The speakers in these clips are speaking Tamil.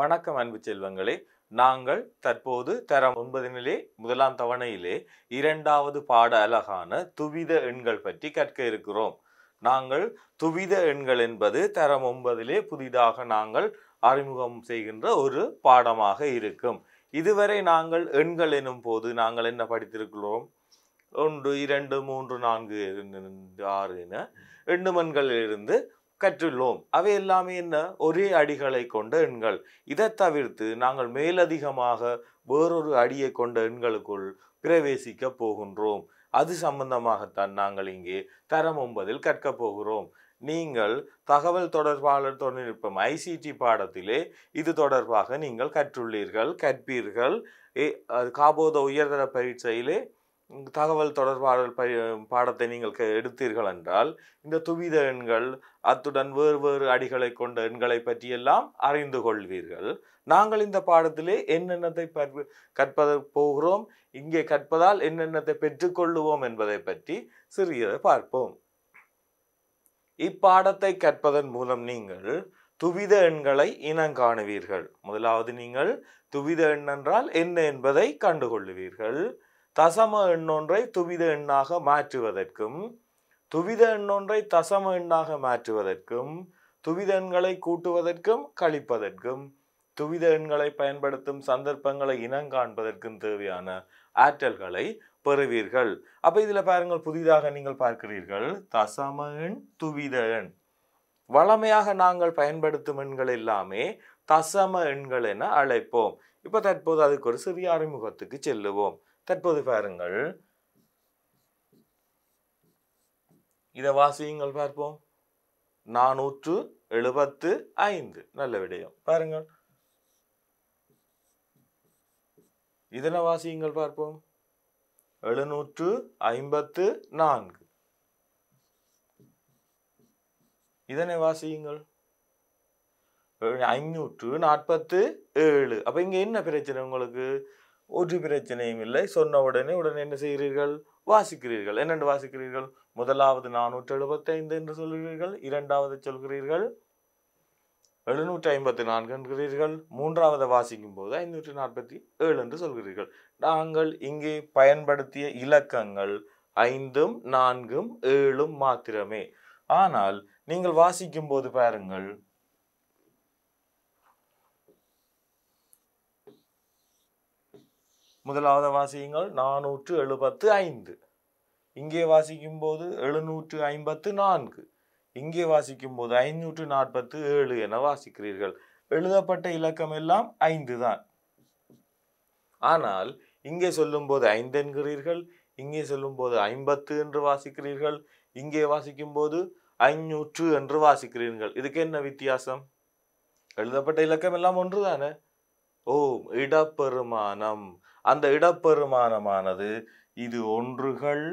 வணக்கம் அன்பு செல்வங்களே நாங்கள் தற்போது தரம் ஒன்பதினிலே முதலாம் தவணையிலே இரண்டாவது பாட அழகான துவித எண்கள் பற்றி கற்க இருக்கிறோம் நாங்கள் துவித எண்கள் என்பது தரம் ஒன்பதிலே புதிதாக நாங்கள் அறிமுகம் செய்கின்ற ஒரு பாடமாக இருக்கும் இதுவரை நாங்கள் எண்கள் எனும் போது நாங்கள் என்ன படித்திருக்கிறோம் ஒன்று இரண்டு மூன்று நான்கு ஆறு என எண்ணுமண்களிலிருந்து கற்றுள்ளோம் அவை எல்லாமே என்ன ஒரே அடிகளை கொண்ட எண்கள் இதை தவிர்த்து நாங்கள் மேலதிகமாக வேறொரு அடியை கொண்ட எண்களுக்குள் பிரவேசிக்க போகின்றோம் அது சம்பந்தமாகத்தான் நாங்கள் இங்கே தரம் ஒன்பதில் கற்கப் போகிறோம் நீங்கள் தகவல் தொடர்பாளர் தொழில்நுட்பம் ஐசிடி பாடத்திலே இது தொடர்பாக நீங்கள் கற்றுள்ளீர்கள் கற்பீர்கள் காபோத உயர்தர பரீட்சையிலே தகவல் தொடர்பாடல் ப பாடத்தை நீங்கள் க எடுத்தீர்கள் என்றால் இந்த துவித எண்கள் அத்துடன் வேறு வேறு அடிகளை கொண்ட எண்களை பற்றியெல்லாம் அறிந்து கொள்வீர்கள் நாங்கள் இந்த பாடத்திலே என்னென்னத்தை கற்பத போகிறோம் இங்கே கற்பதால் என்னென்னத்தை பெற்றுக்கொள்ளுவோம் என்பதை பற்றி சிறியதை பார்ப்போம் இப்பாடத்தை கற்பதன் மூலம் நீங்கள் துவித எண்களை இனம் காணுவீர்கள் முதலாவது நீங்கள் துவித எண் என்றால் என்ன என்பதை கண்டுகொள்ளுவீர்கள் தசம எண்ணொன்றை துவித எண்ணாக மாற்றுவதற்கும் துவித எண்ணொன்றை தசம எண்ணாக மாற்றுவதற்கும் துவித எண்களை கூட்டுவதற்கும் கழிப்பதற்கும் துவித எண்களை பயன்படுத்தும் சந்தர்ப்பங்களை இனம் காண்பதற்கும் தேவையான ஆற்றல்களை பெறுவீர்கள் அப்போ இதில் பாருங்கள் புதிதாக நீங்கள் பார்க்கிறீர்கள் தசம எண் துவித எண் வளமையாக நாங்கள் பயன்படுத்தும் எண்கள் எல்லாமே தசம எண்கள் என அழைப்போம் இப்போ தற்போது அதுக்கு ஒரு சிறிய அறிமுகத்துக்கு செல்லுவோம் தற்போது பாருங்கள் இதை வாசியுங்கள் பார்ப்போம் நானூற்று எழுபத்து ஐந்து நல்ல விடயம் பாருங்கள் இதனை வாசியுங்கள் பார்ப்போம் எழுநூற்று ஐம்பத்து நான்கு இதனை வாசியுங்கள் ஐநூற்று நாற்பத்து ஏழு அப்போ இங்கே என்ன பிரச்சனை உங்களுக்கு ஒரு பிரச்சனையும் இல்லை சொன்ன உடனே உடனே என்ன செய்கிறீர்கள் வாசிக்கிறீர்கள் என்னென்று வாசிக்கிறீர்கள் முதலாவது நானூற்றி எழுபத்தைந்து என்று சொல்கிறீர்கள் இரண்டாவது சொல்கிறீர்கள் எழுநூற்றி ஐம்பத்தி நான்கு என்கிறீர்கள் மூன்றாவது வாசிக்கும் போது ஐநூற்றி நாற்பத்தி ஏழு என்று சொல்கிறீர்கள் நாங்கள் இங்கே பயன்படுத்திய இலக்கங்கள் ஐந்தும் நான்கும் ஏழும் மாத்திரமே ஆனால் நீங்கள் வாசிக்கும் போது பாருங்கள் முதலாவது வாசியுங்கள் நானூற்று எழுபத்து ஐந்து இங்கே வாசிக்கும் போது எழுநூற்று ஐம்பத்து நான்கு இங்கே வாசிக்கும் போது ஐநூற்று நாற்பத்து ஏழு என வாசிக்கிறீர்கள் எழுதப்பட்ட இலக்கம் எல்லாம் ஐந்து தான் ஆனால் இங்கே சொல்லும்போது ஐந்து என்கிறீர்கள் இங்கே சொல்லும்போது ஐம்பத்து என்று வாசிக்கிறீர்கள் இங்கே வாசிக்கும் போது ஐநூற்று என்று வாசிக்கிறீர்கள் இதுக்கு என்ன வித்தியாசம் எழுதப்பட்ட இலக்கம் எல்லாம் ஒன்று தானே ஓ இடப்பெருமானம் அந்த இடப்பெருமானமானது இது ஒன்றுகள்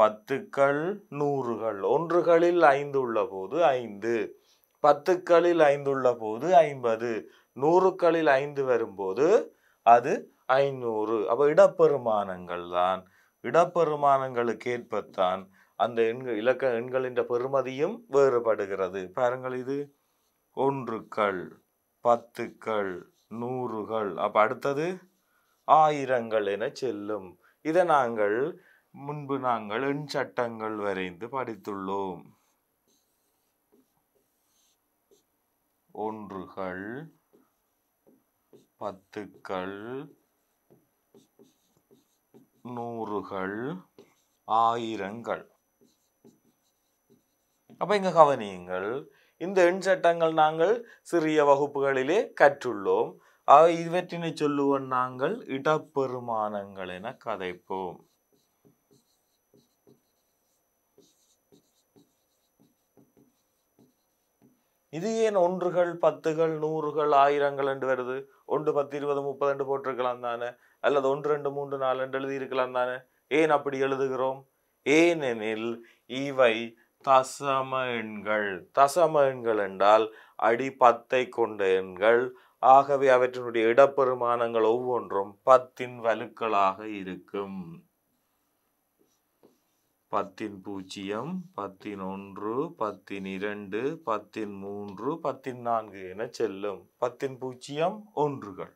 பத்துக்கள் நூறுகள் ஒன்றுகளில் ஐந்து உள்ள போது ஐந்து பத்துக்களில் ஐந்து உள்ள போது ஐம்பது நூறுக்களில் ஐந்து வரும்போது அது ஐநூறு அப்போ இடப்பெருமானங்கள் தான் இடப்பெருமானங்களுக்கு ஏற்பத்தான் அந்த எண்கள் இலக்க எண்களின் பெருமதியும் வேறுபடுகிறது பாருங்கள் இது ஒன்றுக்கள் பத்துக்கள் நூறுகள் அப்போ அடுத்தது ஆயிரங்கள் என செல்லும் இதை நாங்கள் முன்பு நாங்கள் எண் சட்டங்கள் வரைந்து படித்துள்ளோம் ஒன்றுகள் பத்துக்கள் நூறுகள் ஆயிரங்கள் அப்ப இங்க கவனியுங்கள் இந்த எண் சட்டங்கள் நாங்கள் சிறிய வகுப்புகளிலே கற்றுள்ளோம் இவற்றினை சொல்லுவோம் நாங்கள் இடப்பெருமானங்கள் என கதைப்போம் இது ஏன் ஒன்றுகள் பத்துகள் நூறுகள் ஆயிரங்கள் என்று வருது ஒன்று பத்து இருபது முப்பது என்று போட்டிருக்கலாம் தானே அல்லது ஒன்று ரெண்டு மூன்று நாலு என்று எழுதியிருக்கலாம் தானே ஏன் அப்படி எழுதுகிறோம் ஏனெனில் இவை தசம எண்கள் தசம எண்கள் என்றால் அடி பத்தை கொண்ட எண்கள் ஆகவே அவற்றினுடைய இடப்பெருமானங்கள் ஒவ்வொன்றும் பத்தின் வலுக்களாக இருக்கும் பத்தின் பூஜ்ஜியம் பத்தின் ஒன்று பத்தின் இரண்டு பத்தின் மூன்று பத்தின் நான்கு என செல்லும் பத்தின் பூஜ்ஜியம் ஒன்றுகள்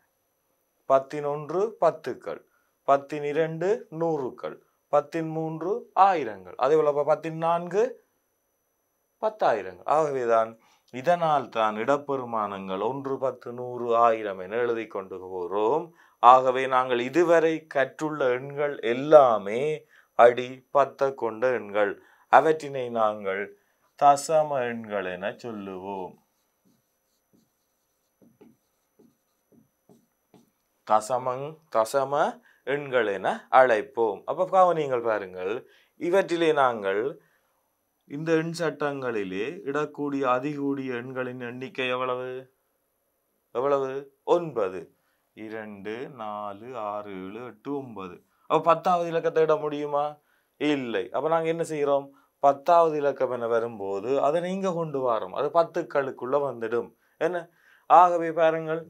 பத்தின் ஒன்று பத்துக்கள் பத்தின் இரண்டு நூறுக்கள் பத்தின் மூன்று ஆயிரங்கள் அதே போல பத்தின் நான்கு பத்தாயிரங்கள் ஆகவேதான் இதனால் தான் இடப்பெருமானங்கள் ஒன்று பத்து நூறு ஆயிரம் என எழுதி கொண்டு போகிறோம் ஆகவே நாங்கள் இதுவரை கற்றுள்ள எண்கள் எல்லாமே அடி பத்த கொண்ட எண்கள் அவற்றினை நாங்கள் தசம எண்கள் என சொல்லுவோம் தசமங் தசம எண்கள் என அழைப்போம் அப்போ நீங்கள் பாருங்கள் இவற்றிலே நாங்கள் இந்த எண் சட்டங்களிலே இடக்கூடிய அதிகூடிய எண்களின் எண்ணிக்கை எவ்வளவு எவ்வளவு ஒன்பது இரண்டு நாலு ஆறு ஏழு எட்டு ஒன்பது அப்போ பத்தாவது இலக்கத்தை இட முடியுமா இல்லை அப்போ நாங்கள் என்ன செய்கிறோம் பத்தாவது இலக்கம் என வரும்போது அதை நீங்கள் கொண்டு வரோம் அது பத்துக்களுக்குள்ளே வந்துடும் என்ன ஆகவே பாருங்கள்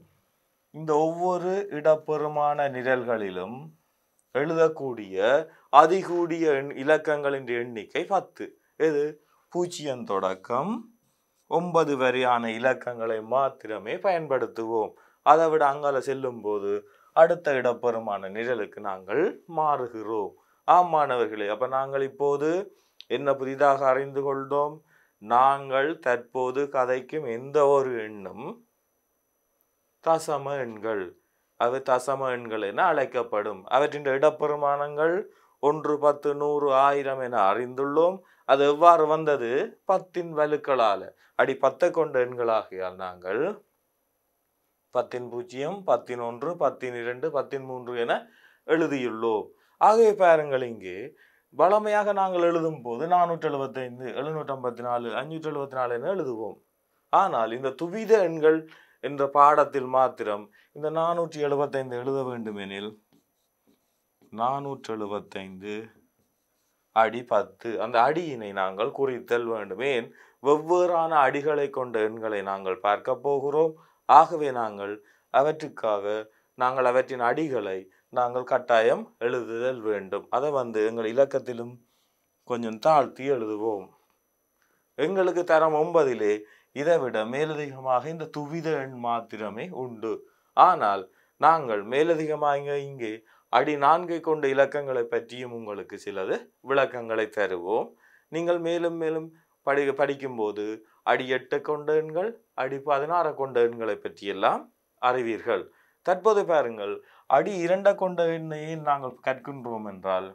இந்த ஒவ்வொரு இடப்பெருமான நிரல்களிலும் எழுதக்கூடிய அதிகூடிய இலக்கங்களின் எண்ணிக்கை பத்து எது பூஜ்ஜியம் தொடக்கம் ஒன்பது வரையான இலக்கங்களை மாத்திரமே பயன்படுத்துவோம் அதை விட அங்கால செல்லும் போது அடுத்த இடப்பெருமான நிழலுக்கு நாங்கள் மாறுகிறோம் ஆம் மாணவர்களே அப்ப நாங்கள் இப்போது என்ன புதிதாக அறிந்து கொள்வோம் நாங்கள் தற்போது கதைக்கும் எந்த ஒரு எண்ணும் தசம எண்கள் அது தசம எண்கள் என அழைக்கப்படும் அவற்றின் இடப்பெருமானங்கள் ஒன்று பத்து நூறு ஆயிரம் என அறிந்துள்ளோம் அது எவ்வாறு வந்தது பத்தின் வலுக்களால் அடி பத்தை கொண்ட எண்களாகியால் நாங்கள் பத்தின் பூஜ்ஜியம் பத்தின் ஒன்று பத்தின் இரண்டு பத்தின் மூன்று என எழுதியுள்ளோம் ஆகவே பாருங்கள் இங்கே வளமையாக நாங்கள் எழுதும் போது நானூற்றி எழுபத்தைந்து எழுநூற்றி ஐம்பத்தி நாலு அஞ்சூற்றி எழுபத்தி நாலு என எழுதுவோம் ஆனால் இந்த துவித எண்கள் என்ற பாடத்தில் மாத்திரம் இந்த நானூற்றி எழுபத்தைந்து எழுத வேண்டுமெனில் நானூற்றெழுபத்தைந்து அடி பத்து அந்த அடியினை நாங்கள் குறித்தல் வேண்டும் ஏன் வெவ்வேறான அடிகளை கொண்ட எண்களை நாங்கள் பார்க்க போகிறோம் ஆகவே நாங்கள் அவற்றுக்காக நாங்கள் அவற்றின் அடிகளை நாங்கள் கட்டாயம் எழுதுதல் வேண்டும் அதை வந்து எங்கள் இலக்கத்திலும் கொஞ்சம் தாழ்த்தி எழுதுவோம் எங்களுக்கு தரம் ஒன்பதிலே இதை விட மேலதிகமாக இந்த துவித எண் மாத்திரமே உண்டு ஆனால் நாங்கள் மேலதிகமாக இங்கே அடி நான்கை கொண்ட இலக்கங்களை பற்றியும் உங்களுக்கு சிலது விளக்கங்களை தருவோம் நீங்கள் மேலும் மேலும் படி படிக்கும்போது அடி எட்டு கொண்ட எண்கள் அடி பதினாறு கொண்ட எண்களை பற்றியெல்லாம் அறிவீர்கள் தற்போது பாருங்கள் அடி இரண்ட கொண்ட எண்ணையே நாங்கள் கற்கின்றோம் என்றால்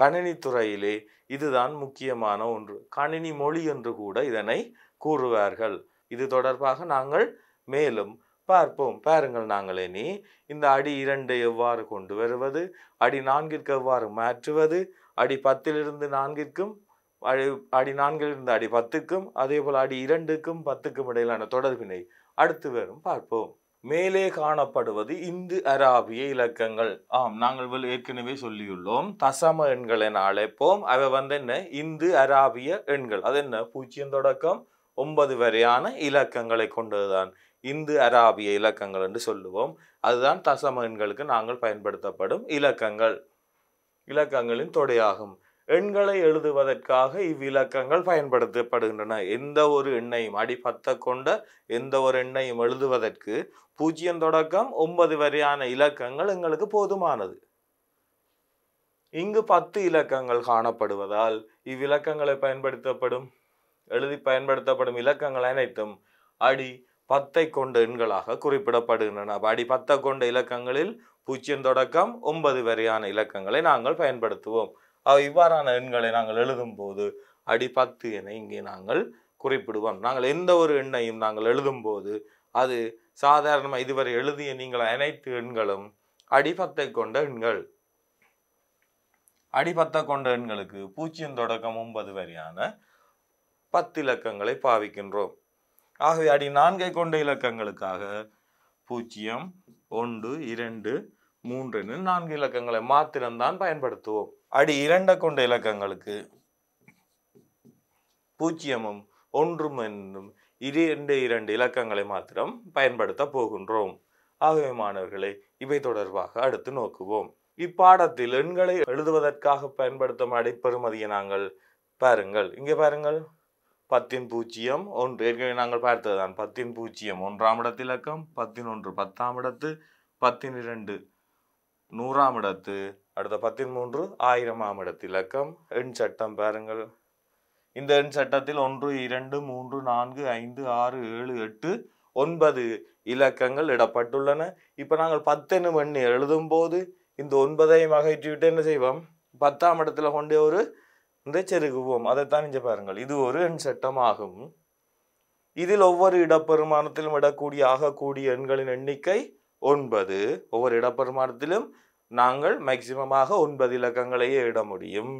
கணினி துறையிலே இதுதான் முக்கியமான ஒன்று கணினி மொழி என்று கூட இதனை கூறுவார்கள் இது தொடர்பாக நாங்கள் மேலும் பார்ப்போம் பாருங்கள் நாங்களே நீ இந்த அடி இரண்டை எவ்வாறு கொண்டு வருவது அடி நான்கிற்கு எவ்வாறு மாற்றுவது அடி பத்திலிருந்து நான்கிற்கும் அடி அடி நான்கிலிருந்து அடி பத்துக்கும் அதே போல் அடி இரண்டுக்கும் பத்துக்கும் இடையிலான தொடர்பினை அடுத்து வரும் பார்ப்போம் மேலே காணப்படுவது இந்து அராபிய இலக்கங்கள் ஆம் நாங்கள் ஏற்கனவே சொல்லியுள்ளோம் தசம எண்கள் என அழைப்போம் அவை வந்து என்ன இந்து அராபிய எண்கள் அது என்ன பூஜ்ஜியம் தொடக்கம் ஒன்பது வரையான இலக்கங்களை கொண்டதுதான் இந்து அராபிய இலக்கங்கள் என்று சொல்லுவோம் அதுதான் தசமன்களுக்கு நாங்கள் பயன்படுத்தப்படும் இலக்கங்கள் இலக்கங்களின் தொடையாகும் எண்களை எழுதுவதற்காக இவ்விலக்கங்கள் பயன்படுத்தப்படுகின்றன எந்த ஒரு எண்ணையும் அடிபத்த கொண்ட எந்த ஒரு எண்ணையும் எழுதுவதற்கு பூஜ்ஜியம் தொடக்கம் ஒன்பது வரையான இலக்கங்கள் எங்களுக்கு போதுமானது இங்கு பத்து இலக்கங்கள் காணப்படுவதால் இவ்விலக்கங்களை பயன்படுத்தப்படும் எழுதி பயன்படுத்தப்படும் இலக்கங்கள் அனைத்தும் அடி பத்தை கொண்ட எண்களாக குறிப்பிடப்படுகின்றன அப்படி பத்தை கொண்ட இலக்கங்களில் பூச்சியம் தொடக்கம் ஒன்பது வரையான இலக்கங்களை நாங்கள் பயன்படுத்துவோம் இவ்வாறான எண்களை நாங்கள் எழுதும் போது அடி பத்து என இங்கே நாங்கள் குறிப்பிடுவோம் நாங்கள் எந்த ஒரு எண்ணையும் நாங்கள் எழுதும் போது அது சாதாரணமாக இதுவரை எழுதிய நீங்கள் அனைத்து எண்களும் அடிபத்தை கொண்ட எண்கள் அடிபத்தை கொண்ட எண்களுக்கு பூச்சியம் தொடக்கம் ஒன்பது வரையான பத்து இலக்கங்களை பாவிக்கின்றோம் ஆகவே அடி நான்கை கொண்ட இலக்கங்களுக்காக பூஜ்ஜியம் ஒன்று இரண்டு மூன்று என்று நான்கு இலக்கங்களை மாத்திரம்தான் பயன்படுத்துவோம் அடி இரண்டை கொண்ட இலக்கங்களுக்கு பூஜ்ஜியமும் ஒன்றும் என்றும் இரண்டு இரண்டு இலக்கங்களை மாத்திரம் பயன்படுத்த போகின்றோம் ஆகவே மாணவர்களை இவை தொடர்பாக அடுத்து நோக்குவோம் இப்பாடத்தில் எண்களை எழுதுவதற்காக பயன்படுத்தும் அடிப்பெறுமதியை நாங்கள் பாருங்கள் இங்கே பாருங்கள் பத்தின் பூஜ்ஜியம் ஒன்று ஏற்கனவே நாங்கள் பார்த்தது தான் பத்தின் பூஜ்ஜியம் ஒன்றாம் இடத்து இலக்கம் பத்தினொன்று பத்தாம் இடத்து பத்தின் இரண்டு நூறாம் இடத்து அடுத்த பத்தின் மூன்று ஆயிரமாம் இடத்து இலக்கம் எண் சட்டம் பாருங்கள் இந்த எண் சட்டத்தில் ஒன்று இரண்டு மூன்று நான்கு ஐந்து ஆறு ஏழு எட்டு ஒன்பது இலக்கங்கள் இடப்பட்டுள்ளன இப்போ நாங்கள் பத்தெனும் எழுதும் போது இந்த ஒன்பதையும் அகற்றிவிட்டு என்ன செய்வோம் பத்தாம் இடத்துல கொண்டே ஒரு இதை செருகுவோம் அதைத்தான் இங்கே பாருங்கள் இது ஒரு எண் சட்டமாகும் இதில் ஒவ்வொரு இடப்பெருமானத்திலும் விடக்கூடிய ஆகக்கூடிய எண்களின் எண்ணிக்கை ஒன்பது ஒவ்வொரு இடப்பெருமானத்திலும் நாங்கள் மேக்சிமமாக ஒன்பது இலக்கங்களையே இட முடியும்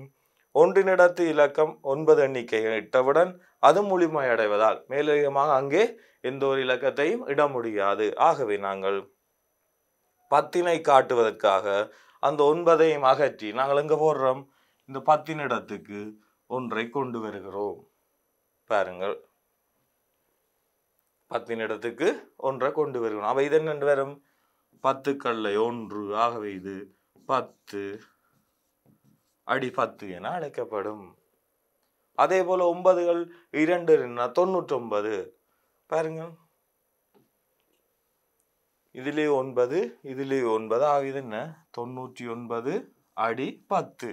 ஒன்றினிடத்து இலக்கம் ஒன்பது எண்ணிக்கையை இட்டவுடன் அது முழுமையடைவதால் மேலதிகமாக அங்கே எந்த ஒரு இலக்கத்தையும் இட முடியாது ஆகவே நாங்கள் பத்தினை காட்டுவதற்காக அந்த ஒன்பதையும் அகற்றி நாங்கள் எங்கே போடுறோம் இந்த பத்தினிடத்துக்கு ஒன்றை கொண்டு வருகிறோம் பாருங்கள் பத்தினிடத்துக்கு ஒன்றை கொண்டு வருகிறோம் அவை இதன் என்ன வரும் பத்து கல்லை ஒன்று ஆகவே இது பத்து அடி பத்து என அழைக்கப்படும் அதே போல ஒன்பதுகள் இரண்டு தொண்ணூற்றொன்பது பாருங்கள் இதிலே ஒன்பது இதிலே ஒன்பது ஆகியது என்ன தொண்ணூற்றி ஒன்பது அடி பத்து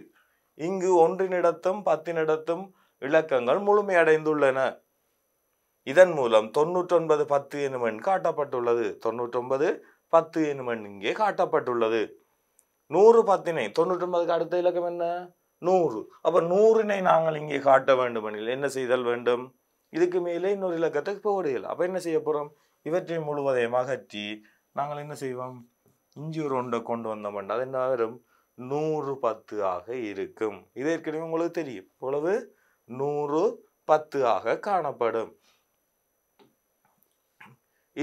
இங்கு ஒன்றினிடத்தும் பத்தினிடத்தும் இலக்கங்கள் முழுமையடைந்துள்ளன இதன் மூலம் தொண்ணூற்றொன்பது பத்து எனும் எண் காட்டப்பட்டுள்ளது தொண்ணூற்றொன்பது பத்து எனும் எண் இங்கே காட்டப்பட்டுள்ளது நூறு பத்தினை தொண்ணூற்றொன்பதுக்கு அடுத்த இலக்கம் என்ன நூறு அப்போ நூறினை நாங்கள் இங்கே காட்ட வேண்டும் எனில் என்ன செய்தல் வேண்டும் இதுக்கு மேலே இன்னொரு இலக்கத்தை போடுகள் அப்போ என்ன செய்ய போகிறோம் இவற்றை முழுவதையும் அகற்றி நாங்கள் என்ன செய்வோம் இஞ்சி ஒரு ஒன்றை கொண்டு வந்தோம் அது என்ன வரும் நூறு பத்து ஆக இருக்கும் இது ஏற்கனவே உங்களுக்கு தெரியும் இவ்வளவு நூறு பத்து ஆக காணப்படும்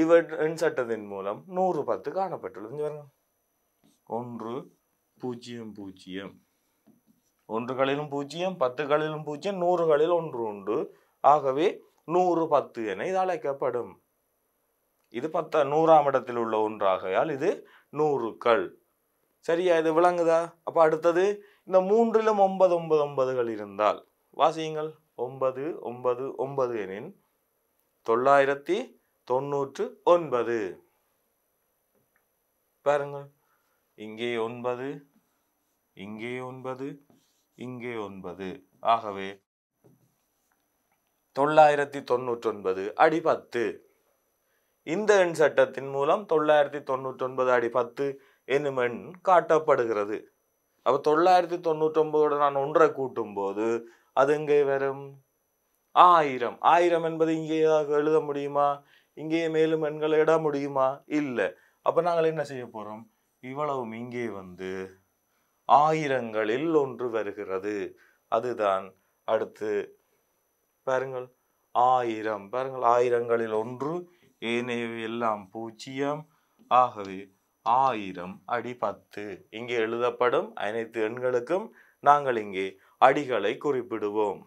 இவற்றின் சட்டத்தின் மூலம் நூறு பத்து காணப்பட்டுள்ளது ஒன்று பூஜ்ஜியம் பூஜ்ஜியம் ஒன்றுகளிலும் பூஜ்ஜியம் பத்துகளிலும் பூஜ்ஜியம் நூறுகளில் ஒன்று உண்டு ஆகவே நூறு பத்து என இது அழைக்கப்படும் இது பத்த நூறாம் இடத்தில் உள்ள ஒன்றாகையால் இது நூறுக்கள் சரியா இது விளங்குதா அப்போ அடுத்தது இந்த மூன்றிலும் ஒன்பது ஒன்பது ஒன்பதுகள் இருந்தால் வாசியுங்கள் ஒன்பது ஒன்பது ஒன்பது எனின் தொள்ளாயிரத்தி தொண்ணூற்று ஒன்பது பாருங்கள் இங்கே ஒன்பது இங்கே ஒன்பது இங்கே ஒன்பது ஆகவே தொள்ளாயிரத்தி தொண்ணூற்றொன்பது அடி பத்து இந்த எண் சட்டத்தின் மூலம் தொள்ளாயிரத்தி தொண்ணூற்றி ஒன்பது அடி பத்து என்னுமென் காட்டப்படுகிறது அப்போ தொள்ளாயிரத்தி தொண்ணூற்றொம்போதோட நான் ஒன்றை கூட்டும் போது அது எங்கே வரும் ஆயிரம் ஆயிரம் என்பது இங்கேயாக எழுத முடியுமா இங்கேயே மேலும் எண்களை இட முடியுமா இல்லை அப்போ நாங்கள் என்ன செய்ய போகிறோம் இவ்வளவும் இங்கே வந்து ஆயிரங்களில் ஒன்று வருகிறது அதுதான் அடுத்து பாருங்கள் ஆயிரம் பாருங்கள் ஆயிரங்களில் ஒன்று ஏனையவை எல்லாம் பூஜ்ஜியம் ஆகவே ஆயிரம் அடி பத்து இங்கே எழுதப்படும் அனைத்து எண்களுக்கும் நாங்கள் இங்கே அடிகளை குறிப்பிடுவோம்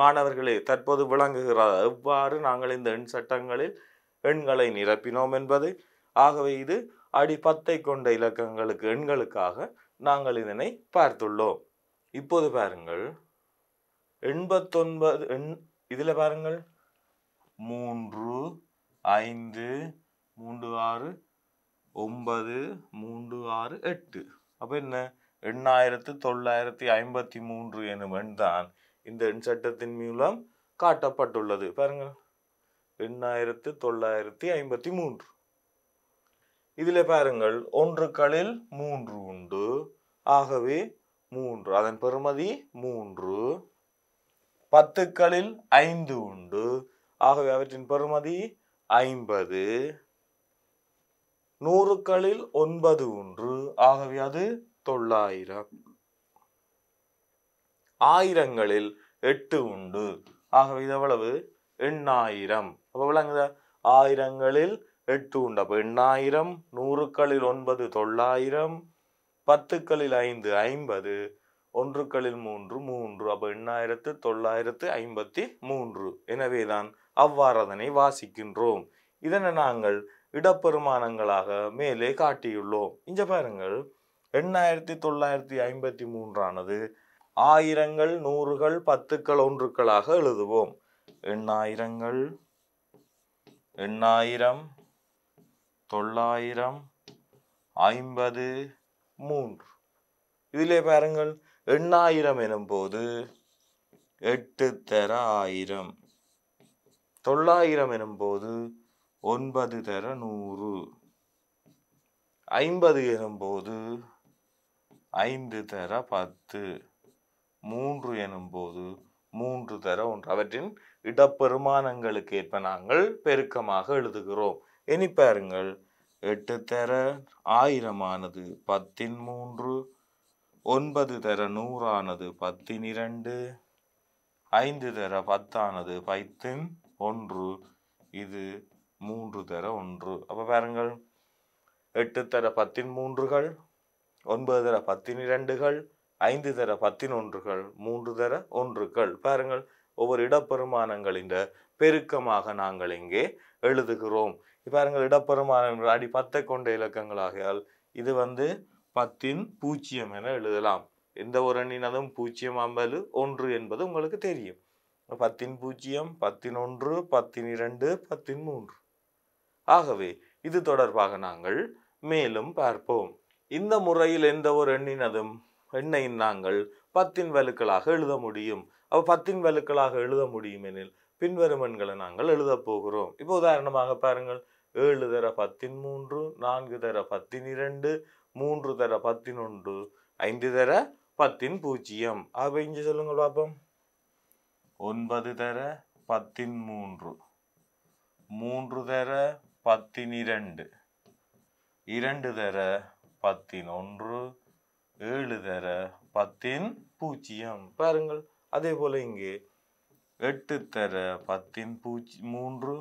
மாணவர்களே தற்போது விளங்குகிறார் எவ்வாறு நாங்கள் இந்த எண் சட்டங்களில் எண்களை நிரப்பினோம் என்பது ஆகவே இது அடி பத்தை கொண்ட இலக்கங்களுக்கு எண்களுக்காக நாங்கள் இதனை பார்த்துள்ளோம் இப்போது பாருங்கள் எண்பத்தொன்பது எண் இதில் பாருங்கள் மூன்று ஐந்து மூன்று ஆறு ஒன்பது மூன்று ஆறு எட்டு அப்போ என்ன எண்ணாயிரத்து தொள்ளாயிரத்தி ஐம்பத்தி மூன்று எனும் எண் தான் இந்த எண் சட்டத்தின் மூலம் காட்டப்பட்டுள்ளது பாருங்க எண்ணாயிரத்து தொள்ளாயிரத்தி ஐம்பத்தி மூன்று இதில் பாருங்கள் ஒன்றுக்களில் மூன்று உண்டு ஆகவே மூன்று அதன் பெறுமதி மூன்று பத்துக்களில் ஐந்து உண்டு ஆகவே அவற்றின் பெறுமதி ஐம்பது நூறுக்களில் ஒன்பது ஒன்று ஆகவே அது தொள்ளாயிரம் ஆயிரங்களில் எட்டு உண்டு ஆகவே இது எவ்வளவு எண்ணாயிரம் அப்போ விளங்குதா ஆயிரங்களில் எட்டு உண்டு அப்போ எண்ணாயிரம் நூறுக்களில் ஒன்பது தொள்ளாயிரம் பத்துக்களில் ஐந்து ஐம்பது ஒன்றுக்களில் மூன்று மூன்று அப்போ எண்ணாயிரத்து தொள்ளாயிரத்து ஐம்பத்தி மூன்று எனவேதான் அவ்வாறு அதனை வாசிக்கின்றோம் இதனை நாங்கள் இடப்பெருமானங்களாக மேலே காட்டியுள்ளோம் இங்க பாருங்கள் எண்ணாயிரத்தி தொள்ளாயிரத்தி ஐம்பத்தி மூன்றானது ஆயிரங்கள் நூறுகள் பத்துக்கள் ஒன்றுக்களாக எழுதுவோம் எண்ணாயிரங்கள் எண்ணாயிரம் தொள்ளாயிரம் ஐம்பது மூன்று இதிலே பாருங்கள் எண்ணாயிரம் எனும்போது எட்டு தர ஆயிரம் தொள்ளாயிரம் எனும்போது ஒன்பது தர நூறு ஐம்பது எனும்போது ஐந்து தர பத்து மூன்று எனும்போது மூன்று தர ஒன்று அவற்றின் இடப்பெருமானங்களுக்கு ஏற்ப நாங்கள் பெருக்கமாக எழுதுகிறோம் இனி பாருங்கள் எட்டு தர ஆயிரமானது பத்தின் மூன்று ஒன்பது தர நூறானது பத்தின் இரண்டு ஐந்து தர பத்தானது பைத்தின் ஒன்று இது மூன்று தர ஒன்று அப்போ பாருங்கள் எட்டு தர பத்தின் மூன்றுகள் ஒன்பது தர பத்தின் இரண்டுகள் ஐந்து தர பத்தின் ஒன்றுகள் மூன்று தர ஒன்றுகள் பாருங்கள் ஒவ்வொரு இடப்பெருமானங்களின் பெருக்கமாக நாங்கள் இங்கே எழுதுகிறோம் பாருங்கள் இடப்பெருமானங்கள் அடி பத்தை கொண்ட இலக்கங்களாகியால் இது வந்து பத்தின் பூஜ்ஜியம் என எழுதலாம் எந்த ஒரு அண்ணினதும் பூஜ்ஜியம் ஐம்பது ஒன்று என்பது உங்களுக்கு தெரியும் பத்தின் பூஜ்ஜியம் பத்தின் ஒன்று பத்தின் இரண்டு பத்தின் மூன்று ஆகவே இது தொடர்பாக நாங்கள் மேலும் பார்ப்போம் இந்த முறையில் எந்த ஒரு எண்ணினதும் எண்ணை நாங்கள் பத்தின் வலுக்களாக எழுத முடியும் அப்போ பத்தின் வலுக்களாக எழுத முடியும் எனில் பின்வரும் எண்களை நாங்கள் எழுதப் போகிறோம் இப்போ உதாரணமாக பாருங்கள் ஏழு தர பத்தின் மூன்று நான்கு தர பத்தின் இரண்டு மூன்று தர பத்தின் ஒன்று ஐந்து தர பத்தின் பூஜ்ஜியம் ஆக இங்கே சொல்லுங்கள் பாப்போம் ஒன்பது தர பத்தின் மூன்று மூன்று தர பத்தினிரண்டு இரண்டு தர பத்தின் ஒன்று ஏழு தர பத்தின் பூஜ்ஜியம் பாருங்கள் அதே போல் இங்கே எட்டு தர பத்தின் பூஜ் மூன்று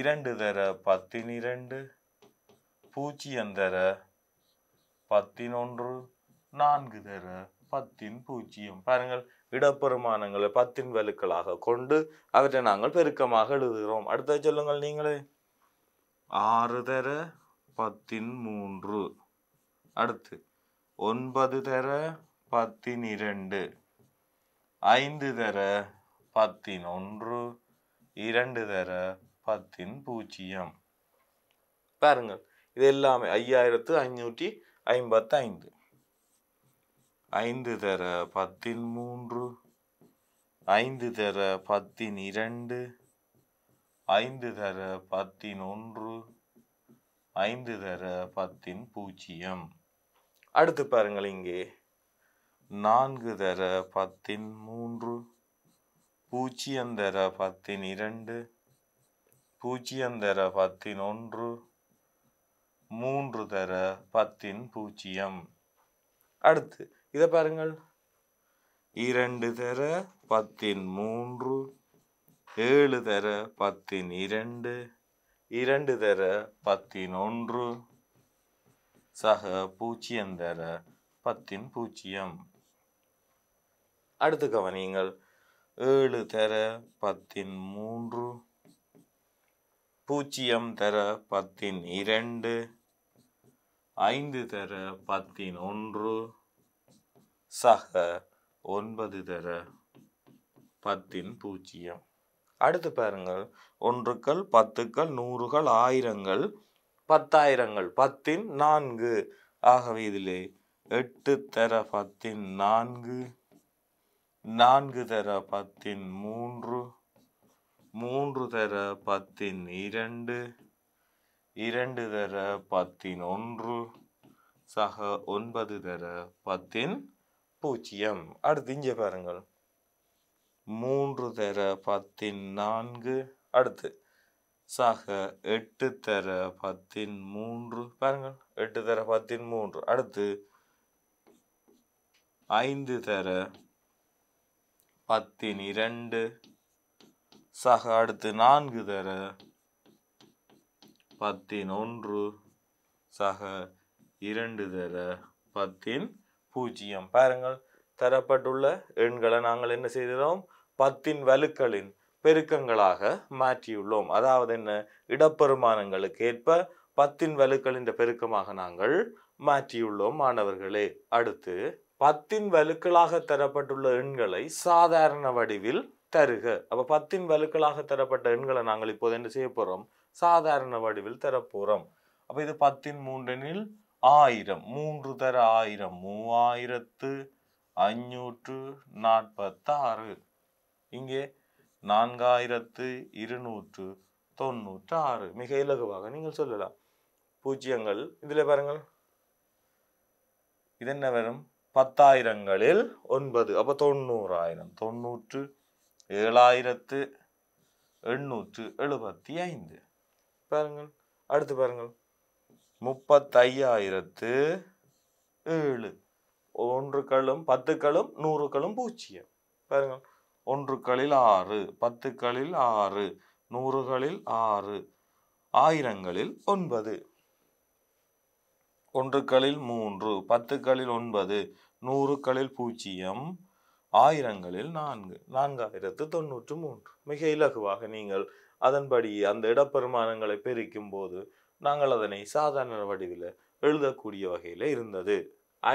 இரண்டு தர பத்தின் இரண்டு பூஜ்ஜியம் தர பத்தின் ஒன்று நான்கு தர பத்தின் பூஜ்ஜியம் பாருங்கள் இடப்பெருமானங்களை பத்தின் வலுக்களாக கொண்டு அவற்றை நாங்கள் பெருக்கமாக எழுதுகிறோம் அடுத்த சொல்லுங்கள் நீங்களே ஆறு தர பத்தின் மூன்று அடுத்து ஒன்பது தர பத்தின் இரண்டு ஐந்து தர பத்தின் ஒன்று இரண்டு தர பத்தின் பூஜ்ஜியம் பாருங்கள் இது எல்லாமே ஐயாயிரத்து ஐநூற்றி ஐம்பத்து ஐந்து ஐந்து தர பத்தின் மூன்று ஐந்து தர பத்தின் இரண்டு ஐந்து தர பத்தின் ஒன்று ஐந்து தர பத்தின் பூஜ்ஜியம் அடுத்து பாருங்கள் இங்கே நான்கு தர பத்தின் மூன்று பூஜ்ஜியம் தர பத்தின் இரண்டு பூஜ்ஜியம் தர பத்தின் ஒன்று மூன்று தர பத்தின் பூஜ்ஜியம் அடுத்து இதை பாருங்கள் இரண்டு தர பத்தின் மூன்று ஏழு தர பத்தின் இரண்டு இரண்டு தர பத்தின் ஒன்று சக பூஜ்ஜியம் தர பத்தின் பூஜ்ஜியம் அடுத்து கவனியுங்கள் ஏழு தர பத்தின் மூன்று பூஜ்ஜியம் தர பத்தின் இரண்டு ஐந்து தர பத்தின் ஒன்று சக ஒன்பது தர பத்தின் பூஜ்ஜியம் அடுத்து பாருங்கள் ஒன்றுக்கள் பத்துக்கள் நூறுகள் ஆயிரங்கள் பத்தாயிரங்கள் பத்தின் நான்கு ஆகவே இதிலே எட்டு தர பத்தின் நான்கு நான்கு தர பத்தின் மூன்று மூன்று தர பத்தின் இரண்டு இரண்டு தர பத்தின் ஒன்று சக ஒன்பது தர பத்தின் பூஜ்ஜியம் அடுத்து இங்கே பாருங்கள் மூன்று தர பத்தின் நான்கு அடுத்து சாக எட்டு தர பத்தின் மூன்று பாருங்கள் எட்டு தர பத்தின் மூன்று அடுத்து ஐந்து தர பத்தின் இரண்டு சாக அடுத்து நான்கு தர பத்தின் ஒன்று சாக இரண்டு தர பத்தின் பூஜ்ஜியம் பாருங்கள் தரப்பட்டுள்ள எண்களை நாங்கள் என்ன செய்கிறோம் பத்தின் வலுக்களின் பெருக்கங்களாக மாற்றியுள்ளோம் அதாவது என்ன இடப்பெருமானங்களுக்கு ஏற்ப பத்தின் வலுக்களின் பெருக்கமாக நாங்கள் மாற்றியுள்ளோம் மாணவர்களே அடுத்து பத்தின் வலுக்களாக தரப்பட்டுள்ள எண்களை சாதாரண வடிவில் தருக அப்போ பத்தின் வலுக்களாக தரப்பட்ட எண்களை நாங்கள் இப்போது என்ன செய்ய போகிறோம் சாதாரண வடிவில் தரப்போகிறோம் அப்போ இது பத்தின் மூன்றெனில் ஆயிரம் மூன்று தர ஆயிரம் மூவாயிரத்து அஞ்சூற்று நாற்பத்தாறு இங்கே நான்காயிரத்து இருநூற்று தொண்ணூற்று ஆறு மிக இலகுவாக நீங்கள் சொல்லலாம் பூஜ்ஜியங்கள் இதில் பாருங்கள் இது என்ன வரும் பத்தாயிரங்களில் ஒன்பது அப்போ தொண்ணூறாயிரம் தொண்ணூற்று ஏழாயிரத்து எண்ணூற்று எழுபத்தி ஐந்து பாருங்கள் அடுத்து பாருங்கள் முப்பத்தையாயிரத்து ஏழு ஒன்றுக்களும் பத்துக்களும் நூறுக்களும் பூஜ்ஜியம் பாருங்கள் ஒன்றுகளில் ஆறு பத்துக்களில் ஆறு நூறுகளில் ஆறு ஆயிரங்களில் ஒன்பது ஒன்றுகளில் மூன்று பத்துக்களில் ஒன்பது நூறுக்களில் பூஜ்ஜியம் ஆயிரங்களில் நான்கு நான்காயிரத்து தொண்ணூற்று மூன்று மிக இலகுவாக நீங்கள் அதன்படி அந்த இடப்பெருமானங்களை பெருக்கும் போது நாங்கள் அதனை சாதாரண வடிவில் எழுதக்கூடிய வகையில் இருந்தது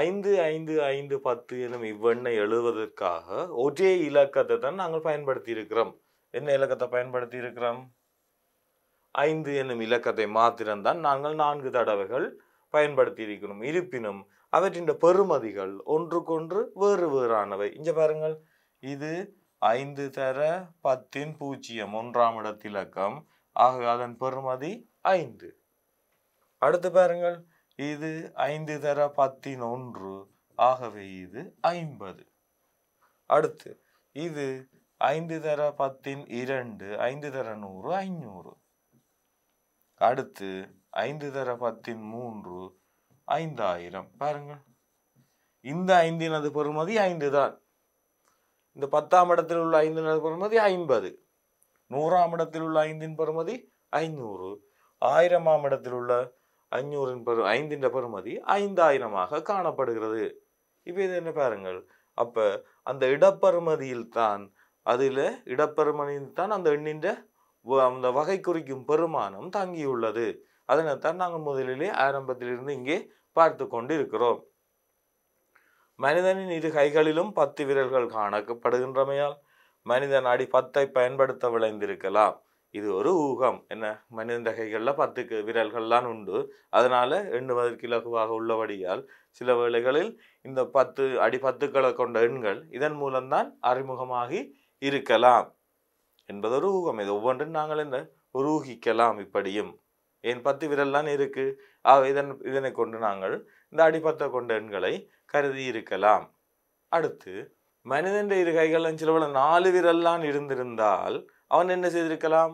ஐந்து ஐந்து ஐந்து பத்து எனும் இவ்வெண்ணை எழுவதற்காக ஒரே இலக்கத்தை தான் நாங்கள் பயன்படுத்தி இருக்கிறோம் என்ன இலக்கத்தை பயன்படுத்தி இருக்கிறோம் ஐந்து எனும் இலக்கத்தை மாத்திரம்தான் நாங்கள் நான்கு தடவைகள் பயன்படுத்தி இருக்கிறோம் இருப்பினும் அவற்றின் பெறுமதிகள் ஒன்றுக்கொன்று வேறு வேறானவை இங்கே பாருங்கள் இது ஐந்து தர பத்தின் பூஜ்ஜியம் ஒன்றாம் இடத்திலக்கம் ஆக அதன் பெறுமதி ஐந்து அடுத்து பாருங்கள் இது ஐந்து தர பத்தினொன்று ஆகவே இது ஐம்பது அடுத்து இது ஐந்து தர பத்தின் இரண்டு ஐந்து தர நூறு ஐநூறு அடுத்து ஐந்து தர பத்தின் மூன்று ஐந்தாயிரம் பாருங்கள் இந்த ஐந்தினது பெறுமதி ஐந்து தான் இந்த பத்தாம் இடத்தில் உள்ள ஐந்தினது பெறுமதி ஐம்பது நூறாம் இடத்தில் உள்ள ஐந்தின் பெறுமதி ஐநூறு ஆயிரமாம் இடத்தில் உள்ள அஞ்சூறின் பெரு ஐந்தின் பெறுமதி ஐந்தாயிரமாக காணப்படுகிறது இப்போ இது என்ன பாருங்கள் அப்போ அந்த இடப்பருமதியில் தான் அதில் இடப்பருமதியில் தான் அந்த எண்ணின்ற அந்த வகை குறிக்கும் பெருமானம் தங்கியுள்ளது அதனைத்தான் நாங்கள் முதலிலே ஆரம்பத்திலிருந்து இங்கே பார்த்து கொண்டு இருக்கிறோம் மனிதனின் இரு கைகளிலும் பத்து விரல்கள் காணப்படுகின்றமையால் மனிதன் அடி பத்தை பயன்படுத்த விளைந்திருக்கலாம் இது ஒரு ஊகம் என்ன மனிதன் தகைகளில் பத்துக்கு விரல்கள்லாம் உண்டு அதனால் எண்ணுவதற்கு இலகுவாக உள்ளபடியால் சில வேளைகளில் இந்த பத்து அடி பத்துக்களை கொண்ட எண்கள் இதன் மூலம்தான் அறிமுகமாகி இருக்கலாம் என்பது ஒரு ஊகம் இது ஒவ்வொன்றும் நாங்கள் இந்த உருகிக்கலாம் இப்படியும் ஏன் பத்து விரல்லாம் இருக்குது இதன் இதனை கொண்டு நாங்கள் இந்த அடிப்பத்தை கொண்ட எண்களை கருதி இருக்கலாம் அடுத்து மனிதன் இரு கைகள் சிலவள நாலு விரல்லாம் இருந்திருந்தால் அவன் என்ன செய்திருக்கலாம்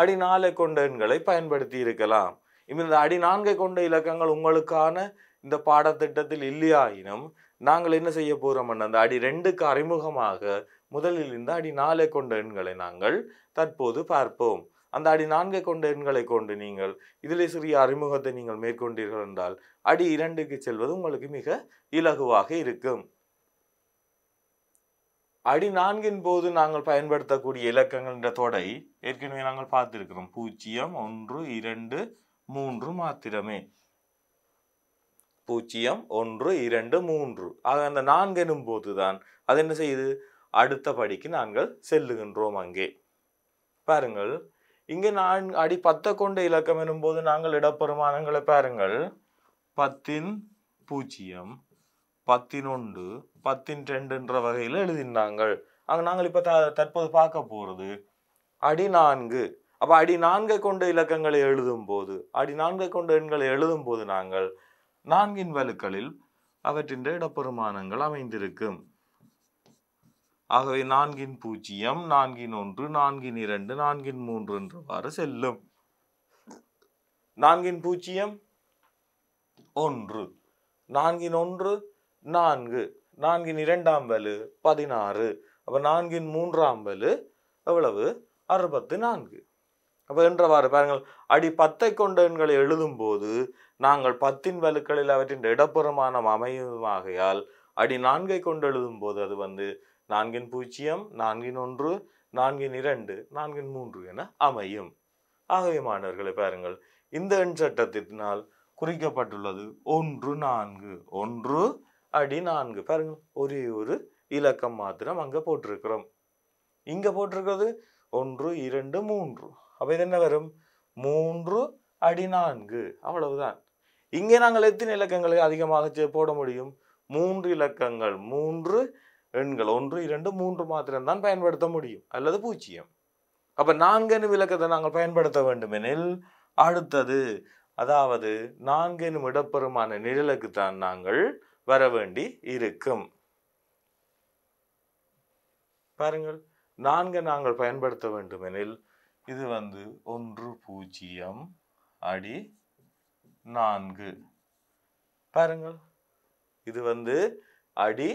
அடிநாளை கொண்ட எண்களை பயன்படுத்தி இருக்கலாம் இந்த அடிநான்கை கொண்ட இலக்கங்கள் உங்களுக்கான இந்த பாடத்திட்டத்தில் இல்லையாயினும் நாங்கள் என்ன செய்ய போகிறோம்னு அந்த அடி ரெண்டுக்கு அறிமுகமாக முதலில் இந்த அடி நாலை கொண்ட எண்களை நாங்கள் தற்போது பார்ப்போம் அந்த அடி நான்கை கொண்ட எண்களை கொண்டு நீங்கள் இதிலே சிறிய அறிமுகத்தை நீங்கள் மேற்கொண்டீர்கள் என்றால் அடி இரண்டுக்கு செல்வது உங்களுக்கு மிக இலகுவாக இருக்கும் அடி நான்கின் போது நாங்கள் பயன்படுத்தக்கூடிய என்ற தொடை ஏற்கனவே நாங்கள் பார்த்துருக்கிறோம் பூஜ்ஜியம் ஒன்று இரண்டு மூன்று மாத்திரமே பூஜ்ஜியம் ஒன்று இரண்டு மூன்று ஆக அந்த நான்கெனும் போது தான் அது என்ன செய்யுது அடுத்த படிக்கு நாங்கள் செல்லுகின்றோம் அங்கே பாருங்கள் இங்கே நான் அடி பத்த கொண்ட இலக்கம் எனும்போது நாங்கள் இடப்பெருமானங்களை பாருங்கள் பத்தின் பூஜ்ஜியம் பத்தினொன்று பத்தின் ரெண்டுன்ற வகையில் எழுதினாங்கள் ஆக நாங்கள் இப்போ த தற்போது பார்க்க போகிறது அடி நான்கு அப்போ அடி நான்கை கொண்ட இலக்கங்களை எழுதும் போது அடி நான்கை கொண்ட எண்களை எழுதும் போது நாங்கள் நான்கின் வலுக்களில் அவற்றின் இடப்பெருமானங்கள் அமைந்திருக்கும் ஆகவே நான்கின் பூஜ்ஜியம் நான்கின் ஒன்று நான்கின் இரண்டு நான்கின் மூன்று என்றவாறு செல்லும் நான்கின் பூஜ்ஜியம் ஒன்று நான்கின் ஒன்று நான்கு நான்கின் இரண்டாம் வலு பதினாறு அப்போ நான்கின் மூன்றாம் வலு எவ்வளவு அறுபத்து நான்கு அப்போ என்றவாறு பாருங்கள் அடி பத்தை கொண்ட எண்களை எழுதும்போது நாங்கள் பத்தின் வலுக்களில் அவற்றின் அமையும் அமையுமாகையால் அடி நான்கை கொண்டு எழுதும்போது அது வந்து நான்கின் பூஜ்ஜியம் நான்கின் ஒன்று நான்கின் இரண்டு நான்கின் மூன்று என அமையும் ஆகவே மாணவர்களை பாருங்கள் இந்த எண் சட்டத்தினால் குறிக்கப்பட்டுள்ளது ஒன்று நான்கு ஒன்று அடி நான்கு பாருங்க ஒரே ஒரு இலக்கம் மாத்திரம் அங்கே போட்டிருக்கிறோம் இங்கே போட்டிருக்கிறது ஒன்று இரண்டு மூன்று அப்போ இது என்ன வரும் மூன்று அடி நான்கு அவ்வளவுதான் இங்கே நாங்கள் எத்தனை இலக்கங்களை அதிகமாக போட முடியும் மூன்று இலக்கங்கள் மூன்று எண்கள் ஒன்று இரண்டு மூன்று மாத்திரம்தான் பயன்படுத்த முடியும் அல்லது பூச்சியம் அப்போ நான்கெனும் இலக்கத்தை நாங்கள் பயன்படுத்த வேண்டுமெனில் அடுத்தது அதாவது நான்கெனும் இடப்பெருமான நிழலுக்கு நாங்கள் வரவேண்டி இருக்கும் பாருங்கள் நான்கு நாங்கள் பயன்படுத்த வேண்டுமெனில் இது வந்து ஒன்று பூஜ்ஜியம் அடி நான்கு பாருங்கள் இது வந்து அடி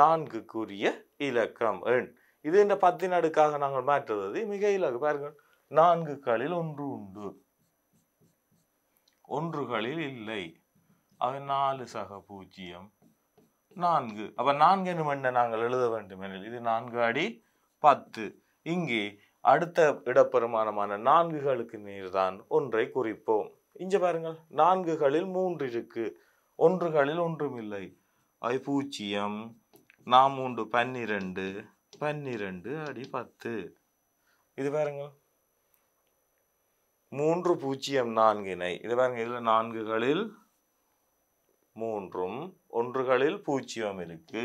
நான்குக்குரிய இலக்கம் எண் இது இந்த பத்தின் அடுக்காக நாங்கள் மாற்றுவது மிக இலக்கு பாருங்கள் நான்கு களில் ஒன்று உண்டு ஒன்றுகளில் இல்லை அது நாலு சக பூஜ்ஜியம் நான்கு அப்போ நான்கு என்ன நாங்கள் எழுத வேண்டும் எனில் இது நான்கு அடி பத்து இங்கே அடுத்த இடப்பெருமானமான நான்குகளுக்கு நீர்தான் ஒன்றை குறிப்போம் இங்கே பாருங்கள் நான்குகளில் மூன்று இருக்கு ஒன்றுகளில் ஒன்றும் இல்லை அது பூஜ்ஜியம் நாம் மூன்று பன்னிரண்டு பன்னிரண்டு அடி பத்து இது பாருங்கள் மூன்று பூஜ்ஜியம் நான்கினை இது பாருங்க இதில் நான்குகளில் மூன்றும் ஒன்றுகளில் பூஜ்ஜியம் இருக்கு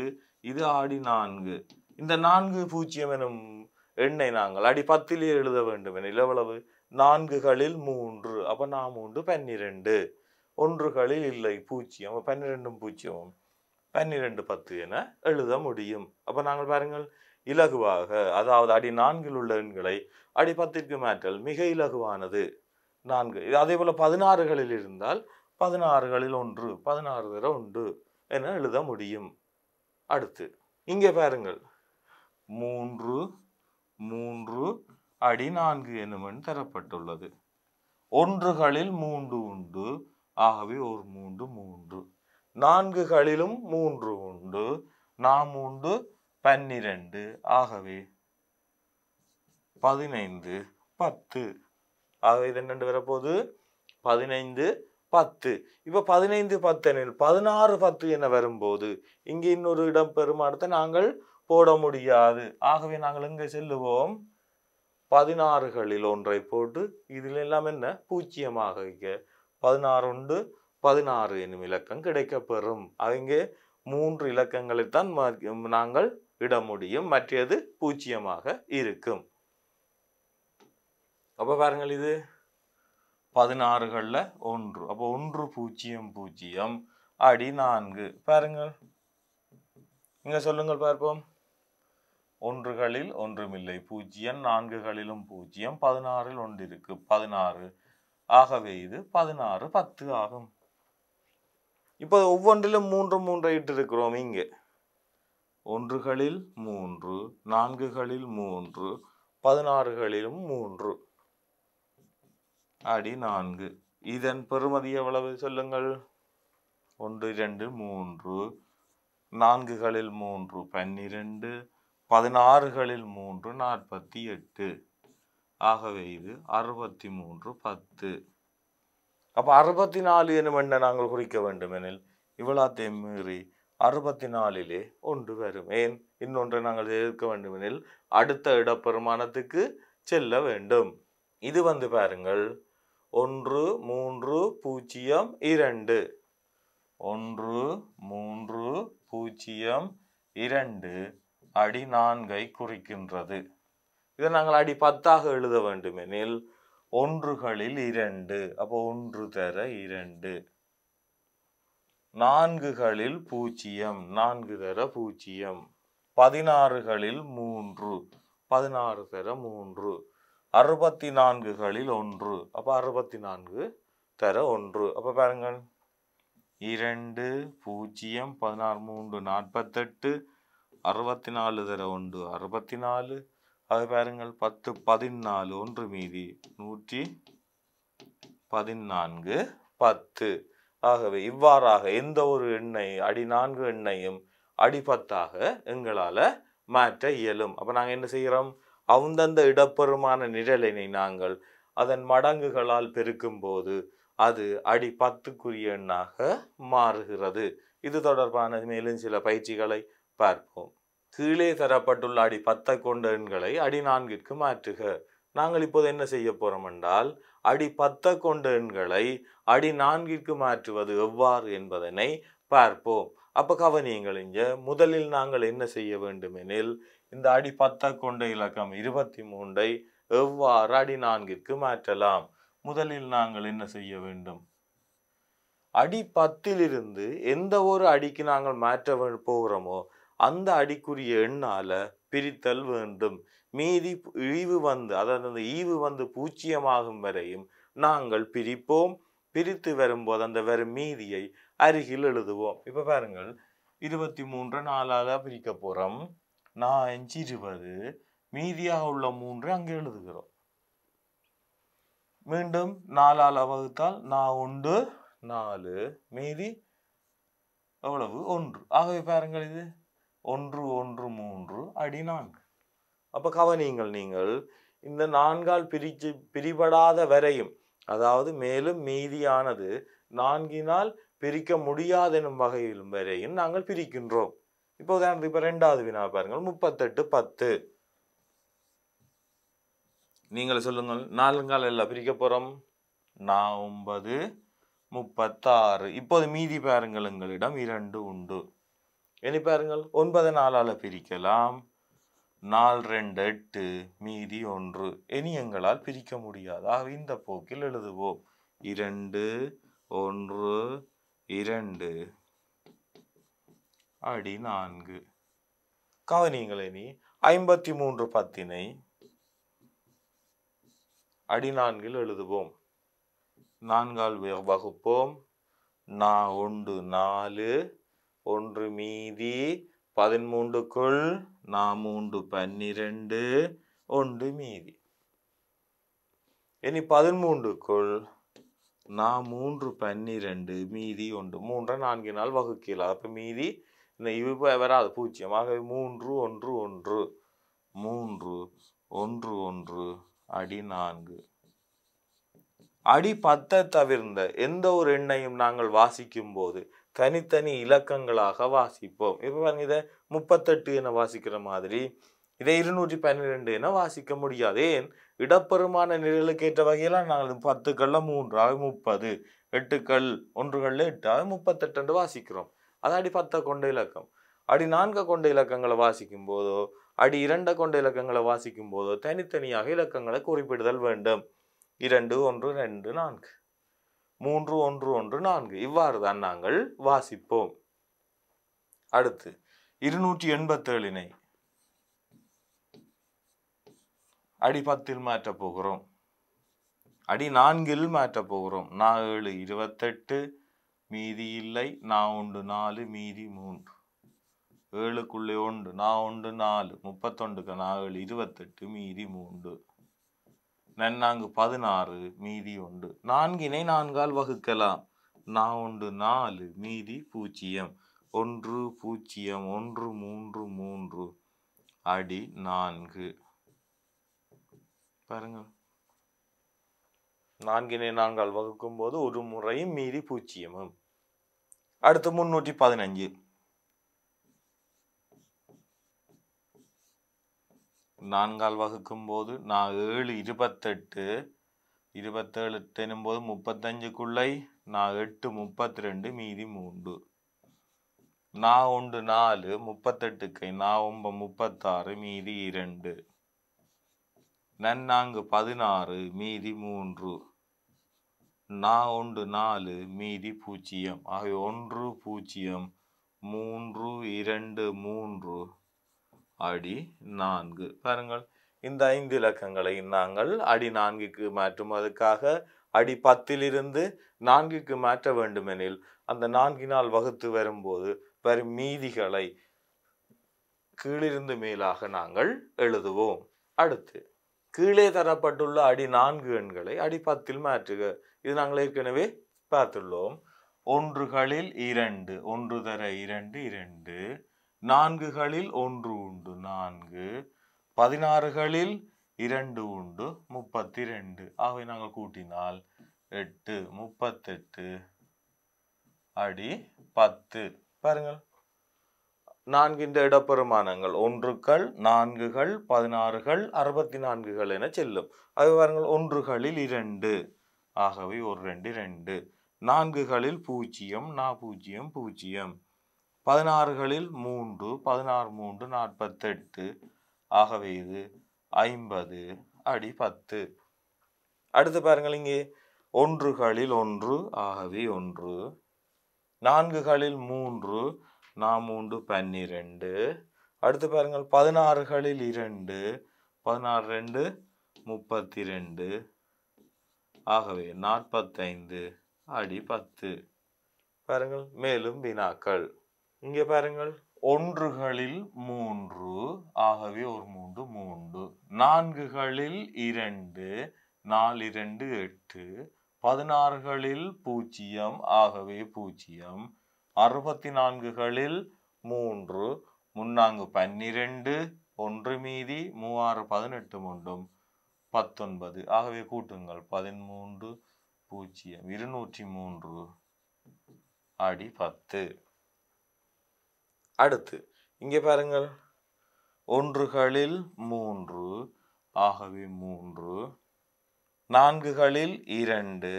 இது ஆடி நான்கு இந்த நான்கு பூஜ்ஜியம் எனும் எண்ணை நாங்கள் அடி பத்திலே எழுத வேண்டும் என இளவளவு நான்குகளில் மூன்று அப்போ நான் மூன்று பன்னிரெண்டு ஒன்றுகளில் இல்லை பூஜ்ஜியம் பன்னிரெண்டும் பூஜ்ஜியமும் பன்னிரெண்டு பத்து என எழுத முடியும் அப்போ நாங்கள் பாருங்கள் இலகுவாக அதாவது அடி நான்கில் உள்ள எண்களை அடி பத்திற்கு மாற்றல் மிக இலகுவானது நான்கு அதே போல் பதினாறுகளில் இருந்தால் பதினாறுகளில் ஒன்று பதினாறு தடவை உண்டு என எழுத முடியும் அடுத்து இங்கே பாருங்கள் மூன்று மூன்று அடி நான்கு என்னும் தரப்பட்டுள்ளது ஒன்றுகளில் மூன்று உண்டு ஆகவே ஒரு மூன்று மூன்று நான்குகளிலும் மூன்று உண்டு நாம் உண்டு பன்னிரண்டு ஆகவே பதினைந்து பத்து ஆகவே இது ரெண்டு வரப்போகுது பதினைந்து பத்து இப்போ பதினைந்து பத்து எனில் பதினாறு பத்து என வரும்போது இங்கே இன்னொரு இடம் பெருமானத்தை நாங்கள் போட முடியாது ஆகவே நாங்கள் இங்கே செல்லுவோம் பதினாறுகளில் ஒன்றை போட்டு இதில் எல்லாம் என்ன பூச்சியமாக வைக்க பதினாறு ஒன்று பதினாறு என்னும் இலக்கம் கிடைக்கப்பெறும் அங்கே மூன்று இலக்கங்களைத்தான் நாங்கள் இட முடியும் மற்றது பூச்சியமாக இருக்கும் அப்போ பாருங்கள் இது பதினாறுகளில் ஒன்று அப்போ ஒன்று பூஜ்ஜியம் பூஜ்ஜியம் அடி நான்கு பாருங்கள் இங்கே சொல்லுங்கள் பார்ப்போம் ஒன்றுகளில் ஒன்றுமில்லை பூஜ்ஜியம் நான்குகளிலும் பூஜ்ஜியம் பதினாறில் ஒன்று இருக்கு பதினாறு ஆகவே இது பதினாறு பத்து ஆகும் இப்போ ஒவ்வொன்றிலும் மூன்று மூன்று இட்டு இருக்கிறோம் இங்கே ஒன்றுகளில் மூன்று நான்குகளில் மூன்று பதினாறுகளிலும் மூன்று அடி நான்கு இதன் பெறுமதி எவ்வளவு சொல்லுங்கள் ஒன்று இரண்டு மூன்று நான்குகளில் மூன்று பன்னிரண்டு பதினாறுகளில் மூன்று நாற்பத்தி எட்டு ஆகவே இது அறுபத்தி மூன்று பத்து அப்போ அறுபத்தி நாலு எனும் என்ன நாங்கள் குறிக்க வேண்டும் எனில் மீறி அறுபத்தி நாலிலே ஒன்று வரும் ஏன் இன்னொன்றை நாங்கள் சேர்க்க வேண்டுமெனில் அடுத்த இடப்பெருமானத்துக்கு செல்ல வேண்டும் இது வந்து பாருங்கள் ஒன்று மூன்று பூஜ்ஜியம் இரண்டு ஒன்று மூன்று பூஜ்ஜியம் இரண்டு அடி நான்கை குறிக்கின்றது இதை நாங்கள் அடி பத்தாக எழுத வேண்டுமெனில் ஒன்றுகளில் இரண்டு அப்போ ஒன்று தர இரண்டு நான்குகளில் பூஜ்ஜியம் நான்கு தர பூஜ்ஜியம் பதினாறுகளில் மூன்று பதினாறு தர மூன்று அறுபத்தி நான்குகளில் ஒன்று அப்போ அறுபத்தி நான்கு தர ஒன்று அப்போ பாருங்கள் இரண்டு பூஜ்ஜியம் பதினாறு மூன்று நாற்பத்தெட்டு அறுபத்தி நாலு தர ஒன்று அறுபத்தி நாலு அது பாருங்கள் பத்து பதினாலு ஒன்று மீதி நூற்றி பதினான்கு பத்து ஆகவே இவ்வாறாக எந்த ஒரு எண்ணை அடி நான்கு எண்ணையும் அடிபத்தாக எங்களால் மாற்ற இயலும் அப்போ நாங்கள் என்ன செய்கிறோம் அவுந்தந்த இடப்பெருமான நிழலினை நாங்கள் அதன் மடங்குகளால் பெருக்கும்போது அது அடி பத்துக்குரிய எண்ணாக மாறுகிறது இது தொடர்பான மேலும் சில பயிற்சிகளை பார்ப்போம் கீழே தரப்பட்டுள்ள அடி பத்தை கொண்ட எண்களை அடி நான்கிற்கு மாற்றுக நாங்கள் இப்போது என்ன செய்ய போகிறோம் என்றால் அடி பத்த கொண்ட எண்களை அடி நான்கிற்கு மாற்றுவது எவ்வாறு என்பதனை பார்ப்போம் அப்போ கவனியங்கள் இங்கே முதலில் நாங்கள் என்ன செய்ய வேண்டும் எனில் இந்த அடி பத்தா கொண்ட இலக்கம் இருபத்தி மூன்றை எவ்வாறு அடி நான்கிற்கு மாற்றலாம் முதலில் நாங்கள் என்ன செய்ய வேண்டும் அடி பத்திலிருந்து எந்த ஒரு அடிக்கு நாங்கள் மாற்ற போகிறோமோ அந்த அடிக்குரிய எண்ணால பிரித்தல் வேண்டும் மீதி இழிவு வந்து அதாவது அந்த ஈவு வந்து பூச்சியமாகும் வரையும் நாங்கள் பிரிப்போம் பிரித்து வரும்போது அந்த வெறும் மீதியை அருகில் எழுதுவோம் இப்போ பாருங்கள் இருபத்தி மூன்று நாலால் பிரிக்க போகிறோம் நான் அஞ்சு இருபது மீதியாக உள்ள மூன்று அங்கே எழுதுகிறோம் மீண்டும் நாலால் வகுத்தால் நான் ஒன்று நாலு மீதி எவ்வளவு ஒன்று ஆகவே பாருங்கள் இது ஒன்று ஒன்று மூன்று அடி நான்கு அப்போ கவனியுங்கள் நீங்கள் இந்த நான்கால் பிரிச்சு பிரிபடாத வரையும் அதாவது மேலும் மீதியானது நான்கினால் பிரிக்க முடியாதெனும் வகையிலும் வரையும் நாங்கள் பிரிக்கின்றோம் இப்போ உதாரணத்துக்கு இப்போ ரெண்டாவது வினா பாருங்கள் முப்பத்தெட்டு பத்து நீங்கள் சொல்லுங்கள் நாலுங்கால் எல்லாம் பிரிக்க போகிறோம் நான் ஒன்பது முப்பத்தாறு இப்போது மீதி பாருங்கள் எங்களிடம் இரண்டு உண்டு இனி பாருங்கள் ஒன்பது நாளால் பிரிக்கலாம் நாலு ரெண்டு எட்டு மீதி ஒன்று இனி எங்களால் பிரிக்க முடியாது ஆக இந்த போக்கில் எழுதுவோம் இரண்டு ஒன்று இரண்டு அடி நான்கு கவனியங்களை நீ ஐம்பத்தி மூன்று பத்தினை அடி நான்கில் எழுதுவோம் நான்கால் வகுப்போம் நான் ஒன்று நாலு ஒன்று மீதி பதிமூன்றுக்குள் நான் மூன்று பன்னிரண்டு ஒன்று மீதி இனி பதிமூன்றுக்குள் நான் மூன்று பன்னிரண்டு மீதி ஒன்று மூன்றை நான்கினால் வகுக்கலாம் அப்போ மீதி இந்த இவ்வ வராது பூஜ்ஜியம் ஆகவே மூன்று ஒன்று ஒன்று மூன்று ஒன்று ஒன்று அடி நான்கு அடி பத்தை தவிர்ந்த எந்த ஒரு எண்ணையும் நாங்கள் வாசிக்கும் போது தனித்தனி இலக்கங்களாக வாசிப்போம் இப்போ பாருங்க இதை முப்பத்தெட்டு என வாசிக்கிற மாதிரி இதை இருநூற்றி பன்னிரெண்டு என வாசிக்க முடியாது ஏன் இடப்பெருமான நிழலுக்கு ஏற்ற வகையெல்லாம் நாங்கள் பத்துக்கள்ல மூன்றாக முப்பது எட்டுக்கள் ஒன்றுகளில் எட்டாக முப்பத்தெட்டு வாசிக்கிறோம் அது அடி பத்தை கொண்ட இலக்கம் அடி நான்கு கொண்ட இலக்கங்களை வாசிக்கும் போதோ அடி இரண்ட கொண்ட இலக்கங்களை வாசிக்கும் போதோ தனித்தனியாக இலக்கங்களை குறிப்பிடுதல் வேண்டும் இரண்டு ஒன்று ரெண்டு நான்கு மூன்று ஒன்று ஒன்று நான்கு இவ்வாறு தான் நாங்கள் வாசிப்போம் அடுத்து இருநூற்றி எண்பத்தேழினை அடி பத்தில் மாற்றப் போகிறோம் அடி நான்கில் மாற்றப் போகிறோம் நாலு இருபத்தெட்டு மீதி இல்லை நான் உண்டு நாலு மீதி மூன்று ஏழுக்குள்ளே ஒன்று நான் ஒன்று நாலு முப்பத்தொண்டுக்கு நாலு இருபத்தெட்டு மீதி மூன்று நன்னாங்கு பதினாறு மீதி ஒன்று நான்கினை நான்கால் வகுக்கலாம் நான் ஒன்று நாலு மீதி பூஜ்ஜியம் ஒன்று பூஜ்ஜியம் ஒன்று மூன்று மூன்று அடி நான்கு பாருங்க நான்கினை நான்கால் வகுக்கும் போது ஒரு முறையும் மீறி பூஜ்ஜியமும் அடுத்து முன்னூற்றி பதினஞ்சு நான்கால் வகுக்கும் போது நான் ஏழு இருபத்தெட்டு இருபத்தேழு தெனும்போது முப்பத்தஞ்சுக்குள்ளை நான் எட்டு முப்பத்தி ரெண்டு மீதி மூன்று நான் ஒன்று நாலு முப்பத்தெட்டுக்கை நான் ஒம்ப முப்பத்தாறு மீதி இரண்டு நன்னாங்கு பதினாறு மீதி மூன்று நான் ஒன்று நாலு மீதி பூஜ்ஜியம் ஆகிய ஒன்று பூஜ்ஜியம் மூன்று இரண்டு மூன்று அடி நான்கு பாருங்கள் இந்த ஐந்து இலக்கங்களை நாங்கள் அடி நான்குக்கு மாற்றும் அதுக்காக அடி பத்திலிருந்து நான்குக்கு மாற்ற வேண்டுமெனில் அந்த நான்கினால் வகுத்து வரும்போது வரும் மீதிகளை கீழிருந்து மேலாக நாங்கள் எழுதுவோம் அடுத்து கீழே தரப்பட்டுள்ள அடி நான்கு எண்களை அடி பத்தில் மாற்றுக இது நாங்கள் ஏற்கனவே பார்த்துள்ளோம் ஒன்றுகளில் இரண்டு ஒன்று தர இரண்டு இரண்டு நான்குகளில் ஒன்று உண்டு நான்கு பதினாறுகளில் இரண்டு உண்டு முப்பத்தி ரெண்டு ஆகவே நாங்கள் கூட்டினால் எட்டு முப்பத்தெட்டு அடி பத்து பாருங்கள் நான்கின்ற இடப்பெருமானங்கள் ஒன்றுகள் நான்குகள் பதினாறுகள் அறுபத்தி நான்குகள் என செல்லும் அது பாருங்கள் ஒன்றுகளில் இரண்டு ஆகவே ஒரு ரெண்டு ரெண்டு நான்குகளில் பூஜ்ஜியம் நா பூஜ்ஜியம் பூஜ்ஜியம் பதினாறுகளில் மூன்று பதினாறு மூன்று நாற்பத்தெட்டு ஆகவே இது ஐம்பது அடி பத்து அடுத்து பாருங்கள் இங்கே ஒன்றுகளில் ஒன்று ஆகவே ஒன்று நான்குகளில் மூன்று நா மூன்று பன்னிரெண்டு அடுத்து பாருங்கள் பதினாறுகளில் இரண்டு பதினாறு ரெண்டு முப்பத்தி ரெண்டு ஆகவே நாற்பத்தைந்து அடி பத்து பாருங்கள் மேலும் வினாக்கள் இங்கே பாருங்கள் ஒன்றுகளில் மூன்று ஆகவே ஒரு மூன்று மூன்று நான்குகளில் இரண்டு நாலு இரண்டு எட்டு பதினாறுகளில் பூஜ்ஜியம் ஆகவே பூஜ்ஜியம் அறுபத்தி நான்குகளில் மூன்று முன்னாங்கு பன்னிரண்டு ஒன்று மீதி மூவாறு பதினெட்டு மூன்றும் பத்தொன்பது ஆகவே கூட்டுங்கள் பதிமூன்று பூஜ்ஜியம் இருநூற்றி மூன்று அடி பத்து அடுத்து இங்கே பாருங்கள் ஒன்றுகளில் மூன்று ஆகவே மூன்று நான்குகளில் இரண்டு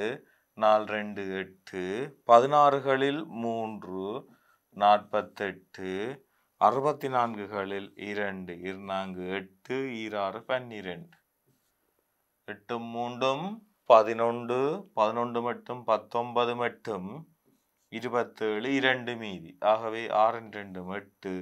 நாள் ரெண்டு எட்டு பதினாறுகளில் மூன்று நாற்பத்தெட்டு அறுபத்தி நான்குகளில் இரண்டு இருநான்கு எட்டு ஈராறு பன்னிரெண்டு எட்டும் மூன்றும் பதினொன்று பதினொன்று மட்டும் பத்தொன்பது மட்டும் இருபத்தேழு இரண்டு மீதி ஆகவே ஆறு ரெண்டு எட்டு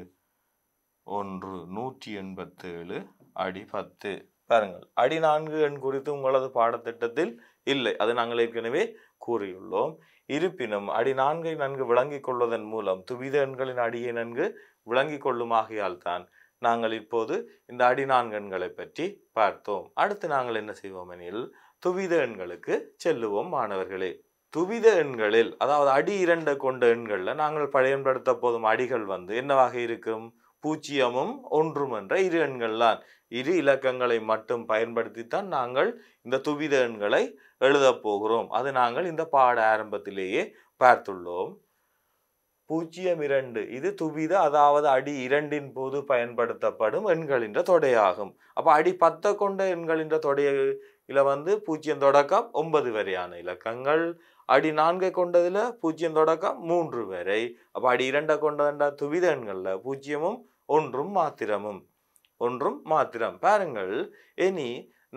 ஒன்று நூற்றி எண்பத்தேழு அடி பத்து பாருங்கள் அடி நான்கு எண் குறித்து உங்களது பாடத்திட்டத்தில் இல்லை அது நாங்கள் ஏற்கனவே கூறியுள்ளோம் இருப்பினும் அடி நான்கை நன்கு விளங்கிக் கொள்வதன் மூலம் துவித எண்களின் அடியை நன்கு விளங்கிக் கொள்ளும் ஆகையால் தான் நாங்கள் இப்போது இந்த அடிநான்கண்களை பற்றி பார்த்தோம் அடுத்து நாங்கள் என்ன செய்வோம் எனில் துவித எண்களுக்கு செல்லுவோம் மாணவர்களே துவித எண்களில் அதாவது அடி இரண்டு கொண்ட எண்களில் நாங்கள் பயன்படுத்த போதும் அடிகள் வந்து என்னவாக இருக்கும் பூஜ்ஜியமும் ஒன்றும் என்ற இரு எண்கள்தான் இரு இலக்கங்களை மட்டும் பயன்படுத்தித்தான் நாங்கள் இந்த துவித எண்களை எழுதப் போகிறோம் அது நாங்கள் இந்த பாட ஆரம்பத்திலேயே பார்த்துள்ளோம் பூஜ்ஜியம் இரண்டு இது துவித அதாவது அடி இரண்டின் போது பயன்படுத்தப்படும் எண்களின்ற தொடையாகும் அப்போ அடி பத்த கொண்ட எண்களின்ற தொடையில வந்து பூஜ்ஜியம் தொடக்கம் ஒன்பது வரையான இலக்கங்கள் அடி நான்கை கொண்டதில் பூஜ்ஜியம் தொடக்கம் மூன்று வரை அப்போ அடி இரண்டை கொண்டதுண்டா துவித எண்களில் பூஜ்ஜியமும் ஒன்றும் மாத்திரமும் ஒன்றும் மாத்திரம் பாருங்கள் இனி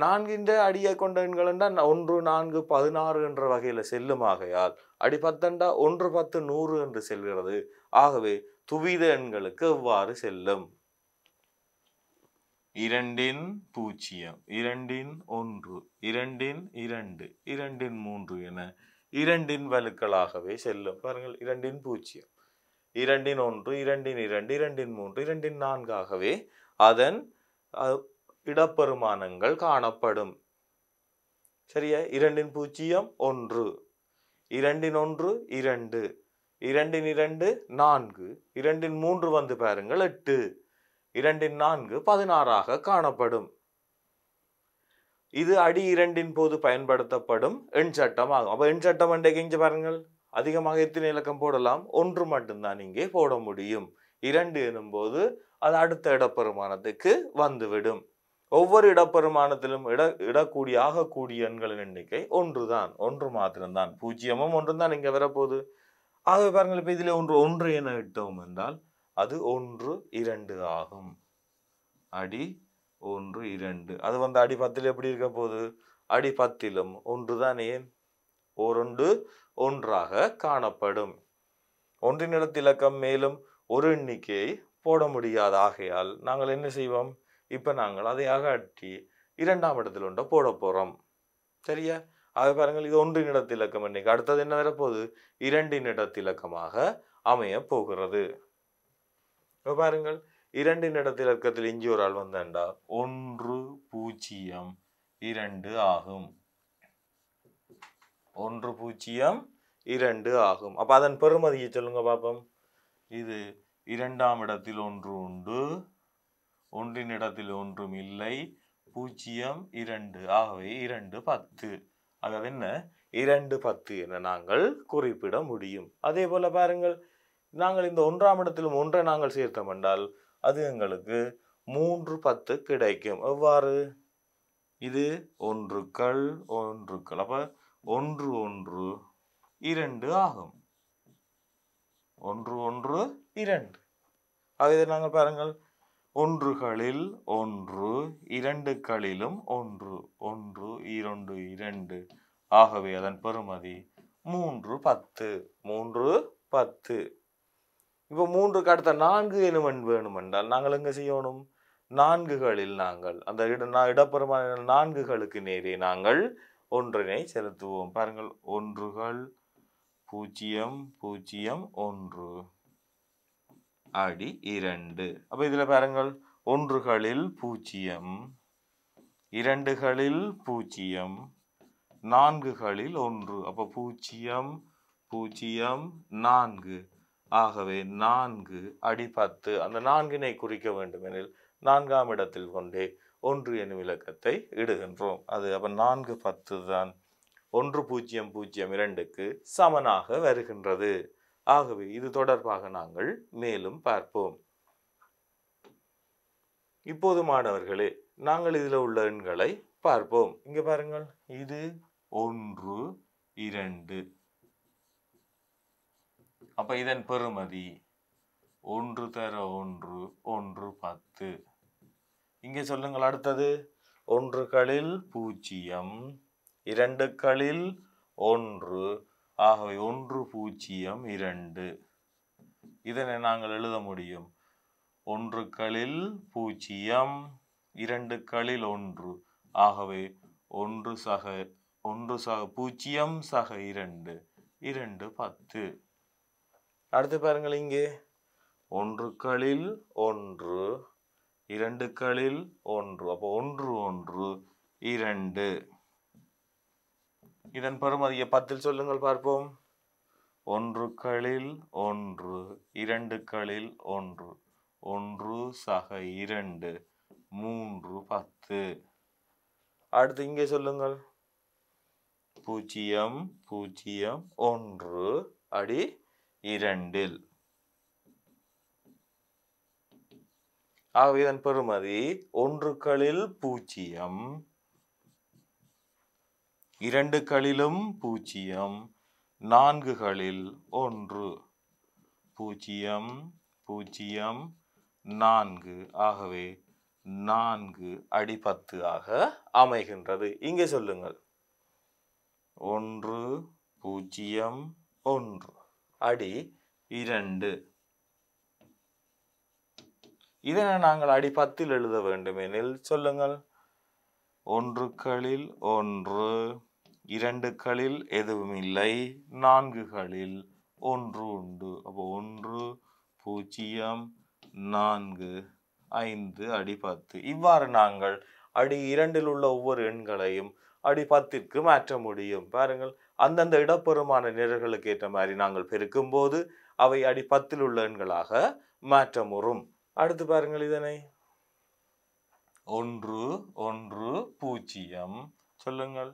நான்கின்ற அடியை கொண்ட எண்கள் என்றால் ஒன்று நான்கு பதினாறு என்ற வகையில் செல்லுமாகையால் அடி பத்தண்டா ஒன்று பத்து நூறு என்று செல்கிறது ஆகவே துவித எண்களுக்கு எவ்வாறு செல்லும் இரண்டின் பூஜ்ஜியம் இரண்டின் ஒன்று இரண்டின் இரண்டு இரண்டின் மூன்று என இரண்டின் வலுக்களாகவே செல்லும் பாருங்கள் இரண்டின் பூஜ்ஜியம் இரண்டின் ஒன்று இரண்டின் இரண்டு இரண்டின் மூன்று இரண்டின் நான்காகவே அதன் இடப்பெருமானங்கள் காணப்படும் சரியா இரண்டின் பூஜ்ஜியம் ஒன்று இரண்டின் ஒன்று இரண்டு இரண்டின் இரண்டு நான்கு இரண்டின் மூன்று வந்து பாருங்கள் எட்டு இரண்டின் நான்கு பதினாறாக காணப்படும் இது அடி இரண்டின் போது பயன்படுத்தப்படும் எண் சட்டம் ஆகும் அப்போ எண் சட்டம் கெஞ்சு பாருங்கள் அதிகமாக எத்தனை இலக்கம் போடலாம் ஒன்று மட்டும்தான் இங்கே போட முடியும் இரண்டு எனும்போது அது அடுத்த இடப்பெருமானத்துக்கு வந்துவிடும் ஒவ்வொரு இடப்பெருமானத்திலும் இட இடக்கூடிய ஆகக்கூடிய எண்களின் எண்ணிக்கை ஒன்று தான் ஒன்று மாத்திரம்தான் பூஜ்ஜியமும் ஒன்று தான் இங்கே வரப்போகுது ஆகவே பாருங்கள் இப்போ இதில் ஒன்று ஒன்று என இட்டோம் என்றால் அது ஒன்று இரண்டு ஆகும் அடி ஒன்று இரண்டு அது வந்து அடி பத்தில் எப்படி இருக்க போகுது அடி பத்திலும் ஒன்று தான் ஏன் ஒருண்டு ஒன்றாக காணப்படும் ஒன்றின் இடத்திலக்கம் மேலும் ஒரு எண்ணிக்கையை போட ஆகையால் நாங்கள் என்ன செய்வோம் இப்போ நாங்கள் அதை அகாட்டி இரண்டாம் இடத்தில் ஒன்றை போட போகிறோம் சரியா அது பாருங்கள் இது ஒன்றின் இடத்திலக்கம் இன்னைக்கு அடுத்தது என்ன வரப்போகுது இரண்டின் இடத்திலக்கமாக அமைய போகிறது இப்போ பாருங்கள் இரண்டின் இடத்திலக்கத்தில் இஞ்சி ஒரு ஆள் வந்தேன்டா ஒன்று பூஜ்ஜியம் இரண்டு ஆகும் ஒன்று பூஜ்ஜியம் இரண்டு ஆகும் அப்போ அதன் பெருமதியை சொல்லுங்க பாப்பம் இது இரண்டாம் இடத்தில் ஒன்று உண்டு ஒன்றின் இடத்தில் ஒன்றும் இல்லை பூஜ்ஜியம் இரண்டு ஆகவே இரண்டு பத்து அதாவது என்ன இரண்டு பத்து என நாங்கள் குறிப்பிட முடியும் அதே போல பாருங்கள் நாங்கள் இந்த ஒன்றாம் இடத்திலும் ஒன்றை நாங்கள் சேர்த்தோம் என்றால் அது எங்களுக்கு மூன்று பத்து கிடைக்கும் எவ்வாறு இது ஒன்றுக்கள் ஒன்றுக்கள் அப்போ ஒன்று ஒன்று இரண்டு ஆகும் ஒன்று ஒன்று இரண்டு ஆக நாங்கள் பாருங்கள் ஒன்றுகளில் ஒன்று இரண்டுகளிலும் ஒன்று ஒன்று இரண்டு இரண்டு ஆகவே அதன் பெறுமதி மூன்று பத்து மூன்று பத்து இப்போ மூன்றுக்கு அடுத்த நான்கு எனுமன் வேணும் என்றால் நாங்கள் எங்கே செய்யணும் நான்குகளில் நாங்கள் அந்த இடப்பெருமான நான்குகளுக்கு நேரே நாங்கள் ஒன்றினை செலுத்துவோம் பாருங்கள் ஒன்றுகள் பூஜ்ஜியம் பூஜ்ஜியம் ஒன்று அடி இரண்டு அப்போ இதில் பாருங்கள் ஒன்றுகளில் பூஜ்ஜியம் இரண்டுகளில் பூஜ்ஜியம் நான்குகளில் ஒன்று அப்போ பூஜ்ஜியம் பூஜ்ஜியம் நான்கு ஆகவே நான்கு அடி பத்து அந்த நான்கினை குறிக்க வேண்டுமெனில் நான்காம் இடத்தில் கொண்டே ஒன்று எனும் இலக்கத்தை இடுகின்றோம் அது அப்போ நான்கு பத்து தான் ஒன்று பூஜ்ஜியம் பூஜ்ஜியம் இரண்டுக்கு சமனாக வருகின்றது ஆகவே இது தொடர்பாக நாங்கள் மேலும் பார்ப்போம் இப்போது மாணவர்களே நாங்கள் இதில் உள்ள எண்களை பார்ப்போம் இங்கே பாருங்கள் இது ஒன்று இரண்டு அப்போ இதன் பெறுமதி ஒன்று தர ஒன்று ஒன்று பத்து இங்கே சொல்லுங்கள் அடுத்தது ஒன்றுகளில் பூஜ்ஜியம் இரண்டுகளில் ஒன்று ஆகவே ஒன்று பூஜ்ஜியம் இரண்டு இதனை நாங்கள் எழுத முடியும் ஒன்றுக்களில் பூஜ்ஜியம் களில் ஒன்று ஆகவே ஒன்று சக ஒன்று சக பூஜ்ஜியம் சக இரண்டு இரண்டு பத்து அடுத்து பாருங்கள் இங்கே களில் ஒன்று இரண்டு களில் ஒன்று அப்போ ஒன்று ஒன்று இரண்டு இதன் பெறுமதியை பத்தில் சொல்லுங்கள் பார்ப்போம் களில் ஒன்று இரண்டு களில் ஒன்று ஒன்று சக இரண்டு மூன்று பத்து அடுத்து இங்கே சொல்லுங்கள் பூஜ்ஜியம் பூஜ்ஜியம் ஒன்று அடி இரண்டில் ஆகவே இதன் பெறுமதி ஒன்றுகளில் பூஜ்ஜியம் இரண்டு களிலும் பூஜ்ஜியம் நான்குகளில் ஒன்று பூஜ்ஜியம் பூஜ்ஜியம் நான்கு ஆகவே நான்கு அடிபத்து ஆக அமைகின்றது இங்கே சொல்லுங்கள் ஒன்று பூஜ்ஜியம் ஒன்று அடி இரண்டு இதனை நாங்கள் அடி பத்தில் எழுத வேண்டும் எனில் சொல்லுங்கள் ஒன்றுக்களில் ஒன்று இரண்டுகளில் எதுவும் இல்லை நான்குகளில் ஒன்று உண்டு அப்போ ஒன்று பூஜ்ஜியம் நான்கு ஐந்து அடி பத்து இவ்வாறு நாங்கள் அடி இரண்டில் உள்ள ஒவ்வொரு எண்களையும் அடி பத்திற்கு மாற்ற முடியும் பாருங்கள் அந்தந்த இடப்பெருமான நிரல்களுக்கு ஏற்ற மாதிரி நாங்கள் பெருக்கும் போது அவை அடி பத்தில் உள்ள எண்களாக முறும் அடுத்து பாருங்கள் இதனை ஒன்று ஒன்று பூஜ்ஜியம் சொல்லுங்கள்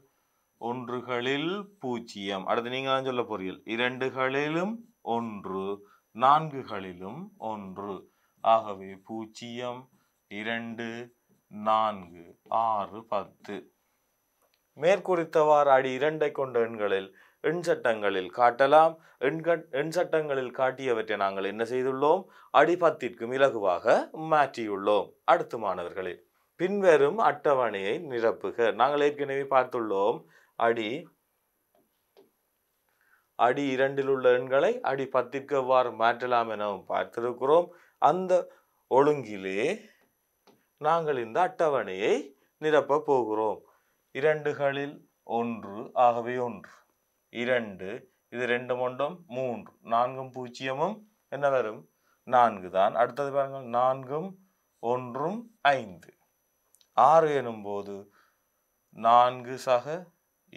ஒன்றுகளில் பூஜ்ஜியம் அடுத்து நீங்கள் தான் சொல்ல போறீர்கள் இரண்டுகளிலும் ஒன்று நான்குகளிலும் ஒன்று ஆகவே பூஜ்ஜியம் இரண்டு நான்கு ஆறு பத்து மேற்குறித்தவாறு அடி இரண்டை கொண்ட எண்களில் எண் சட்டங்களில் காட்டலாம் எண் சட்டங்களில் காட்டியவற்றை நாங்கள் என்ன செய்துள்ளோம் அடிபத்திற்கும் இலகுவாக மாற்றியுள்ளோம் அடுத்து மாணவர்களே பின்வரும் அட்டவணையை நிரப்புக நாங்கள் ஏற்கனவே பார்த்துள்ளோம் அடி அடி இரண்டில் உள்ள எண்களை அடி பத்திற்கு எவ்வாறு மாற்றலாம் எனவும் பார்த்திருக்கிறோம் அந்த ஒழுங்கிலே நாங்கள் இந்த அட்டவணையை நிரப்ப போகிறோம் இரண்டுகளில் ஒன்று ஆகவே ஒன்று இரண்டு இது ரெண்டு மொண்டம் மூன்று நான்கும் பூஜ்ஜியமும் என்ன வரும் நான்கு தான் அடுத்தது பாருங்கள் நான்கும் ஒன்றும் ஐந்து ஆறு எனும்போது நான்கு சக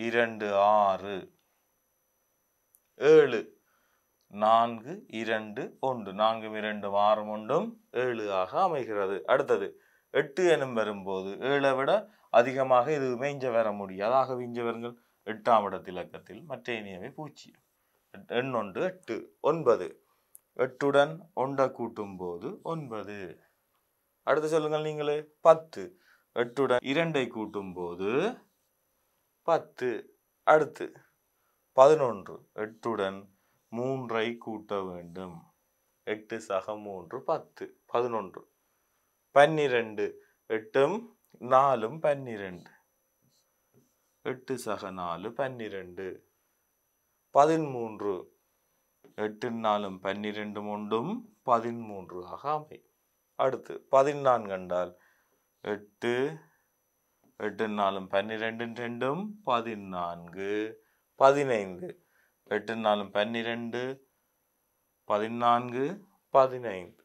இரண்டு ஆறு ஏழு நான்கு இரண்டு ஒன்று நான்கும் இரண்டு ஆறும் ஒன்றும் ஏழு ஆக அமைகிறது அடுத்தது எட்டு எனும் வரும்போது ஏழை விட அதிகமாக இது மேய்ஞ்ச வர முடியாது ஆக இஞ்ச வருங்கள் எட்டாம் இலக்கத்தில் மற்ற இனியவை பூச்சி எண் ஒன்று எட்டு ஒன்பது எட்டுடன் ஒன்றை கூட்டும் போது ஒன்பது அடுத்து சொல்லுங்கள் நீங்களே பத்து எட்டுடன் இரண்டை கூட்டும் போது பத்து அடுத்து பதினொன்று எட்டுடன் மூன்றை கூட்ட வேண்டும் எட்டு சக மூன்று பத்து பதினொன்று பன்னிரண்டு எட்டும் நாலும் பன்னிரண்டு எட்டு சக நாலு பன்னிரண்டு பதிமூன்று எட்டு நாலும் பன்னிரெண்டு ஒன்றும் பதிமூன்று ஆக அமை அடுத்து பதினான்கு கண்டால் எட்டு எட்டு நாலும் பன்னிரெண்டு ரெண்டும் பதினான்கு பதினைந்து எட்டு நாலும் பன்னிரெண்டு பதினான்கு பதினைந்து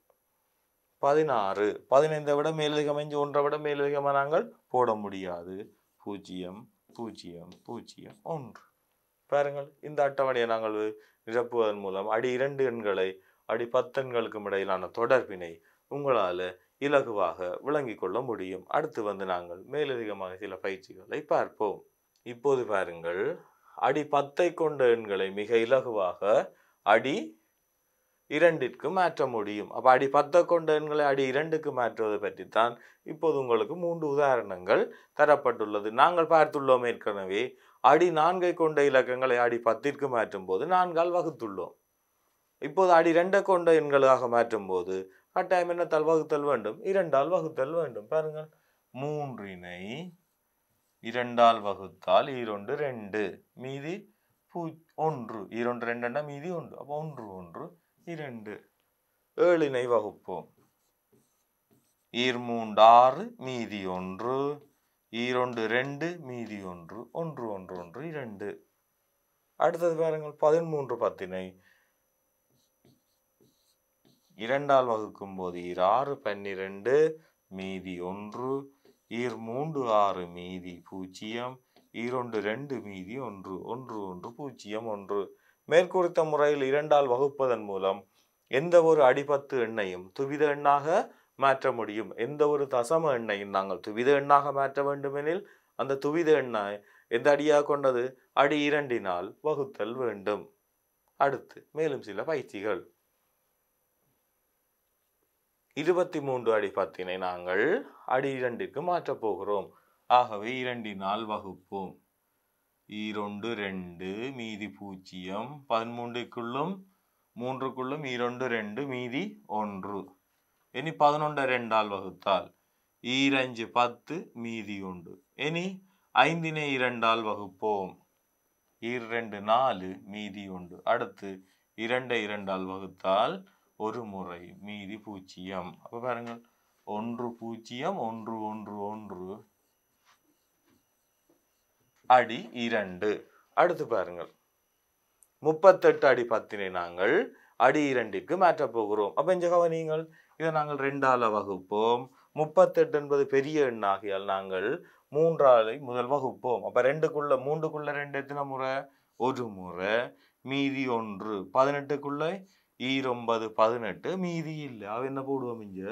பதினாறு பதினைந்தை விட மேலதிகம் அஞ்சு ஒன்றை விட மேலதிகமாக நாங்கள் போட முடியாது பூஜ்ஜியம் பூஜ்ஜியம் பூஜ்ஜியம் ஒன்று பாருங்கள் இந்த அட்டவணையை நாங்கள் நிரப்புவதன் மூலம் அடி இரண்டு எண்களை அடி பத்தெண்களுக்கும் இடையிலான தொடர்பினை உங்களால் இலகுவாக விளங்கி கொள்ள முடியும் அடுத்து வந்து நாங்கள் மேலதிகமாக சில பயிற்சிகளை பார்ப்போம் இப்போது பாருங்கள் அடி பத்தை கொண்ட எண்களை மிக இலகுவாக அடி இரண்டிற்கு மாற்ற முடியும் அப்போ அடி பத்தை கொண்ட எண்களை அடி இரண்டுக்கு மாற்றுவது பற்றி தான் இப்போது உங்களுக்கு மூன்று உதாரணங்கள் தரப்பட்டுள்ளது நாங்கள் பார்த்துள்ளோம் ஏற்கனவே அடி நான்கை கொண்ட இலக்கங்களை அடி பத்திற்கு மாற்றும் போது நான்கால் வகுத்துள்ளோம் இப்போது அடி ரெண்டை கொண்ட எண்களாக மாற்றும் போது கட்டாயம் என்னத்தால் வகுத்தல் வேண்டும் இரண்டால் வகுத்தல் வேண்டும் பாருங்கள் மூன்றினை இரண்டால் வகுத்தால் இரண்டு ரெண்டு மீதி பூ ஒன்று இரண்டு ரெண்டுன்னா மீதி ஒன்று அப்போ ஒன்று ஒன்று இரண்டு ஏழினை வகுப்போம் ஈர்மூண்டு ஆறு மீதி ஒன்று இரண்டு ரெண்டு மீதி ஒன்று ஒன்று ஒன்று ஒன்று இரண்டு அடுத்தது பாருங்கள் பதிமூன்று பத்தினை இரண்டால் வகுக்கும் போது ஈர் ஆறு பன்னிரெண்டு மீதி ஒன்று ஈர் மூன்று ஆறு மீதி பூஜ்ஜியம் ஈரொன்று ரெண்டு மீதி ஒன்று ஒன்று ஒன்று பூஜ்ஜியம் ஒன்று மேற்குறித்த முறையில் இரண்டால் வகுப்பதன் மூலம் எந்த ஒரு அடிபத்து எண்ணையும் துவித எண்ணாக மாற்ற முடியும் எந்த ஒரு தசம எண்ணையும் நாங்கள் துவித எண்ணாக மாற்ற வேண்டுமெனில் அந்த துவித எண்ணாய் எந்த அடியாக கொண்டது அடி இரண்டினால் வகுத்தல் வேண்டும் அடுத்து மேலும் சில பயிற்சிகள் இருபத்தி மூன்று அடி பத்தினை நாங்கள் அடி இரண்டுக்கு மாற்றப் போகிறோம் ஆகவே இரண்டினால் வகுப்போம் ஈரொண்டு ரெண்டு மீதி பூஜ்ஜியம் பதிமூன்றுக்குள்ளும் மூன்றுக்குள்ளும் ஈரொண்டு ரெண்டு மீதி ஒன்று இனி பதினொன்று ரெண்டால் வகுத்தால் ஈரஞ்சு பத்து மீதி உண்டு இனி ஐந்தினை இரண்டால் வகுப்போம் இரண்டு நாலு மீதி உண்டு அடுத்து இரண்டை இரண்டால் வகுத்தால் ஒரு முறை மீதி பூஜ்ஜியம் அப்போ பாருங்கள் ஒன்று பூஜ்ஜியம் ஒன்று ஒன்று ஒன்று அடி இரண்டு அடுத்து பாருங்கள் முப்பத்தெட்டு அடி பத்தினை நாங்கள் அடி இரண்டிற்கு மாற்றப் போகிறோம் அப்போ இந்த கவனியுங்கள் இதை நாங்கள் ரெண்டால் வகுப்போம் முப்பத்தெட்டு என்பது பெரிய எண்ணாகியால் நாங்கள் மூன்றாலை முதல் வகுப்போம் அப்போ ரெண்டுக்குள்ள மூன்றுக்குள்ள ரெண்டு எத்தனை முறை ஒரு முறை மீதி ஒன்று பதினெட்டுக்குள்ள ஈரொன்பது பதினெட்டு மீதி இல்லை அவ என்ன போடுவோம் இங்க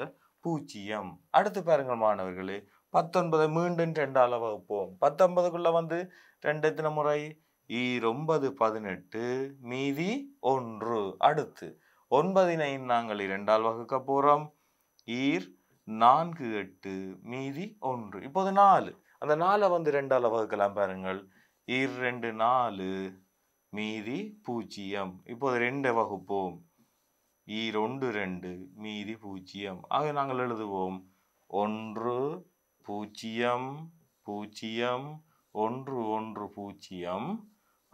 பூஜ்ஜியம் அடுத்து பாருங்க மாணவர்களே பத்தொன்பதை மீண்டும் ரெண்டால வகுப்போம் பத்தொன்பதுக்குள்ள வந்து ரெண்டு எத்தனை முறை ஈரொன்பது பதினெட்டு மீதி ஒன்று அடுத்து ஒன்பதினை நாங்கள் இரண்டால் வகுக்க போறோம் ஈர் நான்கு எட்டு மீதி ஒன்று இப்போது நாலு அந்த நாலை வந்து ரெண்டால் வகுக்கலாம் பாருங்கள் ஈர் ரெண்டு நாலு மீதி பூஜ்ஜியம் இப்போது ரெண்டை வகுப்போம் ஈரொண்டு ரெண்டு மீதி பூஜ்ஜியம் ஆக நாங்கள் எழுதுவோம் ஒன்று பூஜ்ஜியம் பூஜ்ஜியம் ஒன்று ஒன்று பூஜ்ஜியம்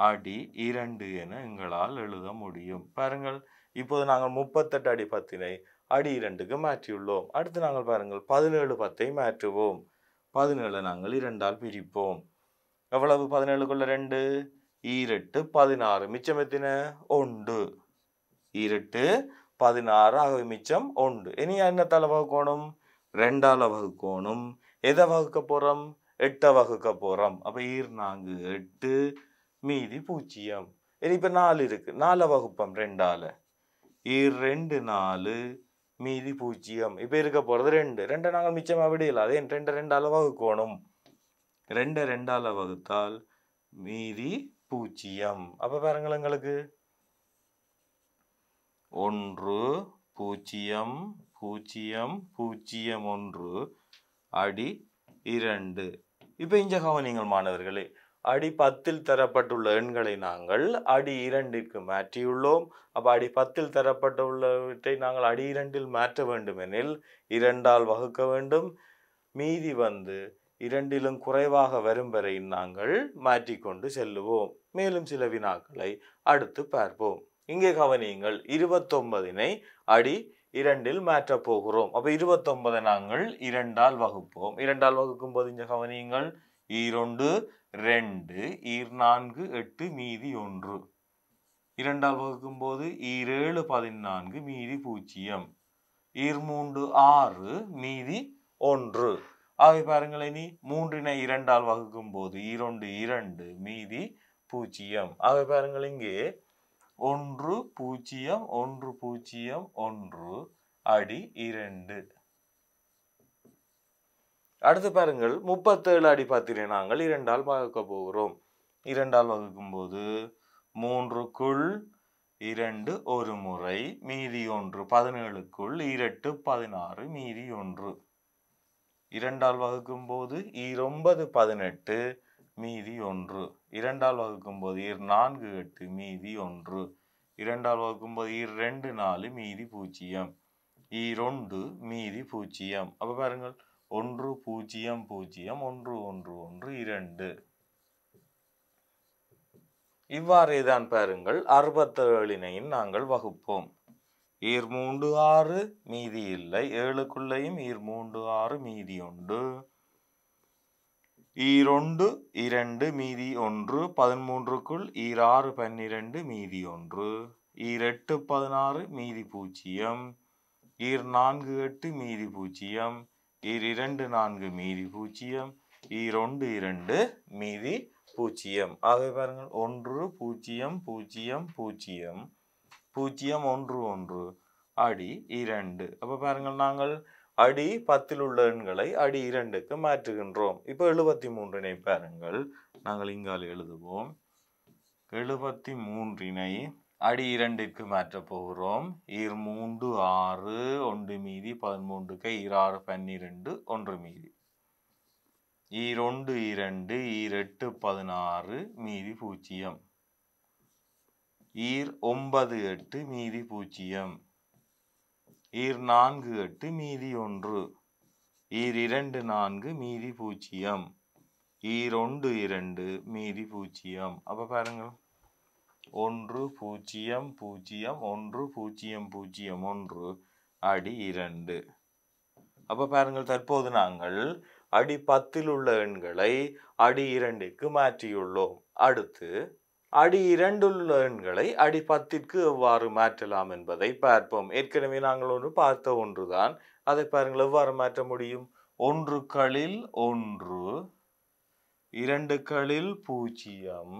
அடி இரண்டு என எங்களால் எழுத முடியும் பாருங்கள் இப்போது நாங்கள் முப்பத்தெட்டு அடி பத்தினை அடி இரண்டுக்கு மாற்றியுள்ளோம் அடுத்து நாங்கள் பாருங்கள் பதினேழு பத்தை மாற்றுவோம் பதினேழு நாங்கள் இரண்டால் பிரிப்போம் எவ்வளவு பதினேழுக்குள்ள ரெண்டு ஈரெட்டு பதினாறு மிச்சம் ஒன்று ஈரெட்டு பதினாறு ஆகவே மிச்சம் ஒன்று இனி தலை வகுக்கணும் ரெண்டால வகுக்கணும் எதை வகுக்க போகிறோம் எட்டை வகுக்க போகிறோம் அப்போ ஈர் நான்கு எட்டு மீதி பூஜ்ஜியம் இனி இப்போ நாலு இருக்குது நாலு வகுப்போம் ரெண்டால் ஈர் ரெண்டு நாலு மீதி பூஜ்ஜியம் இப்போ இருக்க போகிறது ரெண்டு ரெண்டை நாங்கள் மிச்சம் மிச்சமாக இல்லை அதே ரெண்டு ரெண்டால் வகுக்கணும் ரெண்டை ரெண்டால் வகுத்தால் மீதி பூஜ்ஜியம் அப்போ பாருங்கள் எங்களுக்கு ஒன்று பூஜ்ஜியம் பூஜ்ஜியம் பூஜ்ஜியம் ஒன்று அடி இரண்டு இப்போ இஞ்ச கவனிங்கள் மாணவர்களே அடி பத்தில் தரப்பட்டுள்ள எண்களை நாங்கள் அடி இரண்டிற்கு மாற்றியுள்ளோம் அப்போ அடி பத்தில் தரப்பட்டுள்ளவற்றை நாங்கள் அடி இரண்டில் மாற்ற வேண்டுமெனில் இரண்டால் வகுக்க வேண்டும் மீதி வந்து இரண்டிலும் குறைவாக வரும் வரை நாங்கள் மாற்றிக்கொண்டு செல்லுவோம் மேலும் சில வினாக்களை அடுத்து பார்ப்போம் இங்கே கவனியுங்கள் இருபத்தொன்பதினை அடி இரண்டில் மாற்றப் போகிறோம் அப்போ இருபத்தொன்பதை நாங்கள் இரண்டால் வகுப்போம் இரண்டால் வகுக்கும் போது இங்கே கவனியுங்கள் ஈரொண்டு ரெண்டு ஈர் நான்கு எட்டு மீதி ஒன்று இரண்டால் வகுக்கும் போது ஈரேழு பதினான்கு மீதி பூஜ்ஜியம் ஈர் மூன்று ஆறு மீதி ஒன்று ஆகவே பாருங்கள் இனி மூன்றினை இரண்டால் வகுக்கும் போது ஈரொண்டு இரண்டு மீதி பூஜ்ஜியம் ஆகவே பாருங்கள் இங்கே ஒன்று பூஜ்ஜியம் ஒன்று பூஜ்ஜியம் ஒன்று அடி இரண்டு அடுத்து பாருங்கள் முப்பத்தேழு அடி பார்த்தீங்க நாங்கள் இரண்டால் பார்க்க போகிறோம் இரண்டால் வகுக்கும் போது மூன்றுக்குள் இரண்டு ஒரு முறை மீதி ஒன்று பதினேழுக்குள் இரட்டு பதினாறு மீதி ஒன்று இரண்டால் வகுக்கும் போது இரொன்பது பதினெட்டு மீதி ஒன்று இரண்டால் வகுக்கும்போது ஈர் நான்கு எட்டு மீதி ஒன்று இரண்டால் வகுக்கும்போது ஈர் ரெண்டு நாலு மீதி பூஜ்ஜியம் ஈரொண்டு மீதி பூஜ்ஜியம் அப்போ பாருங்கள் ஒன்று பூஜ்ஜியம் பூஜ்ஜியம் ஒன்று ஒன்று ஒன்று இரண்டு இவ்வாறே தான் பாருங்கள் அறுபத்தேழினையும் நாங்கள் வகுப்போம் ஈர் மூன்று ஆறு மீதி இல்லை ஏழுக்குள்ளேயும் ஈர் மூன்று ஆறு மீதி உண்டு ஈரொண்டு இரண்டு மீதி ஒன்று பதிமூன்றுக்குள் ஈராறு பன்னிரண்டு மீதி ஒன்று ஈரெட்டு பதினாறு மீதி பூஜ்ஜியம் ஈர் நான்கு எட்டு மீதி பூஜ்ஜியம் ஈர் இரண்டு நான்கு மீதி பூஜ்ஜியம் ஈரொண்டு இரண்டு மீதி பூஜ்ஜியம் ஆகவே பாருங்கள் ஒன்று பூஜ்ஜியம் பூஜ்ஜியம் பூஜ்ஜியம் பூஜ்ஜியம் ஒன்று ஒன்று அடி இரண்டு அப்போ பாருங்கள் நாங்கள் அடி பத்தில் உள்ள எண்களை அடி இரண்டுக்கு மாற்றுகின்றோம் இப்போ எழுபத்தி மூன்றினை பாருங்கள் நாங்கள் இங்கால் எழுதுவோம் எழுபத்தி மூன்றினை அடி இரண்டிற்கு மாற்றப் போகிறோம் ஈர் மூன்று ஆறு ஒன்று மீதி பதிமூன்றுக்கு ஈராறு பன்னிரெண்டு ஒன்று மீதி ஈரொண்டு இரண்டு ஈரெட்டு பதினாறு மீதி பூஜ்ஜியம் ஈர் ஒன்பது எட்டு மீதி பூஜ்ஜியம் ஈர் நான்கு எட்டு மீதி ஒன்று ஈர் இரண்டு நான்கு மீதி பூஜ்ஜியம் ஒன்று இரண்டு மீதி பூஜ்ஜியம் அப்போ பாருங்கள் ஒன்று பூஜ்ஜியம் பூஜ்ஜியம் ஒன்று பூஜ்ஜியம் பூஜ்ஜியம் ஒன்று அடி இரண்டு அப்போ பாருங்கள் தற்போது நாங்கள் அடி பத்தில் உள்ள எண்களை அடி இரண்டுக்கு மாற்றியுள்ளோம் அடுத்து அடி இரண்டுள்ள எண்களை அடி பத்திற்கு எவ்வாறு மாற்றலாம் என்பதை பார்ப்போம் ஏற்கனவே நாங்கள் ஒன்று பார்த்த ஒன்றுதான் அதை பாருங்கள் எவ்வாறு மாற்ற முடியும் ஒன்றுகளில் ஒன்று இரண்டுகளில் பூஜ்ஜியம்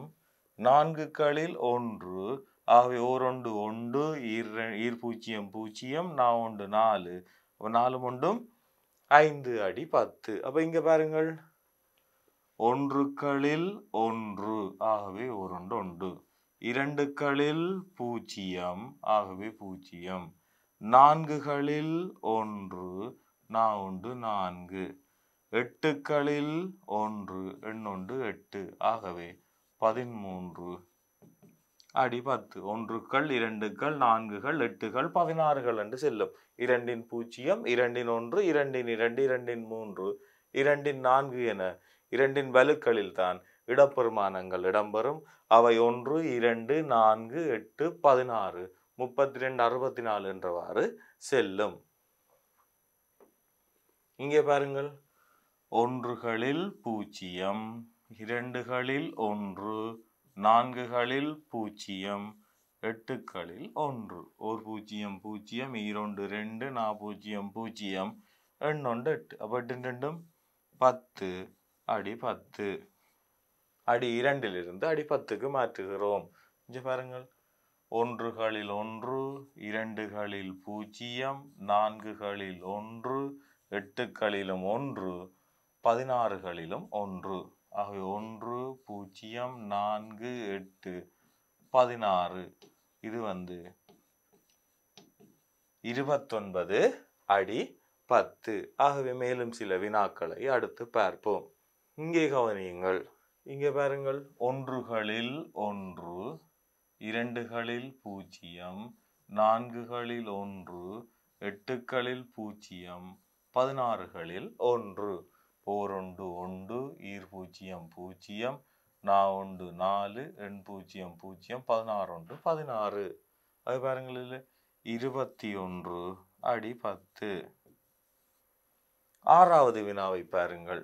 நான்குகளில் ஒன்று ஆகவே ஓரொண்டு ஒன்று இர ஈர் பூஜ்ஜியம் பூஜ்ஜியம் நான் ஒன்று நாலு நாலு ஒன்றும் ஐந்து அடி பத்து அப்போ இங்கே பாருங்கள் ஒன்றுக்களில் ஒன்று ஆகவே ஒன்று ஒன்று இரண்டுக்களில் பூஜ்ஜியம் ஆகவே பூஜ்ஜியம் நான்குகளில் ஒன்று நான்கு நான்கு எட்டுக்களில் ஒன்று எண்ணொன்று எட்டு ஆகவே பதிமூன்று அடி பத்து ஒன்றுக்கள் இரண்டுக்கள் நான்குகள் எட்டுகள் பதினாறுகள் என்று செல்லும் இரண்டின் பூஜ்ஜியம் இரண்டின் ஒன்று இரண்டின் இரண்டு இரண்டின் மூன்று இரண்டின் நான்கு என இரண்டின் வலுக்களில்தான் இடப்பெருமானங்கள் இடம்பெறும் அவை ஒன்று இரண்டு நான்கு எட்டு பதினாறு முப்பத்தி ரெண்டு அறுபத்தி நாலு என்றவாறு செல்லும் இங்கே பாருங்கள் ஒன்றுகளில் பூஜ்ஜியம் இரண்டுகளில் ஒன்று நான்குகளில் பூஜ்ஜியம் எட்டுக்களில் ஒன்று ஒரு பூஜ்ஜியம் பூஜ்ஜியம் ஈரொண்டு ரெண்டு நா பூஜ்ஜியம் பூஜ்ஜியம் எண்ணொண்டு எட்டு அப்போ எட்டு ரெண்டும் பத்து அடி பத்து அடி இரண்டிலிருந்து அடி பத்துக்கு மாற்றுகிறோம் இங்கே பாருங்கள் ஒன்றுகளில் ஒன்று இரண்டுகளில் பூஜ்ஜியம் நான்குகளில் ஒன்று எட்டுக்களிலும் ஒன்று பதினாறுகளிலும் ஒன்று ஆகவே ஒன்று பூஜ்ஜியம் நான்கு எட்டு பதினாறு இது வந்து இருபத்தொன்பது அடி பத்து ஆகவே மேலும் சில வினாக்களை அடுத்து பார்ப்போம் இங்கே கவனியுங்கள் இங்கே பாருங்கள் ஒன்றுகளில் ஒன்று இரண்டுகளில் பூஜ்ஜியம் நான்குகளில் ஒன்று எட்டுக்களில் பூஜ்ஜியம் பதினாறுகளில் ஒன்று போரொண்டு ஒன்று ஈர் பூஜ்ஜியம் பூஜ்ஜியம் நா ஒன்று நாலு எண் பூஜ்ஜியம் பூஜ்ஜியம் பதினாறு ஒன்று பதினாறு அது பாருங்கள் இருபத்தி ஒன்று அடி பத்து ஆறாவது வினாவை பாருங்கள்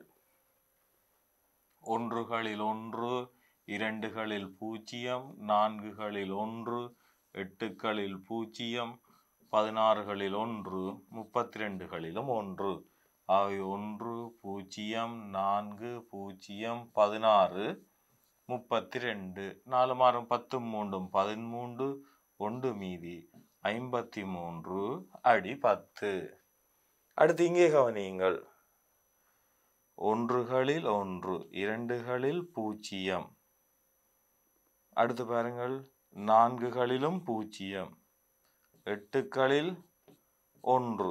ஒன்றுகளில் ஒன்று இரண்டுகளில் பூஜ்ஜியம் நான்குகளில் ஒன்று எட்டுக்களில் பூஜ்ஜியம் பதினாறுகளில் ஒன்று முப்பத்தி ரெண்டுகளிலும் ஒன்று ஆகிய ஒன்று பூஜ்ஜியம் நான்கு பூஜ்ஜியம் பதினாறு முப்பத்தி ரெண்டு நாலு மாறும் பத்து மூன்றும் பதிமூன்று ஒன்று மீதி ஐம்பத்தி மூன்று அடி பத்து அடுத்து இங்கே கவனியுங்கள் ஒன்றுகளில் ஒன்று இரண்டுகளில் பூஜ்ஜியம் அடுத்து பாருங்கள் நான்குகளிலும் பூஜ்ஜியம் எட்டுக்களில் ஒன்று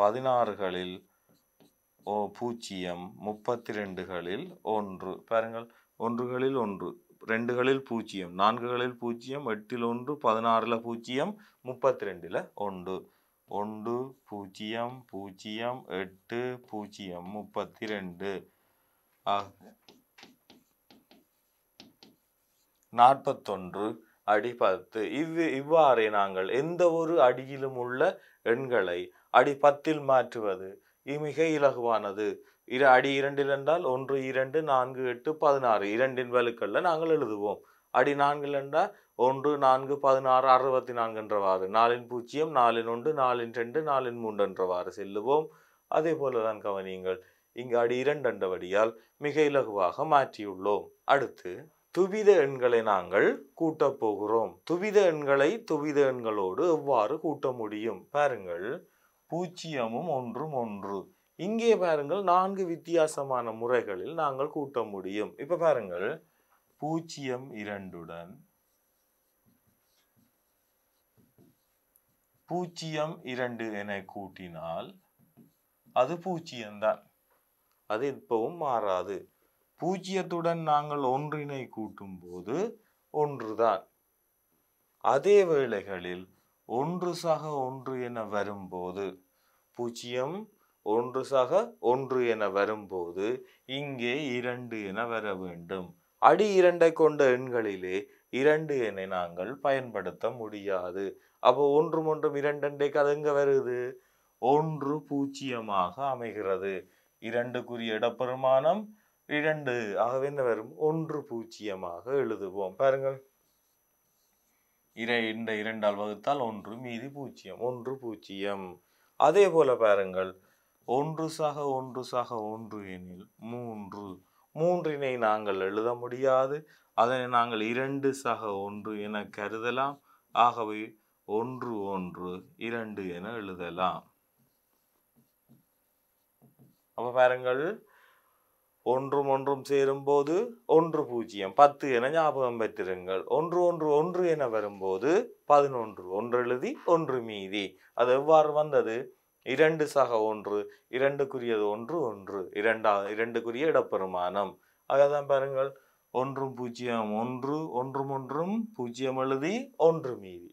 பதினாறுகளில் ஓ பூஜ்ஜியம் முப்பத்தி ரெண்டுகளில் ஒன்று பாருங்கள் ஒன்றுகளில் ஒன்று ரெண்டுகளில் பூஜ்ஜியம் நான்குகளில் பூஜ்ஜியம் எட்டில் ஒன்று பதினாறில் பூஜ்ஜியம் முப்பத்தி ரெண்டில் ஒன்று ஒன்று பூஜ்ஜியம் பூஜ்ஜியம் எட்டு பூஜ்ஜியம் முப்பத்தி ரெண்டு ஆக நாற்பத்தொன்று அடி பத்து இவ் இவ்வாறே நாங்கள் எந்த ஒரு அடியிலும் உள்ள எண்களை அடி பத்தில் மாற்றுவது மிக இலகுவானது இரு அடி இரண்டில் என்றால் ஒன்று இரண்டு நான்கு எட்டு பதினாறு இரண்டின் வலுக்களில் நாங்கள் எழுதுவோம் அடி நான்கில் என்றால் ஒன்று நான்கு பதினாறு அறுபத்தி நான்கு என்றவாறு நாலின் பூஜ்ஜியம் நாலின் ஒன்று நாலின் ரெண்டு நாலின் மூன்று என்றவாறு செல்லுவோம் அதே போலதான் கவனியுங்கள் இங்கு அடி இரண்டு என்றபடியால் மிக இலகுவாக மாற்றியுள்ளோம் அடுத்து துவித எண்களை நாங்கள் கூட்டப் போகிறோம் துவித எண்களை துவித எண்களோடு எவ்வாறு கூட்ட முடியும் பாருங்கள் பூஜ்ஜியமும் ஒன்றும் ஒன்று இங்கே பாருங்கள் நான்கு வித்தியாசமான முறைகளில் நாங்கள் கூட்ட முடியும் இப்போ பாருங்கள் பூஜ்ஜியம் இரண்டுடன் பூஜ்ஜியம் இரண்டு என கூட்டினால் அது பூஜ்ஜியம்தான் அது இப்பவும் மாறாது பூஜ்ஜியத்துடன் நாங்கள் ஒன்றினை கூட்டும் போது ஒன்றுதான் அதே வேளைகளில் ஒன்று சக ஒன்று என வரும்போது பூஜ்ஜியம் ஒன்று சக ஒன்று என வரும்போது இங்கே இரண்டு என வர வேண்டும் அடி இரண்டை கொண்ட எண்களிலே இரண்டு என நாங்கள் பயன்படுத்த முடியாது அப்போ ஒன்றும் ஒன்றும் இரண்டண்டே அது எங்கே வருது ஒன்று பூஜ்ஜியமாக அமைகிறது இரண்டுக்குரிய இடப்பெருமானம் இரண்டு ஆகவே என்ன வரும் ஒன்று பூஜ்ஜியமாக எழுதுவோம் பாருங்கள் இரை இந்த இரண்டால் வகுத்தால் ஒன்று மீதி பூஜ்ஜியம் ஒன்று பூஜ்ஜியம் அதே போல பாருங்கள் ஒன்று சக ஒன்று சக ஒன்று எனில் மூன்று மூன்றினை நாங்கள் எழுத முடியாது அதனை நாங்கள் இரண்டு சக ஒன்று என கருதலாம் ஆகவே ஒன்று ஒன்று இரண்டு என எழுதலாம் அப்போ பாருங்கள் ஒன்றும் ஒன்றும் சேரும்போது ஒன்று பூஜ்ஜியம் பத்து என ஞாபகம் பெற்றிருங்கள் ஒன்று ஒன்று ஒன்று என வரும்போது பதினொன்று ஒன்று எழுதி ஒன்று மீதி அது எவ்வாறு வந்தது இரண்டு சக ஒன்று இரண்டுக்குரியது ஒன்று ஒன்று இரண்டா இரண்டுக்குரிய இடப்பெருமானம் அதான் பாருங்கள் ஒன்றும் பூஜ்ஜியம் ஒன்று ஒன்றும் ஒன்றும் பூஜ்ஜியம் எழுதி ஒன்று மீதி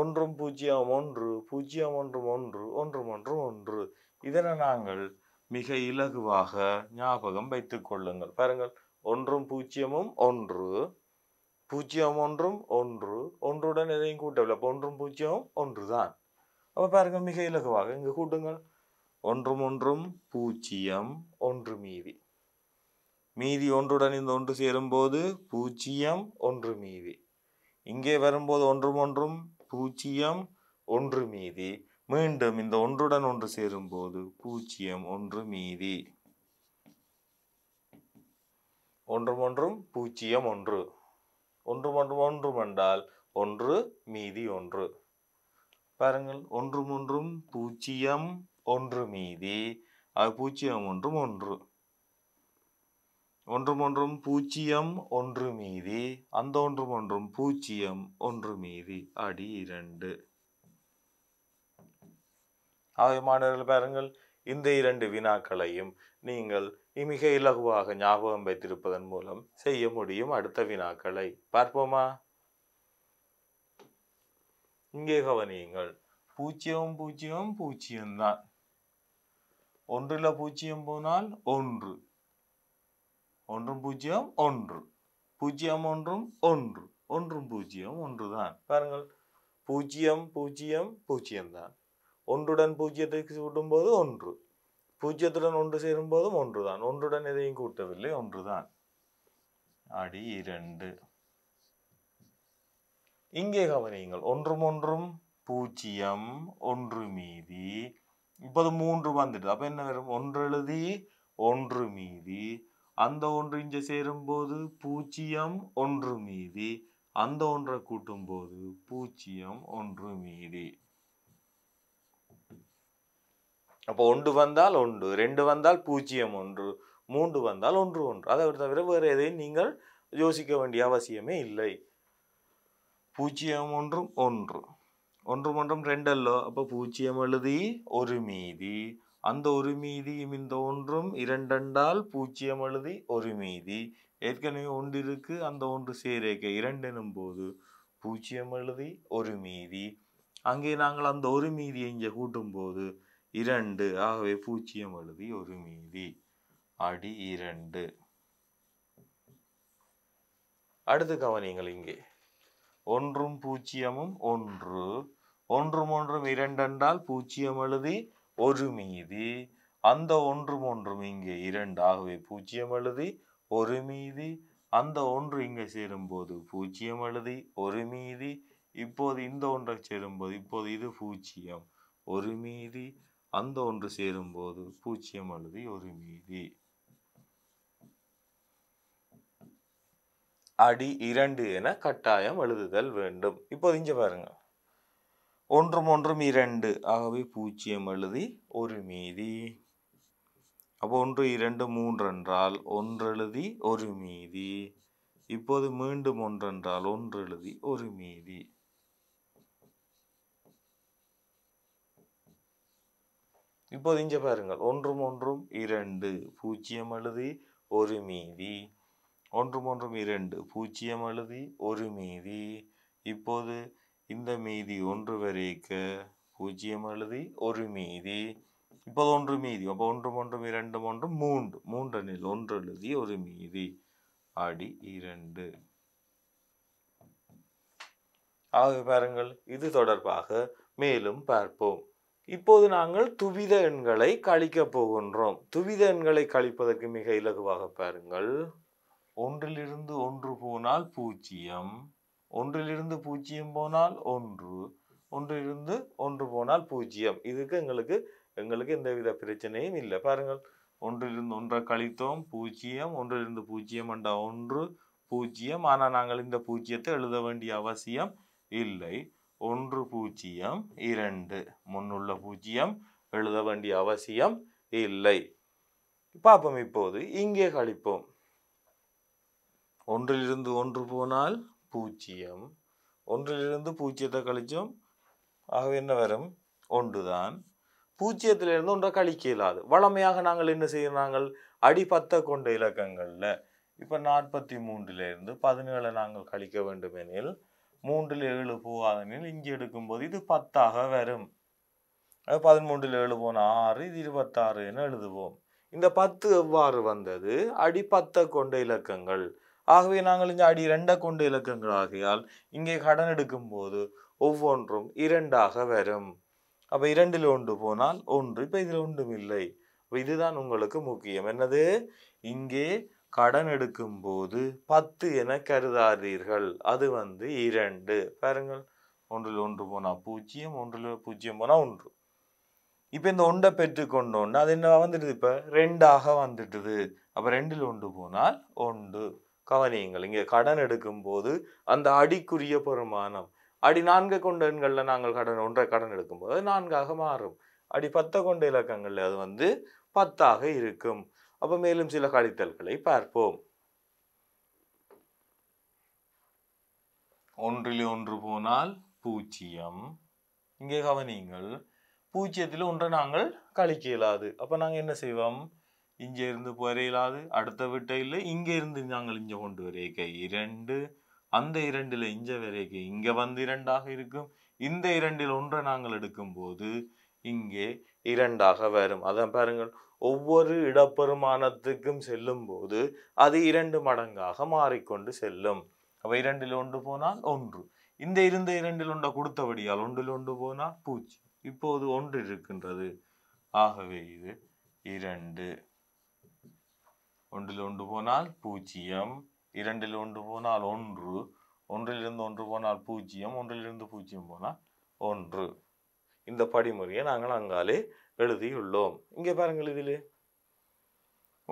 ஒன்றும் பூஜ்ஜியம் ஒன்று பூஜ்ஜியம் ஒன்று ஒன்று ஒன்று ஒன்று ஒன்று இதனை நாங்கள் மிக இலகுவாக ஞாபகம் வைத்துக் கொள்ளுங்கள் பாருங்கள் ஒன்றும் பூஜ்ஜியமும் ஒன்று பூஜ்ஜியம் ஒன்றும் ஒன்று ஒன்றுடன் எதையும் கூட்டவில்லை அப்போ ஒன்றும் பூஜ்ஜியமும் ஒன்று தான் அப்போ பாருங்கள் மிக இலகுவாக இங்கே கூட்டுங்கள் ஒன்றும் ஒன்றும் பூஜ்ஜியம் ஒன்று மீதி மீதி ஒன்றுடன் இந்த ஒன்று சேரும்போது பூஜ்ஜியம் ஒன்று மீதி இங்கே வரும்போது ஒன்றும் ஒன்றும் பூஜ்ஜியம் ஒன்று மீதி மீண்டும் இந்த ஒன்றுடன் ஒன்று சேரும்போது பூஜ்ஜியம் ஒன்று மீதி ஒன்றும் ஒன்றும் பூஜ்ஜியம் ஒன்று ஒன்றும் ஒன்றும் ஒன்றும் என்றால் ஒன்று மீதி ஒன்று பாருங்கள் ஒன்றும் ஒன்றும் பூஜ்ஜியம் ஒன்று மீதி அது பூஜ்ஜியம் ஒன்றும் ஒன்று ஒன்றும் ஒன்றும் பூஜ்ஜியம் ஒன்று மீதி அந்த ஒன்றும் ஒன்றும் பூஜ்ஜியம் ஒன்று மீதி அடி இரண்டு ஆகிய மாணவர்கள் பாருங்கள் இந்த இரண்டு வினாக்களையும் நீங்கள் மிக இலகுவாக ஞாபகம் வைத்திருப்பதன் மூலம் செய்ய முடியும் அடுத்த வினாக்களை பார்ப்போமா இங்கே கவனியுங்கள் பூஜ்ஜியம் பூஜ்ஜியம் பூஜ்ஜியம் தான் ஒன்றில் பூஜ்ஜியம் போனால் ஒன்று ஒன்றும் பூஜ்ஜியம் ஒன்று பூஜ்ஜியம் ஒன்றும் ஒன்று ஒன்றும் பூஜ்ஜியம் ஒன்று தான் பாருங்கள் பூஜ்ஜியம் பூஜ்ஜியம் பூஜ்ஜியம் தான் ஒன்றுடன் பூஜ்ஜியத்தை கூட்டும்போது ஒன்று பூஜ்ஜியத்துடன் ஒன்று சேரும் போதும் ஒன்று தான் ஒன்றுடன் எதையும் கூட்டவில்லை ஒன்று தான் அடி இரண்டு இங்கே கவனியுங்கள் ஒன்றும் ஒன்றும் பூஜ்ஜியம் ஒன்று மீதி இப்போது மூன்று வந்துட்டு அப்போ என்ன வரும் ஒன்று எழுதி ஒன்று மீதி அந்த ஒன்று இங்கே சேரும்போது பூஜ்ஜியம் ஒன்று மீதி அந்த ஒன்றை கூட்டும்போது பூஜ்ஜியம் ஒன்று மீதி அப்போ ஒன்று வந்தால் ஒன்று ரெண்டு வந்தால் பூஜ்ஜியம் ஒன்று மூன்று வந்தால் ஒன்று ஒன்று அதை தவிர வேறு எதையும் நீங்கள் யோசிக்க வேண்டிய அவசியமே இல்லை பூஜ்ஜியம் ஒன்றும் ஒன்று ஒன்றும் ஒன்றும் ரெண்டல்லோ அப்போ பூஜ்ஜியம் எழுதி ஒரு மீதி அந்த ஒரு மீதியும் இந்த ஒன்றும் இரண்டென்றால் பூஜ்ஜியம் எழுதி ஒரு மீதி ஏற்கனவே ஒன்று இருக்கு அந்த ஒன்று சேரேக்க இரண்டெனும் போது பூஜ்ஜியம் எழுதி ஒரு மீதி அங்கே நாங்கள் அந்த ஒரு மீதியை இங்கே கூட்டும்போது இரண்டு ஆகவே பூஜ்ஜியம் எழுதி ஒரு மீதி அடி இரண்டு அடுத்து கவனிங்கள் இங்கே ஒன்றும் பூஜ்ஜியமும் ஒன்று ஒன்றும் ஒன்றும் இரண்டென்றால் பூஜ்ஜியம் எழுதி ஒரு மீதி அந்த ஒன்றும் ஒன்றும் இங்கே இரண்டு ஆகவே பூஜ்ஜியம் எழுதி ஒரு மீதி அந்த ஒன்று இங்கே சேரும்போது பூஜ்ஜியம் எழுதி ஒரு மீதி இப்போது இந்த ஒன்றை சேரும்போது இப்போது இது பூஜ்ஜியம் ஒரு மீதி அந்த ஒன்று சேரும்போது பூஜ்ஜியம் எழுதி ஒரு மீதி அடி இரண்டு என கட்டாயம் எழுதுதல் வேண்டும் இப்போது இங்க பாருங்க ஒன்றும் ஒன்றும் இரண்டு ஆகவே பூஜ்ஜியம் எழுதி ஒரு மீதி அப்போ ஒன்று இரண்டு மூன்று என்றால் ஒன்று எழுதி ஒரு மீதி இப்போது மீண்டும் ஒன்று என்றால் ஒன்று எழுதி ஒரு மீதி இப்போது இங்கே பாருங்கள் ஒன்றும் ஒன்றும் இரண்டு பூஜ்ஜியம் எழுதி ஒரு மீதி ஒன்றும் ஒன்றும் இரண்டு பூஜ்ஜியம் எழுதி ஒரு மீதி இப்போது இந்த மீதி ஒன்று வரைக்க பூஜ்ஜியம் எழுதி ஒரு மீதி இப்போது ஒன்று மீதி அப்போ ஒன்று மூன்று இரண்டு மூன்று மூன்று மூன்றனில் ஒன்று எழுதி ஒரு மீதி அடி இரண்டு ஆகவே பாருங்கள் இது தொடர்பாக மேலும் பார்ப்போம் இப்போது நாங்கள் துவித எண்களை கழிக்கப் போகின்றோம் துவித எண்களை கழிப்பதற்கு மிக இலகுவாக பாருங்கள் ஒன்றிலிருந்து ஒன்று போனால் பூஜ்ஜியம் ஒன்றிலிருந்து பூஜ்ஜியம் போனால் ஒன்று ஒன்றிலிருந்து ஒன்று போனால் பூஜ்ஜியம் இதுக்கு எங்களுக்கு எங்களுக்கு எந்தவித பிரச்சனையும் இல்லை பாருங்கள் ஒன்றிலிருந்து ஒன்றை கழித்தோம் பூஜ்ஜியம் ஒன்றிலிருந்து பூஜ்ஜியம் என்ற ஒன்று பூஜ்ஜியம் ஆனால் நாங்கள் இந்த பூஜ்ஜியத்தை எழுத வேண்டிய அவசியம் இல்லை ஒன்று பூஜ்ஜியம் இரண்டு முன்னுள்ள பூஜ்ஜியம் எழுத வேண்டிய அவசியம் இல்லை பார்ப்போம் இப்போது இங்கே கழிப்போம் ஒன்றிலிருந்து ஒன்று போனால் பூஜ்ஜியம் ஒன்றிலிருந்து பூஜ்ஜியத்தை கழிச்சோம் ஆகவே என்ன வரும் ஒன்று தான் பூஜ்ஜியத்திலிருந்து ஒன்றை கழிக்க இயலாது வளமையாக நாங்கள் என்ன நாங்கள் அடி பத்த கொண்ட இலக்கங்களில் இப்போ நாற்பத்தி மூன்றிலிருந்து பதினேழை நாங்கள் கழிக்க வேண்டும் எனில் மூன்றில் ஏழு போகாதனில் இங்கே எடுக்கும்போது இது பத்தாக வரும் அது பதிமூன்றில் ஏழு போன ஆறு இது இருபத்தாறுன்னு எழுதுவோம் இந்த பத்து எவ்வாறு வந்தது அடி பத்த கொண்ட இலக்கங்கள் ஆகவே நாங்கள் இந்த அடி ரெண்டை கொண்டு இலக்கங்கள் ஆகையால் இங்கே கடன் எடுக்கும் போது ஒவ்வொன்றும் இரண்டாக வரும் அப்போ இரண்டில் ஒன்று போனால் ஒன்று இப்போ இதில் ஒன்றும் இல்லை அப்போ இதுதான் உங்களுக்கு முக்கியம் என்னது இங்கே கடன் எடுக்கும் போது பத்து என கருதாதீர்கள் அது வந்து இரண்டு பாருங்கள் ஒன்றில் ஒன்று போனால் பூஜ்ஜியம் ஒன்றில் பூஜ்ஜியம் போனால் ஒன்று இப்போ இந்த ஒன்றை கொண்டோன்னு அது என்ன வந்துடுது இப்போ ரெண்டாக வந்துட்டுது அப்போ ரெண்டில் ஒன்று போனால் ஒன்று கவனியுங்கள் இங்கே கடன் எடுக்கும்போது அந்த அடிக்குரிய பெருமானம் அடி நான்கு கொண்ட நாங்கள் கடன் ஒன்றை கடன் எடுக்கும்போது நான்காக மாறும் அடி பத்த கொண்ட இலக்கங்களில் அது வந்து பத்தாக இருக்கும் அப்போ மேலும் சில கழித்தல்களை பார்ப்போம் ஒன்றில் ஒன்று போனால் பூஜ்ஜியம் இங்கே கவனியுங்கள் பூஜ்ஜியத்தில் ஒன்றை நாங்கள் கழிக்க இயலாது அப்போ நாங்கள் என்ன செய்வோம் இங்கே இருந்து போறையிலாது அடுத்த விட்டையில் இங்கே இருந்து நாங்கள் இங்கே கொண்டு வரையக்க இரண்டு அந்த இரண்டில் இஞ்ச வரையக்க இங்கே வந்து இரண்டாக இருக்கும் இந்த இரண்டில் ஒன்றை நாங்கள் எடுக்கும்போது இங்கே இரண்டாக வரும் அதான் பாருங்கள் ஒவ்வொரு இடப்பெருமானத்துக்கும் செல்லும் போது அது இரண்டு மடங்காக மாறிக்கொண்டு செல்லும் அப்போ இரண்டில் ஒன்று போனால் ஒன்று இந்த இருந்த இரண்டில் ஒன்றை கொடுத்தபடியால் ஒன்றில் ஒன்று போனால் பூச்சி இப்போது ஒன்று இருக்கின்றது ஆகவே இது இரண்டு ஒன்றில் ஒன்று போனால் பூஜ்ஜியம் இரண்டில் ஒன்று போனால் ஒன்று ஒன்றிலிருந்து ஒன்று போனால் பூஜ்ஜியம் ஒன்றிலிருந்து பூஜ்ஜியம் போனால் ஒன்று இந்த படிமுறையை நாங்கள் அங்காலே எழுதியுள்ளோம் இங்கே பாருங்கள் இதில்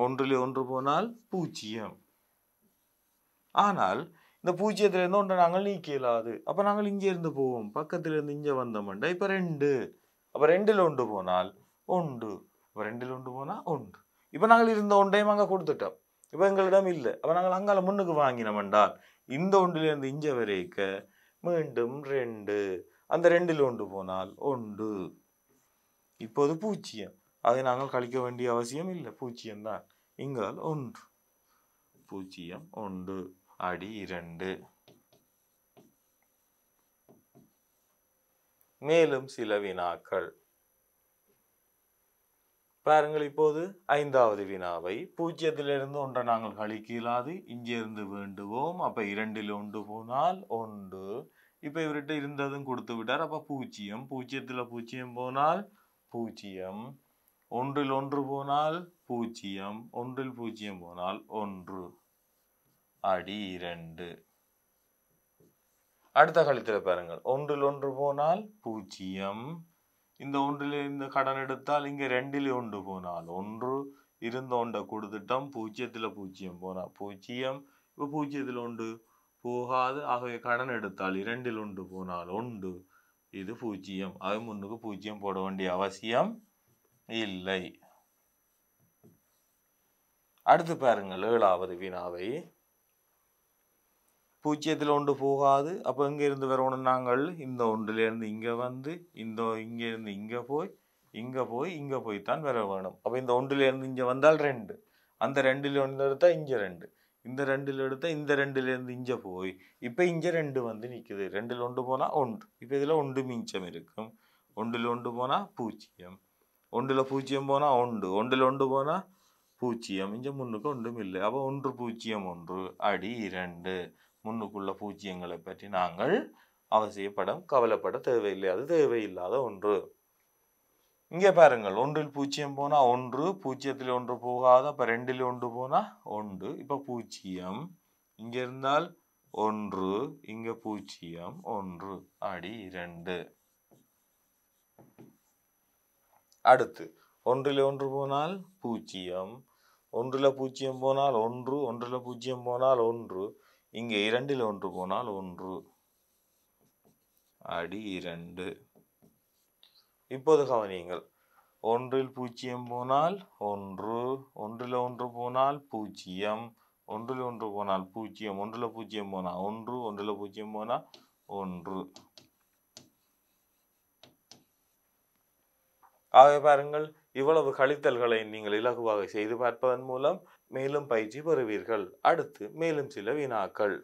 ஒன்றில் ஒன்று போனால் பூஜ்ஜியம் ஆனால் இந்த பூஜ்ஜியத்திலேருந்து ஒன்றை நாங்கள் நீக்க இயலாது அப்போ நாங்கள் இங்கே இருந்து போவோம் பக்கத்திலேருந்து இங்கே வந்தோம்ண்டா இப்போ ரெண்டு அப்போ ரெண்டில் ஒன்று போனால் ஒன்று அப்போ ரெண்டில் ஒன்று போனால் ஒன்று இப்போ நாங்கள் இருந்த ஒன்றையும் அங்கே கொடுத்துட்டோம் இப்போ எங்களிடம் இல்லை அப்போ நாங்கள் அங்கால முன்னுக்கு வாங்கினோம் என்றால் இந்த ஒன்றிலிருந்து இஞ்ச வரைக்க மீண்டும் ரெண்டு அந்த ரெண்டில் ஒன்று போனால் ஒன்று இப்போது பூஜ்ஜியம் அதை நாங்கள் கழிக்க வேண்டிய அவசியம் இல்லை பூச்சியம் தான் இங்கால் ஒன்று பூஜ்ஜியம் ஒன்று அடி இரண்டு மேலும் சில வினாக்கள் பாருங்கள் இப்போது ஐந்தாவது வினாவை பூஜ்ஜியத்திலிருந்து ஒன்றை நாங்கள் கழிக்கலாது இங்கிருந்து வேண்டுவோம் அப்போ இரண்டில் ஒன்று போனால் ஒன்று இப்போ இவர்கிட்ட இருந்ததும் கொடுத்து விட்டார் அப்போ பூஜ்ஜியம் பூஜ்ஜியத்தில் பூஜ்ஜியம் போனால் பூஜ்ஜியம் ஒன்றில் ஒன்று போனால் பூஜ்ஜியம் ஒன்றில் பூஜ்ஜியம் போனால் ஒன்று அடி இரண்டு அடுத்த கழுத்தில் பாருங்கள் ஒன்றில் ஒன்று போனால் பூஜ்ஜியம் இந்த ஒன்றிலிருந்து கடன் எடுத்தால் இங்கே ரெண்டில் ஒன்று போனால் ஒன்று இருந்த ஒன்றை கொடுத்துட்டோம் பூஜ்ஜியத்தில் பூஜ்ஜியம் போனால் பூஜ்ஜியம் இப்போ பூஜ்ஜியத்தில் ஒன்று போகாது ஆகவே கடன் எடுத்தால் இரண்டில் ஒன்று போனால் ஒன்று இது பூஜ்ஜியம் அது முன்னுக்கு பூஜ்ஜியம் போட வேண்டிய அவசியம் இல்லை அடுத்து பாருங்கள் ஏழாவது வினாவை பூஜ்ஜியத்தில் ஒன்று போகாது அப்போ இங்கேருந்து வரணும் நாங்கள் இந்த ஒன்றிலேருந்து இங்கே வந்து இந்த இங்கேருந்து இங்கே போய் இங்கே போய் இங்கே போய் தான் வர வேணும் அப்போ இந்த ஒன்றிலேருந்து இங்கே வந்தால் ரெண்டு அந்த ரெண்டில் ஒன்று எடுத்தால் இங்கே ரெண்டு இந்த ரெண்டில் எடுத்தால் இந்த ரெண்டுலேருந்து இங்கே போய் இப்போ இங்கே ரெண்டு வந்து நிற்குது ரெண்டில் ஒன்று போனால் ஒன்று இப்போ இதில் ஒன்று மிஞ்சம் இருக்கும் ஒன்றில் ஒன்று போனால் பூஜ்ஜியம் ஒன்றில் பூஜ்ஜியம் போனால் ஒன்று ஒன்றில் ஒன்று போனால் பூஜ்ஜியம் இங்கே முன்னுக்கு ஒன்றும் இல்லை அப்போ ஒன்று பூஜ்ஜியம் ஒன்று அடி இரண்டு முன்னுக்குள்ள பூஜ்ஜியங்களை பற்றி நாங்கள் அவசியப்படம் கவலைப்பட தேவையில்லை அது தேவையில்லாத ஒன்று இங்கே பாருங்கள் ஒன்றில் பூஜ்ஜியம் போனால் ஒன்று பூஜ்ஜியத்தில் ஒன்று போகாத இப்போ ரெண்டில் ஒன்று போனால் ஒன்று இப்போ பூஜ்ஜியம் இங்கே இருந்தால் ஒன்று இங்கே பூஜ்ஜியம் ஒன்று அடி இரண்டு அடுத்து ஒன்றில் ஒன்று போனால் பூஜ்ஜியம் ஒன்றில் பூஜ்ஜியம் போனால் ஒன்று ஒன்றில் பூஜ்ஜியம் போனால் ஒன்று இங்கே இரண்டில் ஒன்று போனால் ஒன்று அடி இரண்டு இப்போது கவனியுங்கள் ஒன்றில் பூஜ்ஜியம் போனால் ஒன்று ஒன்றில் ஒன்று போனால் பூஜ்ஜியம் ஒன்றில் ஒன்று போனால் பூஜ்ஜியம் ஒன்றில் பூஜ்ஜியம் போனால் ஒன்று ஒன்றில் பூஜ்ஜியம் போனால் ஒன்று ஆகவே பாருங்கள் இவ்வளவு கழித்தல்களை நீங்கள் இலகுவாக செய்து பார்ப்பதன் மூலம் மேலும் பயிற்சி பெறுவீர்கள் அடுத்து மேலும் சில வினாக்கள்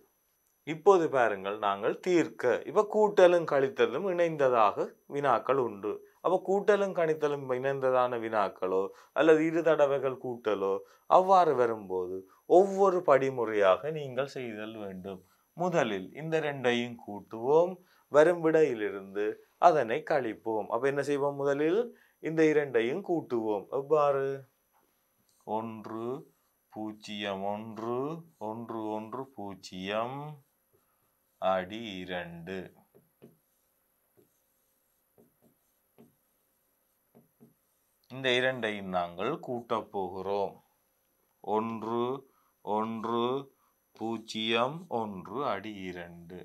இப்போது பாருங்கள் நாங்கள் தீர்க்க இப்போ கூட்டலும் கழித்தலும் இணைந்ததாக வினாக்கள் உண்டு அப்போ கூட்டலும் கணித்தலும் இணைந்ததான வினாக்களோ அல்லது இரு தடவைகள் கூட்டலோ அவ்வாறு வரும்போது ஒவ்வொரு படிமுறையாக நீங்கள் செய்தல் வேண்டும் முதலில் இந்த ரெண்டையும் கூட்டுவோம் வரும் விடையிலிருந்து அதனை கழிப்போம் அப்போ என்ன செய்வோம் முதலில் இந்த இரண்டையும் கூட்டுவோம் எவ்வாறு ஒன்று பூஜ்ஜியம் ஒன்று ஒன்று ஒன்று பூஜ்ஜியம் அடி இரண்டு இந்த இரண்டையும் நாங்கள் கூட்டப் போகிறோம் ஒன்று ஒன்று பூஜ்ஜியம் ஒன்று அடி இரண்டு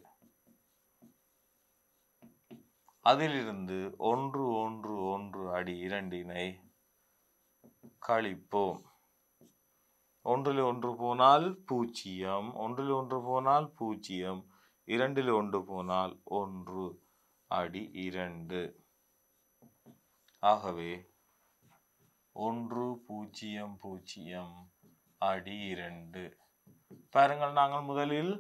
அதிலிருந்து ஒன்று ஒன்று ஒன்று அடி இரண்டினை கழிப்போம் ஒன்றில் ஒன்று போனால் பூஜ்ஜியம் ஒன்றில் ஒன்று போனால் பூஜ்ஜியம் இரண்டில் ஒன்று போனால் ஒன்று அடி இரண்டு ஆகவே ஒன்று பூஜ்ஜியம் பூஜ்ஜியம் அடி இரண்டு பாருங்கள் நாங்கள் முதலில்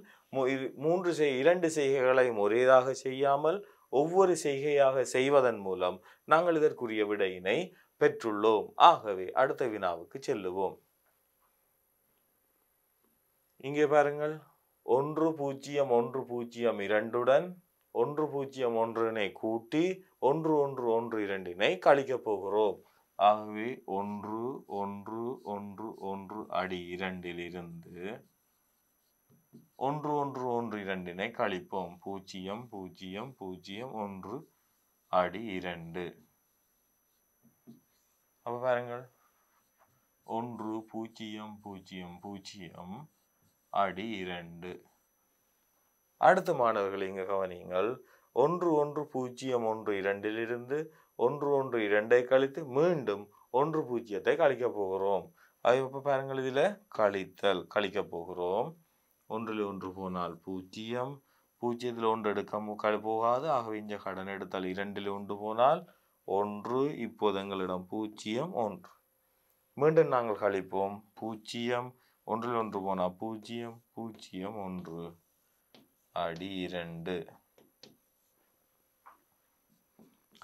மூன்று செய் இரண்டு செய்கைகளையும் ஒரேதாக செய்யாமல் ஒவ்வொரு செய்கையாக செய்வதன் மூலம் நாங்கள் இதற்குரிய விடையினை பெற்றுள்ளோம் ஆகவே அடுத்த வினாவுக்கு செல்லுவோம் இங்கே பாருங்கள் ஒன்று பூஜ்ஜியம் ஒன்று பூஜ்ஜியம் இரண்டுடன் ஒன்று பூஜ்ஜியம் ஒன்றினை கூட்டி ஒன்று ஒன்று ஒன்று இரண்டினை கழிக்கப் போகிறோம் ஆகவே ஒன்று ஒன்று ஒன்று ஒன்று அடி இரண்டிலிருந்து ஒன்று ஒன்று ஒன்று இரண்டினை கழிப்போம் பூஜ்ஜியம் பூஜ்ஜியம் பூஜ்ஜியம் ஒன்று அடி இரண்டு அப்போ பாருங்கள் ஒன்று பூஜ்ஜியம் பூஜ்ஜியம் பூஜ்ஜியம் அடி இரண்டு அடுத்த மாணவர்கள் இங்கு கவனியுங்கள் ஒன்று ஒன்று பூஜ்ஜியம் ஒன்று இரண்டிலிருந்து ஒன்று ஒன்று இரண்டை கழித்து மீண்டும் ஒன்று பூஜ்ஜியத்தை கழிக்க போகிறோம் அது இப்போ பாருங்கள் இதில் கழித்தல் கழிக்க போகிறோம் ஒன்றில் ஒன்று போனால் பூஜ்ஜியம் பூஜ்ஜியத்தில் ஒன்று எடுக்க போகாது ஆகவே இங்கே கடன் எடுத்தால் இரண்டில் ஒன்று போனால் ஒன்று இப்போது எங்களிடம் பூஜ்ஜியம் ஒன்று மீண்டும் நாங்கள் கழிப்போம் பூஜ்ஜியம் ஒன்றில் ஒன்று போனால் பூஜ்ஜியம் பூஜ்ஜியம் ஒன்று அடி இரண்டு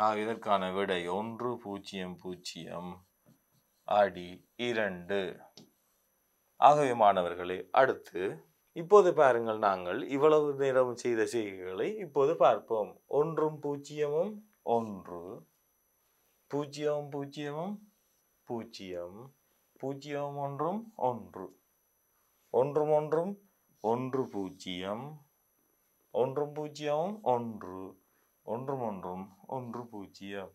ஆக இதற்கான விடை ஒன்று பூஜ்ஜியம் பூஜ்ஜியம் அடி இரண்டு ஆகவே மாணவர்களே அடுத்து இப்போது பாருங்கள் நாங்கள் இவ்வளவு நேரம் செய்த செய்கைகளை இப்போது பார்ப்போம் ஒன்றும் பூஜ்ஜியமும் ஒன்று பூஜ்ஜியம் பூஜ்ஜியமும் பூஜ்ஜியம் பூஜ்ஜியம் ஒன்றும் ஒன்று ஒன்றும் ஒன்றும் ஒன்று பூஜ்ஜியம் ஒன்றும் பூஜ்ஜியம் ஒன்று ஒன்றும் ஒன்றும் ஒன்று பூஜ்ஜியம்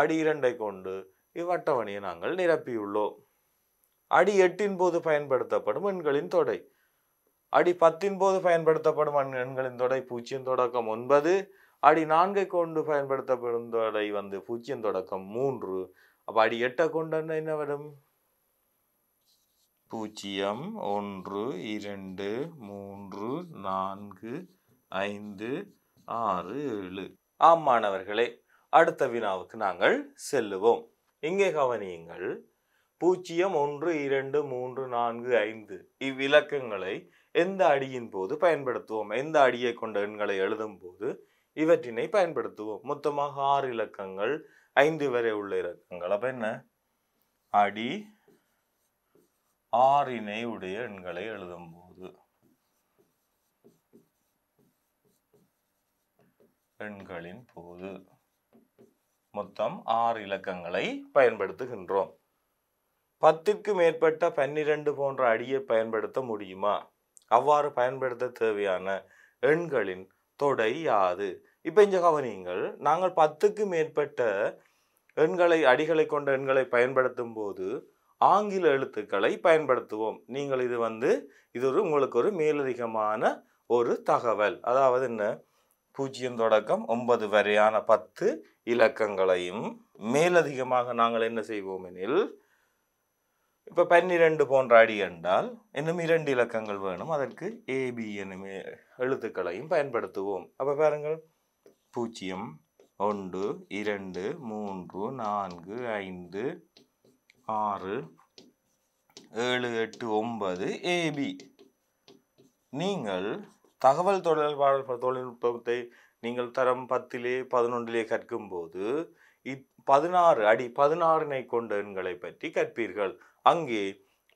அடி இரண்டை கொண்டு இவ்வட்டவணையை நாங்கள் நிரப்பியுள்ளோம் அடி எட்டின் போது பயன்படுத்தப்படும் எண்களின் தொடை அடி பத்தின் போது பயன்படுத்தப்படும் எண்களின் தொடை பூஜ்ஜியம் தொடக்கம் ஒன்பது அடி நான்கை கொண்டு பயன்படுத்தப்படும் தொடை வந்து பூஜ்ஜியம் தொடக்கம் மூன்று அப்போ அடி எட்டை கொண்டு என்ன வரும் பூஜ்ஜியம் ஒன்று இரண்டு மூன்று நான்கு ஐந்து ஆறு ஏழு ஆம் மாணவர்களே அடுத்த வினாவுக்கு நாங்கள் செல்லுவோம் இங்கே கவனியுங்கள் பூஜ்ஜியம் ஒன்று இரண்டு மூன்று நான்கு ஐந்து இவ்விலக்கங்களை எந்த அடியின் போது பயன்படுத்துவோம் எந்த அடியை கொண்ட எண்களை எழுதும் போது இவற்றினை பயன்படுத்துவோம் மொத்தமாக ஆறு இலக்கங்கள் ஐந்து வரை உள்ள இலக்கங்கள் அப்போ என்ன அடி ஆறினை உடைய எண்களை எழுதும்போது எண்களின் போது மொத்தம் ஆறு இலக்கங்களை பயன்படுத்துகின்றோம் பத்திற்கு மேற்பட்ட பன்னிரண்டு போன்ற அடியை பயன்படுத்த முடியுமா அவ்வாறு பயன்படுத்த தேவையான எண்களின் தொடை யாது இப்போ இந்த கவனியுங்கள் நாங்கள் பத்துக்கு மேற்பட்ட எண்களை அடிகளை கொண்ட எண்களை பயன்படுத்தும் போது ஆங்கில எழுத்துக்களை பயன்படுத்துவோம் நீங்கள் இது வந்து இது ஒரு உங்களுக்கு ஒரு மேலதிகமான ஒரு தகவல் அதாவது என்ன பூஜ்ஜியம் தொடக்கம் ஒன்பது வரையான பத்து இலக்கங்களையும் மேலதிகமாக நாங்கள் என்ன செய்வோம் எனில் இப்போ பன்னிரெண்டு போன்ற அடி என்றால் இன்னும் இரண்டு இலக்கங்கள் வேணும் அதற்கு ஏபி என்னும் எழுத்துக்களையும் பயன்படுத்துவோம் அப்போ பாருங்கள் பூஜ்ஜியம் ஒன்று இரண்டு மூன்று நான்கு ஐந்து ஆறு ஏழு எட்டு ஒன்பது ஏபி நீங்கள் தகவல் தொடர்பாளர் தொழில்நுட்பத்தை நீங்கள் தரம் பத்திலே பதினொன்றிலே கற்கும்போது இப் பதினாறு அடி பதினாறினை கொண்ட எண்களை பற்றி கற்பீர்கள் அங்கே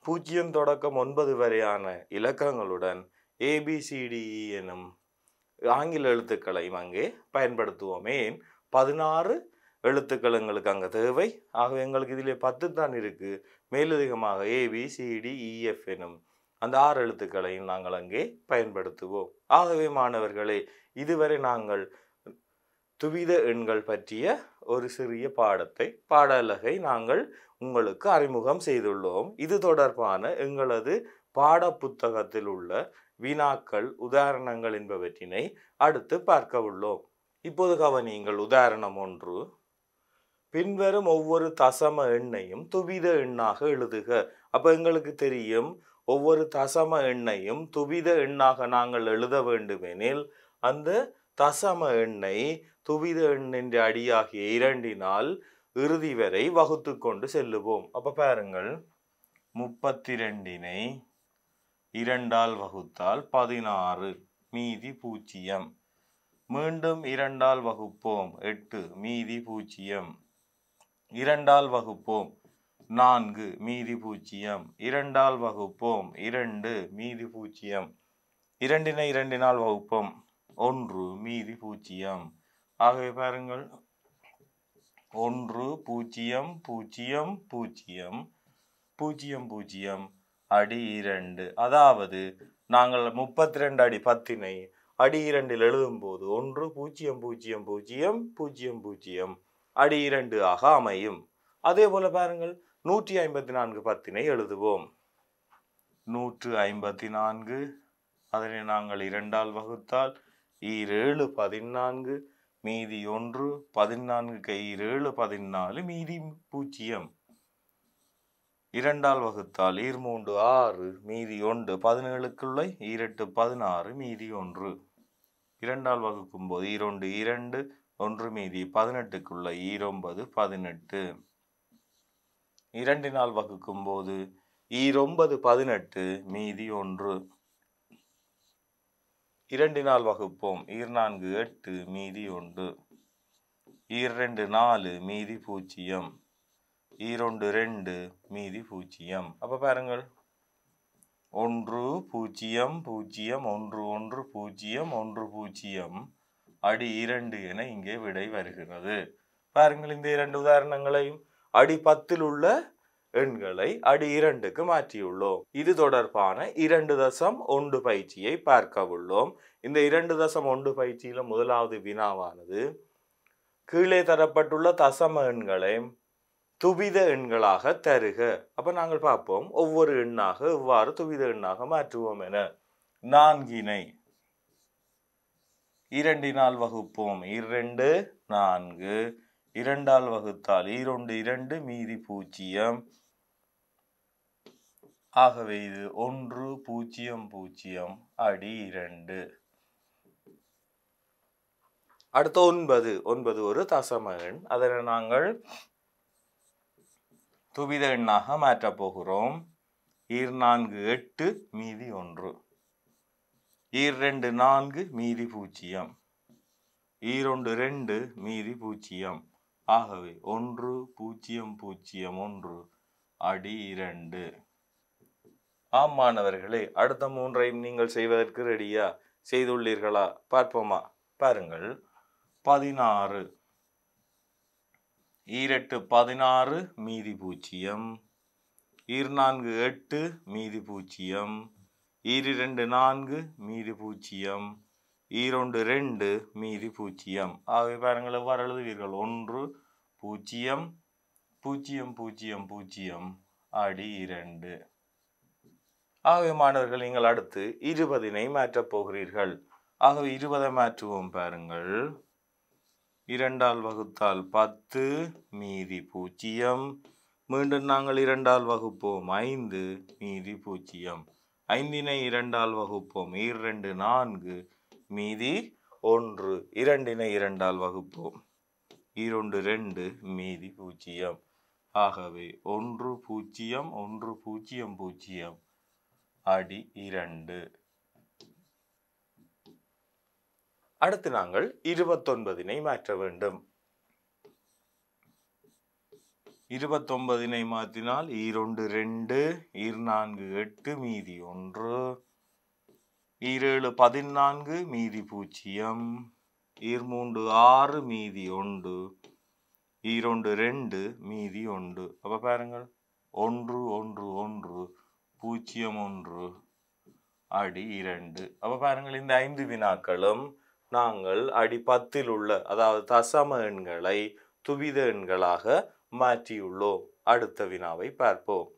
பூஜ்ஜியம் தொடக்கம் ஒன்பது வரையான இலக்கங்களுடன் ஏபிசிடிஇ e, எனும் ஆங்கில எழுத்துக்களையும் அங்கே பயன்படுத்துவோமே பதினாறு எழுத்துக்கள் எங்களுக்கு அங்கே தேவை ஆகவே எங்களுக்கு இதிலே பத்து தான் இருக்குது மேலதிகமாக ஏபிசிடிஇஎஃப் e, எனும் அந்த ஆறு எழுத்துக்களையும் நாங்கள் அங்கே பயன்படுத்துவோம் ஆகவே மாணவர்களே இதுவரை நாங்கள் துவித எண்கள் பற்றிய ஒரு சிறிய பாடத்தை பாடலகை நாங்கள் உங்களுக்கு அறிமுகம் செய்துள்ளோம் இது தொடர்பான எங்களது பாட புத்தகத்தில் உள்ள வினாக்கள் உதாரணங்கள் என்பவற்றினை அடுத்து பார்க்க உள்ளோம் இப்போது கவனியுங்கள் உதாரணம் ஒன்று பின்வரும் ஒவ்வொரு தசம எண்ணையும் துவித எண்ணாக எழுதுக அப்போ எங்களுக்கு தெரியும் ஒவ்வொரு தசம எண்ணையும் துவித எண்ணாக நாங்கள் எழுத வேண்டுமெனில் அந்த தசம எண்ணை துவித எண்ணின்ற அடியாகிய இரண்டினால் இறுதி வரை வகுத்து கொண்டு செல்லுவோம் அப்போ பாருங்கள் முப்பத்தி ரெண்டினை இரண்டால் வகுத்தால் பதினாறு மீதி பூஜ்ஜியம் மீண்டும் இரண்டால் வகுப்போம் எட்டு மீதி பூஜ்ஜியம் இரண்டால் வகுப்போம் நான்கு மீதி பூஜ்ஜியம் இரண்டால் வகுப்போம் இரண்டு மீதி பூஜ்ஜியம் இரண்டினை இரண்டினால் வகுப்போம் ஒன்று மீதி பூஜ்ஜியம் ஆகவே பாருங்கள் ஒன்று பூஜ்ஜியம் பூஜ்ஜியம் பூஜ்ஜியம் பூஜ்ஜியம் பூஜ்ஜியம் அடி இரண்டு அதாவது நாங்கள் முப்பத்தி ரெண்டு அடி பத்தினை அடி இரண்டில் எழுதும்போது ஒன்று பூஜ்ஜியம் பூஜ்ஜியம் பூஜ்ஜியம் பூஜ்ஜியம் பூஜ்ஜியம் அடி இரண்டு ஆக அமையும் அதே போல பாருங்கள் நூற்றி ஐம்பத்தி நான்கு பத்தினை எழுதுவோம் நூற்று ஐம்பத்தி நான்கு அதனை நாங்கள் இரண்டால் வகுத்தால் ஈரேழு பதினான்கு மீதி ஒன்று பதினான்கு ஈரேழு பதினாலு மீதி பூஜ்ஜியம் இரண்டால் வகுத்தால் ஈர் மூன்று ஆறு மீதி ஒன்று பதினேழுக்குள்ளே ஈரெட்டு பதினாறு மீதி ஒன்று இரண்டால் வகுக்கும் போது ஈரொண்டு இரண்டு ஒன்று மீதி பதினெட்டுக்குள்ள ஈரொன்பது பதினெட்டு இரண்டு நாள் வகுக்கும் போது ஈரொன்பது பதினெட்டு மீதி ஒன்று இரண்டு நாள் வகுப்போம் ஈர் நான்கு எட்டு மீதி ஒன்று ரெண்டு நாலு மீதி பூஜ்ஜியம் ஈரொண்டு ரெண்டு மீதி பூஜ்ஜியம் அப்போ பாருங்கள் ஒன்று பூஜ்ஜியம் பூஜ்ஜியம் ஒன்று ஒன்று பூஜ்ஜியம் ஒன்று பூஜ்ஜியம் அடி இரண்டு என இங்கே விடை வருகிறது பாருங்கள் இந்த இரண்டு உதாரணங்களையும் அடி பத்தில் உள்ள எண்களை அடி இரண்டுக்கு மாற்றியுள்ளோம் இது தொடர்பான இரண்டு தசம் ஒன்று பயிற்சியை பார்க்க உள்ளோம் இந்த இரண்டு தசம் ஒன்று பயிற்சியில முதலாவது வினாவானது கீழே தரப்பட்டுள்ள தசம எண்களை துவித எண்களாக தருக அப்ப நாங்கள் பார்ப்போம் ஒவ்வொரு எண்ணாக இவ்வாறு துவித எண்ணாக மாற்றுவோம் என நான்கினை இரண்டினால் வகுப்போம் இரண்டு நான்கு இரண்டால் வகுத்தால் இரண்டு இரண்டு மீதி பூஜ்ஜியம் ஆகவே இது ஒன்று பூஜ்ஜியம் பூஜ்ஜியம் அடி இரண்டு அடுத்த ஒன்பது ஒன்பது ஒரு தசம எண் அதனை நாங்கள் துவித எண்ணாக மாற்றப் போகிறோம் ஈர் நான்கு எட்டு மீதி ஒன்று ஈரெண்டு நான்கு மீதி பூஜ்ஜியம் ஈரொண்டு ரெண்டு மீதி பூஜ்ஜியம் ஆகவே ஒன்று பூஜ்ஜியம் பூஜ்ஜியம் ஒன்று அடி இரண்டு ஆம் மாணவர்களே அடுத்த மூன்றையும் நீங்கள் செய்வதற்கு ரெடியா செய்துள்ளீர்களா பார்ப்போமா பாருங்கள் பதினாறு ஈரெட்டு பதினாறு மீதி பூஜ்ஜியம் ஈர் நான்கு எட்டு மீதி பூஜ்ஜியம் ரெண்டு நான்கு மீதி பூஜ்ஜியம் ஈரொண்டு ரெண்டு மீதி பூஜ்ஜியம் ஆகவே பாருங்கள் எவ்வாறு எழுதுவீர்கள் ஒன்று பூஜ்ஜியம் பூஜ்ஜியம் பூஜ்ஜியம் பூஜ்ஜியம் அடி இரண்டு ஆகவே மாணவர்கள் நீங்கள் அடுத்து இருபதினை மாற்றப் போகிறீர்கள் ஆகவே இருபதை மாற்றுவோம் பாருங்கள் இரண்டால் வகுத்தால் பத்து மீதி பூஜ்ஜியம் மீண்டும் நாங்கள் இரண்டால் வகுப்போம் ஐந்து மீதி பூஜ்ஜியம் ஐந்தினை இரண்டால் வகுப்போம் இரண்டு நான்கு மீதி ஒன்று இரண்டினை இரண்டால் வகுப்போம் இரண்டு ரெண்டு மீதி பூஜ்ஜியம் ஆகவே ஒன்று பூஜ்ஜியம் ஒன்று பூஜ்ஜியம் பூஜ்ஜியம் அடி இரண்டு அடுத்து நாங்கள் இருபத்தொன்பதினை மாற்ற வேண்டும் இருபத்தொன்பதினை மாற்றினால் ஈரொண்டு ரெண்டு நான்கு எட்டு மீதி ஒன்று ஈரேழு பதினான்கு மீதி பூஜ்ஜியம் மூன்று ஆறு மீதி ஒன்று ஈரொண்டு ரெண்டு மீதி ஒன்று அப்போ பாருங்கள் ஒன்று ஒன்று ஒன்று பூஜ்ஜியம் ஒன்று அடி இரண்டு அப்போ பாருங்கள் இந்த ஐந்து வினாக்களும் நாங்கள் அடி பத்தில் உள்ள அதாவது தசம எண்களை துவித எண்களாக மாற்றியுள்ளோம் அடுத்த வினாவை பார்ப்போம்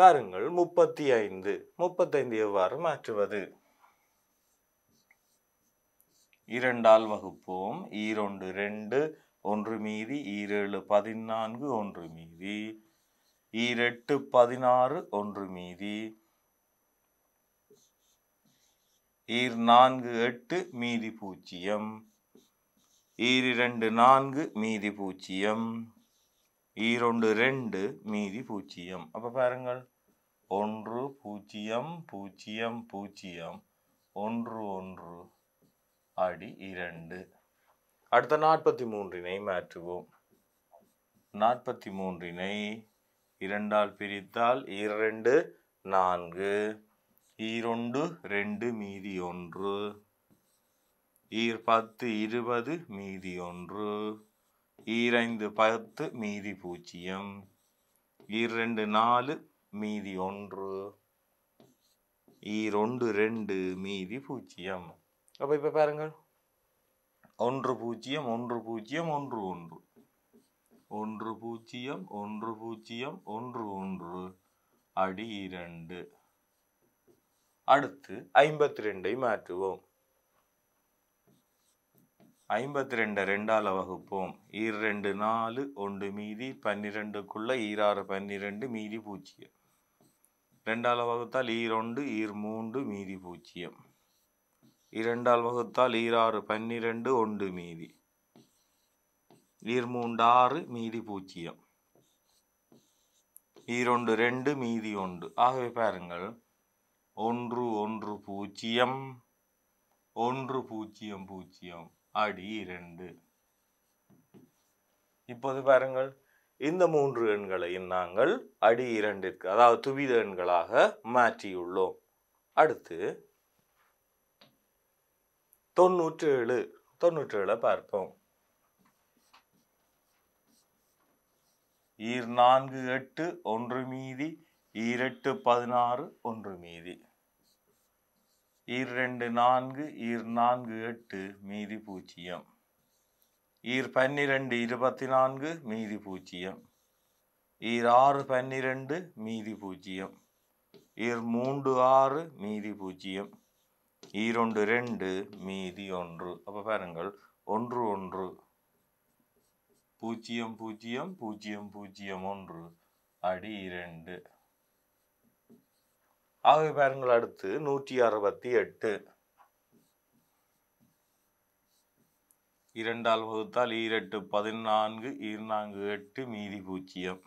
பாருங்கள் முப்பத்தி ஐந்து முப்பத்தைந்து எவ்வாறு மாற்றுவது இரண்டால் வகுப்போம் ஈரொன்று ரெண்டு ஒன்று மீதி ஈரேழு பதினான்கு ஒன்று மீதி ஈரெட்டு பதினாறு ஒன்று மீதி ஈர் நான்கு எட்டு மீதி பூஜ்ஜியம் ஈரண்டு நான்கு மீதி பூஜ்ஜியம் ஈரொண்டு ரெண்டு மீதி பூஜ்ஜியம் அப்போ பாருங்கள் ஒன்று பூஜ்ஜியம் பூஜ்ஜியம் பூஜ்ஜியம் ஒன்று ஒன்று அடி இரண்டு அடுத்த நாற்பத்தி மூன்றினை மாற்றுவோம் நாற்பத்தி மூன்றினை இரண்டால் பிரித்தால் இரண்டு நான்கு ஈரொண்டு ரெண்டு மீதி ஒன்று ஈர் பத்து இருபது மீதி ஒன்று ஈரைந்து பத்து மீதி பூஜ்ஜியம் ஈரெண்டு நாலு மீதி ஒன்று ஈரொண்டு ரெண்டு மீதி பூஜ்ஜியம் அப்போ இப்போ பாருங்கள் ஒன்று பூஜ்ஜியம் ஒன்று பூஜ்ஜியம் ஒன்று ஒன்று ஒன்று பூஜ்ஜியம் ஒன்று பூஜ்ஜியம் ஒன்று ஒன்று அடி இரண்டு அடுத்து ஐம்பத்தி ரெண்டை மாற்றுவோம் ஐம்பத்தி ரெண்டு ரெண்டால் வகுப்போம் இரண்டு நாலு ஒன்று மீதி பன்னிரெண்டுக்குள்ளே ஈராறு பன்னிரெண்டு மீதி பூஜ்ஜியம் ரெண்டால் வகுத்தால் ஈரொண்டு ஈர் மூன்று மீதி பூஜ்ஜியம் இரண்டால் வகுத்தால் ஈராறு பன்னிரெண்டு ஒன்று மீதி ஈர் மூன்றாறு மீதி பூஜ்ஜியம் ஈரொண்டு ரெண்டு மீதி ஒன்று ஆகவே பாருங்கள் ஒன்று ஒன்று பூஜ்ஜியம் ஒன்று பூஜ்ஜியம் பூஜ்ஜியம் அடி இரண்டு இப்போது பாருங்கள் இந்த மூன்று எண்களையும் நாங்கள் அடி இரண்டிற்கு அதாவது துவித எண்களாக மாற்றியுள்ளோம் அடுத்து தொன்னூற்று ஏழு தொண்ணூற்றேழை பார்ப்போம் ஈர் நான்கு எட்டு ஒன்று மீதி ஈரெட்டு பதினாறு ஒன்று மீதி ஈர் ரெண்டு நான்கு ஈர் நான்கு எட்டு மீதி பூஜ்ஜியம் ஈர் பன்னிரெண்டு இருபத்தி நான்கு மீதி பூஜ்ஜியம் ஈர் ஆறு பன்னிரெண்டு மீதி பூஜ்ஜியம் ஈர் மூன்று ஆறு மீதி பூஜ்ஜியம் ஈரொன்று ரெண்டு மீதி ஒன்று அப்போ பாருங்கள் ஒன்று ஒன்று பூஜ்ஜியம் பூஜ்ஜியம் பூஜ்ஜியம் பூஜ்ஜியம் ஒன்று அடி இரண்டு ஆகவே பாருங்கள் அடுத்து நூற்றி அறுபத்தி எட்டு இரண்டால் வகுத்தால் ஈரெட்டு பதினான்கு ஈர் நான்கு எட்டு மீதி பூஜ்ஜியம்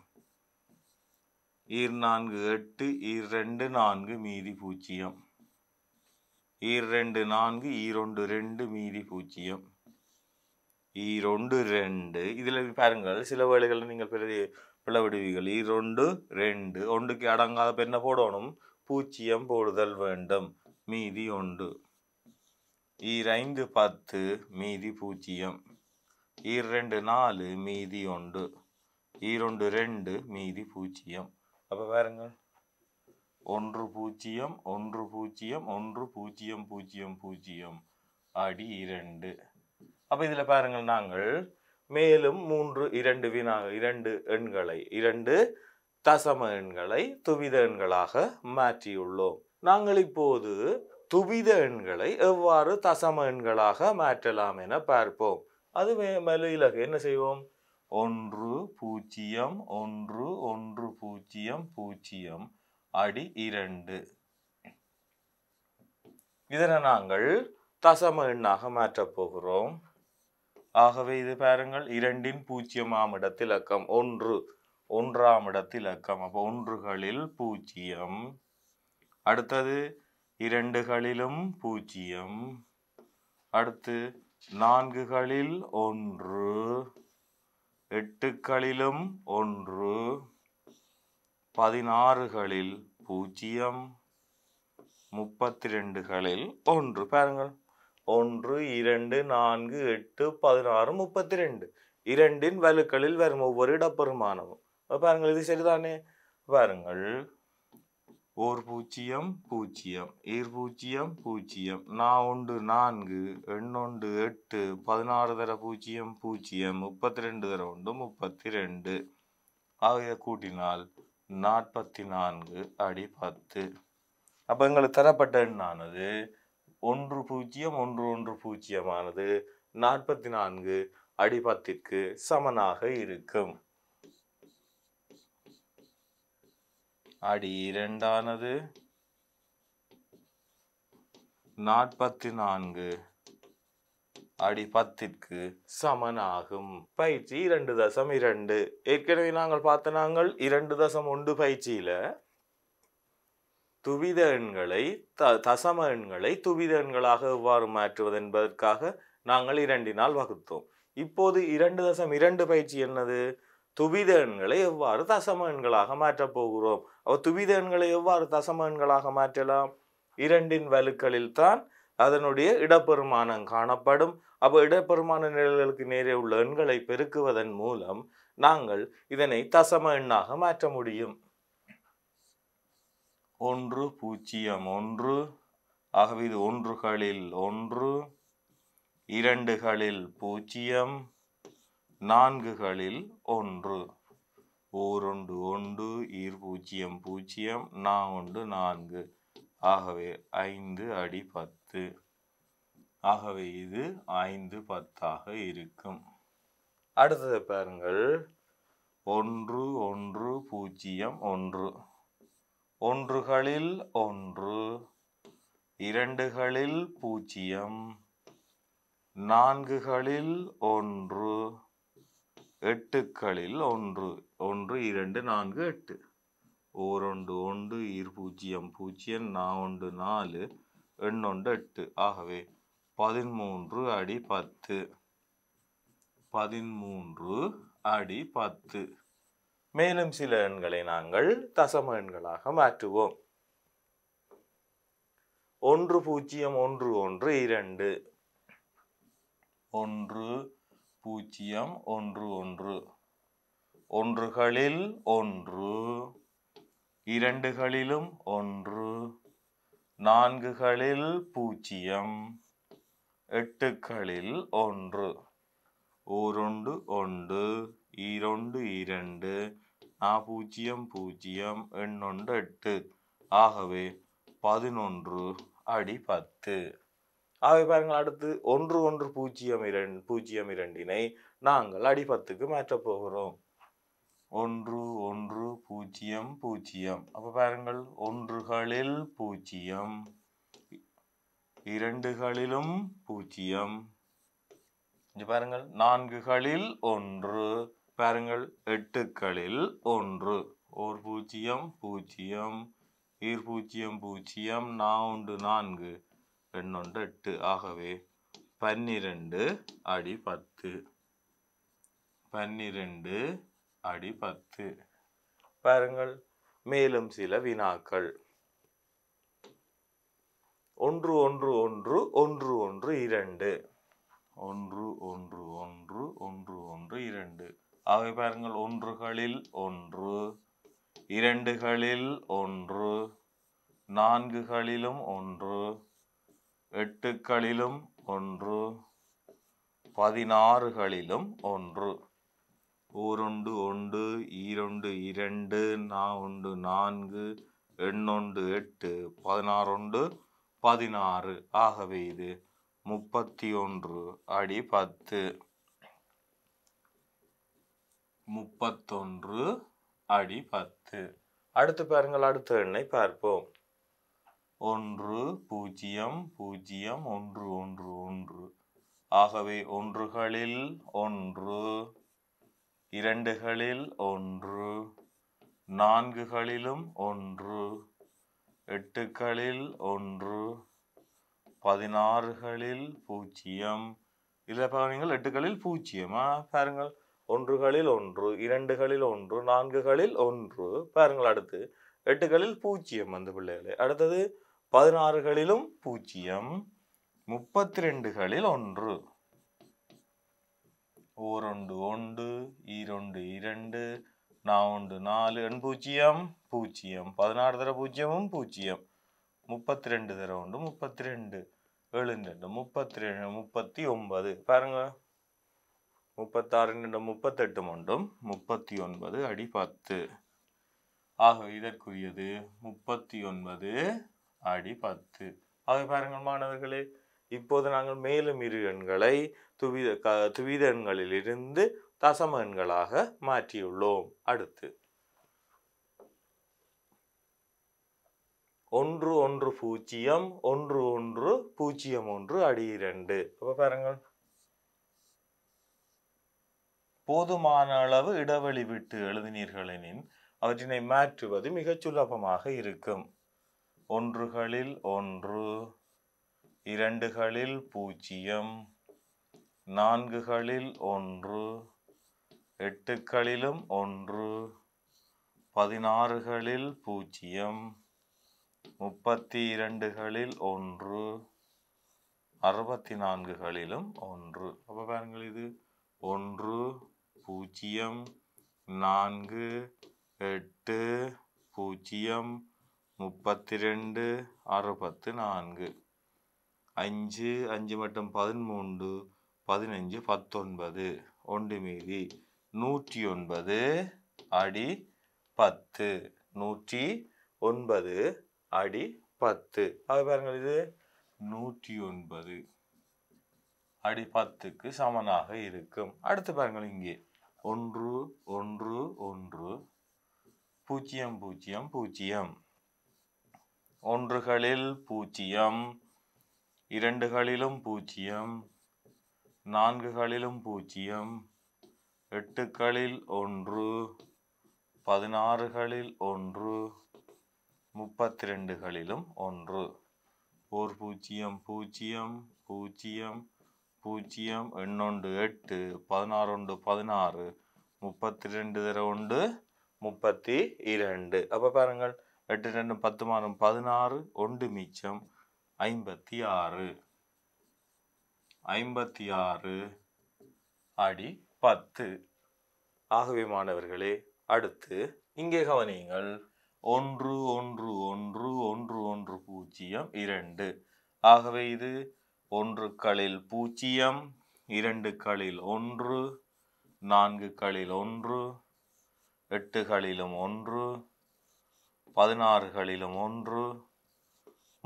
நான்கு எட்டு ஈர் ரெண்டு நான்கு மீதி பூஜ்ஜியம் ரெண்டு நான்கு ஈரொண்டு ரெண்டு மீதி பூஜ்ஜியம் ஈரொண்டு ரெண்டு இதில் பாருங்கள் சில வேலைகளில் நீங்கள் பிறகு பிளவிடுவீர்கள் ஈரொண்டு ரெண்டு ஒன்றுக்கு அடங்காத பெண்ணை போடணும் பூச்சியம் போடுதல் வேண்டும் மீதி ஒன்று ஈரைந்து பத்து மீதி பூஜ்ஜியம் ஈரெண்டு நாலு மீதி ஒன்று ஈரொண்டு ரெண்டு மீதி பூஜ்ஜியம் அப்போ பாருங்க ஒன்று பூஜ்ஜியம் ஒன்று பூஜ்ஜியம் ஒன்று பூஜ்ஜியம் பூஜ்ஜியம் பூஜ்ஜியம் அடி இரண்டு அப்போ இதில் பாருங்கள் நாங்கள் மேலும் மூன்று இரண்டு வினா இரண்டு எண்களை இரண்டு தசம எண்களை துவித எண்களாக மாற்றியுள்ளோம் நாங்கள் இப்போது துவித எண்களை எவ்வாறு தசம எண்களாக மாற்றலாம் என பார்ப்போம் அது மலையிலக என்ன செய்வோம் ஒன்று பூஜ்ஜியம் ஒன்று ஒன்று பூஜ்ஜியம் பூஜ்ஜியம் அடி இரண்டு இதனை நாங்கள் தசம எண்ணாக மாற்றப் போகிறோம் ஆகவே இது பாருங்கள் இரண்டின் பூஜ்ஜியமாம் இடத்தில் அக்கம் ஒன்று ஒன்றாம் இடத்தில் அக்கம் அப்போ ஒன்றுகளில் பூஜ்ஜியம் அடுத்தது இரண்டுகளிலும் பூஜ்ஜியம் அடுத்து நான்குகளில் ஒன்று எட்டுக்களிலும் ஒன்று பதினாறுகளில் பூஜ்ஜியம் முப்பத்தி ரெண்டுகளில் ஒன்று பாருங்கள் ஒன்று இரண்டு நான்கு எட்டு பதினாறு முப்பத்தி ரெண்டு இரண்டின் வலுக்களில் வரும் ஒவ்வொரு இடப்பெருமானமும் பாருங்கள் இது சரிதானே பாருங்கள் ஓர் பூஜ்ஜியம் பூஜ்ஜியம் ஈர் பூஜ்ஜியம் பூஜ்ஜியம் நான் ஒன்று நான்கு எண்ணொன்று எட்டு பதினாறு தர பூஜ்ஜியம் பூஜ்ஜியம் முப்பத்தி ரெண்டு தர ஒன்று முப்பத்தி ரெண்டு ஆகிய கூட்டினால் நாற்பத்தி நான்கு அடி பத்து அப்போ எங்களுக்கு தரப்பட்ட எண்ணானது ஒன்று பூஜ்ஜியம் ஒன்று ஒன்று பூஜ்ஜியமானது நாற்பத்தி நான்கு அடி பத்திற்கு சமனாக இருக்கும் அடி இரண்டானது நாற்பத்தி நான்கு அடி பத்திற்கு சமனாகும் பயிற்சி இரண்டு தசம் இரண்டு ஏற்கனவே நாங்கள் பார்த்த நாங்கள் இரண்டு தசம் ஒன்று பயிற்சியில துவித எண்களை த தசம எண்களை துவித எண்களாக எவ்வாறு மாற்றுவது என்பதற்காக நாங்கள் இரண்டினால் வகுத்தோம் இப்போது இரண்டு தசம் இரண்டு பயிற்சி என்னது துவித எண்களை எவ்வாறு தசம எண்களாக மாற்றப் போகிறோம் அவ துவித எண்களை எவ்வாறு தசம எண்களாக மாற்றலாம் இரண்டின் வலுக்களில் தான் அதனுடைய இடப்பெருமானம் காணப்படும் அப்போ இடப்பெருமான நிழல்களுக்கு நேரே உள்ள எண்களை பெருக்குவதன் மூலம் நாங்கள் இதனை தசம எண்ணாக மாற்ற முடியும் ஒன்று பூஜ்ஜியம் ஒன்று ஆகவே இது ஒன்றுகளில் ஒன்று இரண்டுகளில் பூஜ்ஜியம் நான்குகளில் ஒன்று ஓரொண்டு ஒன்று ஈர் பூஜ்ஜியம் பூஜ்ஜியம் நான் ஒன்று நான்கு ஆகவே ஐந்து அடி பத்து ஆகவே இது ஐந்து பத்தாக இருக்கும் அடுத்தது பாருங்கள் ஒன்று ஒன்று பூஜ்ஜியம் ஒன்று ஒன்றுகளில் ஒன்று இரண்டுகளில் பூஜ்ஜியம் நான்குகளில் ஒன்று எட்டுக்களில் ஒன்று ஒன்று இரண்டு நான்கு எட்டு ஓரொண்டு ஒன்று இரு பூஜ்ஜியம் பூஜ்ஜியம் நான்கு நாலு எண்ணொன்று எட்டு ஆகவே பதிமூன்று அடி பத்து பதிமூன்று அடி பத்து மேலும் சில எண்களை நாங்கள் தசம எண்களாக மாற்றுவோம் ஒன்று பூஜ்ஜியம் ஒன்று ஒன்று இரண்டு ஒன்று பூஜ்ஜியம் ஒன்று ஒன்று ஒன்றுகளில் ஒன்று இரண்டுகளிலும் ஒன்று நான்குகளில் பூஜ்ஜியம் எட்டுகளில் ஒன்று ஓரொண்டு ஒன்று ஈரொண்டு இரண்டு நா பூஜ்ஜியம் பூஜ்ஜியம் எண்ணொன்று எட்டு ஆகவே பதினொன்று அடி பத்து ஆகவே பாருங்கள் அடுத்து ஒன்று ஒன்று பூஜ்ஜியம் இரண்டு பூஜ்ஜியம் இரண்டினை நாங்கள் அடிப்பத்துக்கு மாற்றப் போகிறோம் ஒன்று ஒன்று பூஜ்ஜியம் பூஜ்ஜியம் அப்போ பாருங்கள் ஒன்றுகளில் பூஜ்ஜியம் இரண்டுகளிலும் பூஜ்ஜியம் இங்கே பாருங்கள் நான்குகளில் ஒன்று பாருங்கள் எட்டுக்களில் ஒன்று ஓர் பூஜ்ஜியம் பூஜ்ஜியம் ஈர் பூஜ்ஜியம் பூஜ்ஜியம் நான் நான்கு ரெண்டொன்று எட்டு ஆகவே பன்னிரெண்டு அடி பத்து பன்னிரெண்டு அடி பத்து பாருங்கள் மேலும் சில வினாக்கள் ஒன்று ஒன்று ஒன்று ஒன்று ஒன்று இரண்டு ஒன்று ஒன்று ஒன்று ஒன்று ஒன்று இரண்டு ஆகவே பாருங்கள் ஒன்றுகளில் ஒன்று இரண்டுகளில் ஒன்று நான்குகளிலும் ஒன்று எட்டுக்களிலும் ஒன்று பதினாறுகளிலும் ஒன்று ஊருண்டு ஒன்று ஈரொண்டு இரண்டு நா நான்கு எண்ணொண்டு எட்டு பதினாறுண்டு பதினாறு ஆகவே இது முப்பத்தி ஒன்று அடி பத்து முப்பத்தொன்று அடி பத்து அடுத்து பாருங்கள் அடுத்த எண்ணை பார்ப்போம் ஒன்று பூஜ்ஜியம் பூஜ்ஜியம் ஒன்று ஒன்று ஒன்று ஆகவே ஒன்றுகளில் ஒன்று இரண்டுகளில் ஒன்று நான்குகளிலும் ஒன்று எட்டுக்களில் ஒன்று பதினாறுகளில் பூஜ்ஜியம் இதில் பாருங்கள் எட்டுகளில் பூஜ்ஜியமா பாருங்கள் ஒன்றுகளில் ஒன்று இரண்டுகளில் ஒன்று நான்குகளில் ஒன்று பாருங்கள் அடுத்து எட்டுகளில் பூஜ்ஜியம் அந்த பிள்ளைகளே அடுத்தது பதினாறுகளிலும் பூஜ்ஜியம் முப்பத்தி ரெண்டுகளில் ஒன்று ஓரொண்டு ஒன்று ஈரொண்டு இரண்டு நான்கு நாலு எண் பூஜ்ஜியம் பூஜ்ஜியம் பதினாறு தர பூஜ்ஜியமும் பூஜ்ஜியம் முப்பத்தி ரெண்டு தர ஒன்று முப்பத்தி ரெண்டு ஏழு ரெண்டு முப்பத்தி ரெண்டு முப்பத்தி ஒன்பது பாருங்க முப்பத்தாறு ரெண்டு முப்பத்தெட்டு ஒன்றும் முப்பத்தி ஒன்பது அடி பத்து ஆக இதற்குரியது முப்பத்தி ஒன்பது அடி பத்து ஆகவே பாருங்கள் மாணவர்களே இப்போது நாங்கள் மேலும் இரு எண்களை துவித க துவித எண்களிலிருந்து தசம எண்களாக மாற்றியுள்ளோம் அடுத்து ஒன்று ஒன்று பூஜ்ஜியம் ஒன்று ஒன்று பூஜ்ஜியம் ஒன்று அடி இரண்டு அப்போ பாருங்கள் போதுமான அளவு இடைவெளி விட்டு எழுதினீர்களெனின் அவற்றினை மாற்றுவது மிகச் சுலபமாக இருக்கும் ஒன்றுகளில் ஒன்று இரண்டுகளில் பூஜ்ஜியம் நான்குகளில் ஒன்று எட்டுக்களிலும் ஒன்று பதினாறுகளில் பூஜ்ஜியம் முப்பத்தி இரண்டுகளில் ஒன்று அறுபத்தி நான்குகளிலும் ஒன்று அப்போ பாருங்கள் இது ஒன்று பூஜ்ஜியம் நான்கு எட்டு பூஜ்ஜியம் முப்பத்தி ரெண்டு அறுபத்து நான்கு அஞ்சு அஞ்சு மட்டும் பதிமூன்று பதினஞ்சு பத்தொன்பது ஒன்று மீதி நூற்றி ஒன்பது அடி பத்து நூற்றி ஒன்பது அடி பத்து அது பாருங்கள் இது நூற்றி ஒன்பது அடி பத்துக்கு சமனாக இருக்கும் அடுத்து பாருங்கள் இங்கே ஒன்று ஒன்று ஒன்று பூஜ்ஜியம் பூஜ்ஜியம் பூஜ்ஜியம் ஒன்றுகளில் பூஜ்ஜியம் இரண்டுகளிலும் பூஜ்ஜியம் நான்குகளிலும் பூஜ்ஜியம் எட்டுக்களில் ஒன்று பதினாறுகளில் ஒன்று முப்பத்தி ரெண்டுகளிலும் ஒன்று ஓர் பூஜ்ஜியம் பூஜ்ஜியம் பூஜ்ஜியம் பூஜ்ஜியம் எண்ணொன்று எட்டு பதினாறு ஒன்று பதினாறு முப்பத்தி ரெண்டு தர ஒன்று முப்பத்தி இரண்டு அப்போ பாருங்கள் எட்டு ரெண்டும் பத்து மாதம் பதினாறு ஒன்று மிச்சம் ஐம்பத்தி ஆறு ஐம்பத்தி ஆறு அடி பத்து ஆகவே மாணவர்களே அடுத்து இங்கே கவனியுங்கள் ஒன்று ஒன்று ஒன்று ஒன்று ஒன்று பூஜ்ஜியம் இரண்டு ஆகவே இது ஒன்று களில் பூஜ்ஜியம் இரண்டு களில் ஒன்று நான்கு களில் ஒன்று எட்டு களிலும் ஒன்று பதினாறுகளிலும் ஒன்று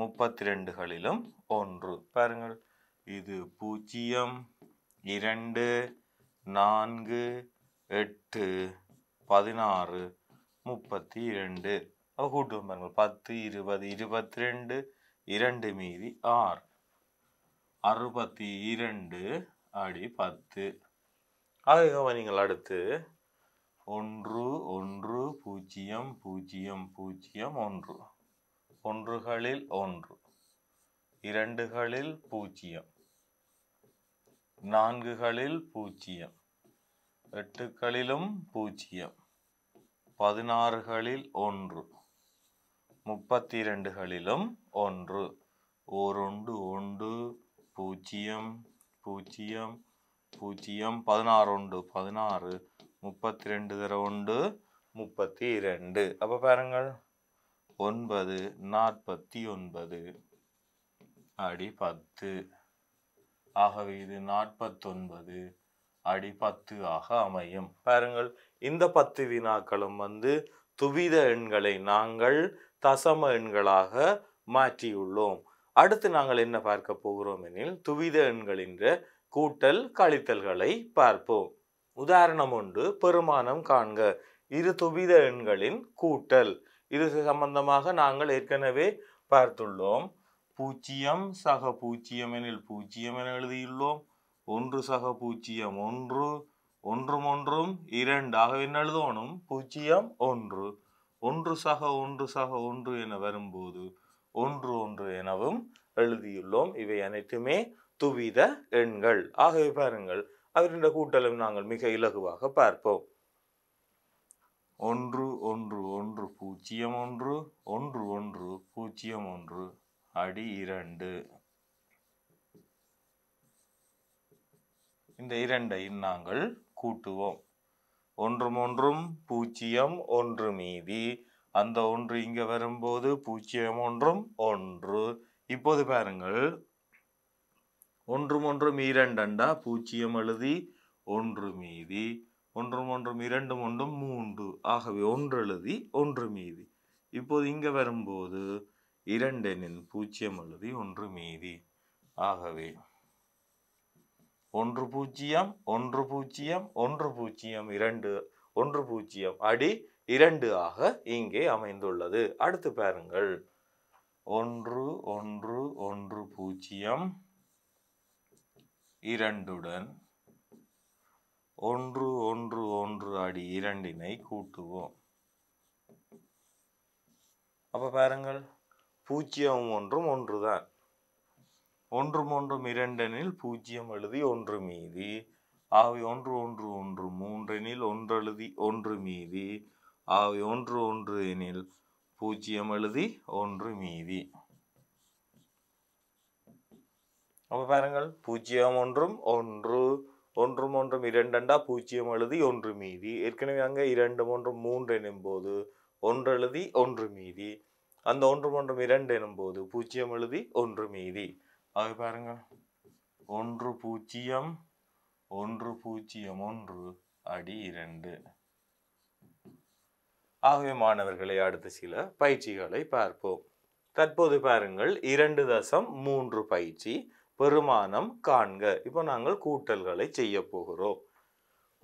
முப்பத்தி ரெண்டுகளிலும் ஒன்று பாருங்கள் இது பூஜ்ஜியம் இரண்டு நான்கு எட்டு பதினாறு முப்பத்தி இரண்டு அவ பாருங்கள் பத்து இருபது இருபத்தி ரெண்டு இரண்டு மீதி ஆறு அறுபத்தி இரண்டு அடி பத்து அதை நீங்கள் அடுத்து ஒன்று ஒன்று பூஜ்ஜியம் பூஜ்ஜியம் பூஜ்ஜியம் ஒன்று ஒன்றுகளில் ஒன்று இரண்டுகளில் பூஜ்ஜியம் நான்குகளில் பூஜ்ஜியம் எட்டுக்களிலும் பூஜ்ஜியம் பதினாறுகளில் ஒன்று முப்பத்தி இரண்டுகளிலும் ஒன்று ஓரொண்டு ஒன்று பூஜ்ஜியம் பூஜ்ஜியம் பூஜ்ஜியம் பதினாறு ஒன்று பதினாறு முப்பத்தி ரெண்டு தர ஒன்று முப்பத்தி இரண்டு அப்போ பாருங்கள் ஒன்பது நாற்பத்தி ஒன்பது அடி பத்து ஆகவே இது நாற்பத்தொன்பது அடி பத்து ஆக அமையும் பாருங்கள் இந்த பத்து வினாக்களும் வந்து துவித எண்களை நாங்கள் தசம எண்களாக மாற்றியுள்ளோம் அடுத்து நாங்கள் என்ன பார்க்க போகிறோம் எனில் துவித எண்கள் என்ற கூட்டல் கழித்தல்களை பார்ப்போம் உதாரணம் ஒன்று பெருமானம் காண்க இரு துவித எண்களின் கூட்டல் இது சம்பந்தமாக நாங்கள் ஏற்கனவே பார்த்துள்ளோம் பூஜ்ஜியம் சக பூஜ்ஜியம் எனில் பூஜ்ஜியம் என எழுதியுள்ளோம் ஒன்று சக பூஜ்ஜியம் ஒன்று ஒன்றும் ஒன்றும் இரண்டாக என்ன எழுதணும் பூஜ்ஜியம் ஒன்று ஒன்று சக ஒன்று சக ஒன்று என வரும்போது ஒன்று ஒன்று எனவும் எழுதியுள்ளோம் இவை அனைத்துமே துவித எண்கள் ஆகவே பாருங்கள் அதனுடைய கூட்டலும் நாங்கள் மிக இலகுவாக பார்ப்போம் ஒன்று ஒன்று ஒன்று பூஜ்ஜியம் ஒன்று ஒன்று ஒன்று பூஜ்ஜியம் ஒன்று அடி இரண்டு இந்த இரண்டையும் நாங்கள் கூட்டுவோம் ஒன்றும் ஒன்றும் பூஜ்ஜியம் ஒன்று மீதி அந்த ஒன்று இங்கே வரும்போது பூஜ்ஜியம் ஒன்றும் ஒன்று இப்போது பாருங்கள் ஒன்றும் ஒன்றும் இரண்டண்டா பூஜ்ஜியம் எழுதி ஒன்று மீதி ஒன்றும் ஒன்றும் இரண்டும் ஒன்றும் மூன்று ஆகவே ஒன்று எழுதி ஒன்று மீதி இப்போது இங்கே வரும்போது இரண்டெனில் பூச்சியம் எழுதி ஒன்று மீதி ஆகவே ஒன்று பூஜ்ஜியம் ஒன்று பூஜ்ஜியம் ஒன்று பூஜ்ஜியம் இரண்டு ஒன்று பூஜ்ஜியம் அடி இரண்டு ஆக இங்கே அமைந்துள்ளது அடுத்து பாருங்கள் ஒன்று ஒன்று ஒன்று பூஜ்ஜியம் இரண்டுடன் ஒன்று ஒன்று ஒன்று அடி இரண்டினை கூட்டுவோம் அப்போ பாருங்கள் பூஜ்ஜியம் ஒன்றும் ஒன்று தான் ஒன்றும் ஒன்றும் இரண்டெனில் பூஜ்ஜியம் எழுதி ஒன்று மீதி ஆவி ஒன்று ஒன்று ஒன்று மூன்றெனில் ஒன்றெழுதி ஒன்று மீதி ஆவி ஒன்று ஒன்று எனில் பூஜ்ஜியம் எழுதி ஒன்று மீதி அப்போ பாருங்கள் பூஜ்ஜியம் ஒன்றும் ஒன்று ஒன்றும் ஒன்றும் இரண்டண்டா பூஜ்ஜியம் எழுதி ஒன்று மீதி ஏற்கனவே அங்கே இரண்டு ஒன்றும் மூன்று எனும்போது ஒன்று எழுதி ஒன்று மீதி அந்த ஒன்று ஒன்றும் இரண்டு எனும்போது பூஜ்ஜியம் எழுதி ஒன்று மீதி அது பாருங்கள் ஒன்று பூஜ்ஜியம் ஒன்று பூஜ்ஜியம் ஒன்று அடி இரண்டு ஆகவே மாணவர்களை அடுத்த சில பயிற்சிகளை பார்ப்போம் தற்போது பாருங்கள் இரண்டு தசம் மூன்று பயிற்சி பெருமானம் காண்க இப்போ நாங்கள் கூட்டல்களை செய்ய போகிறோம்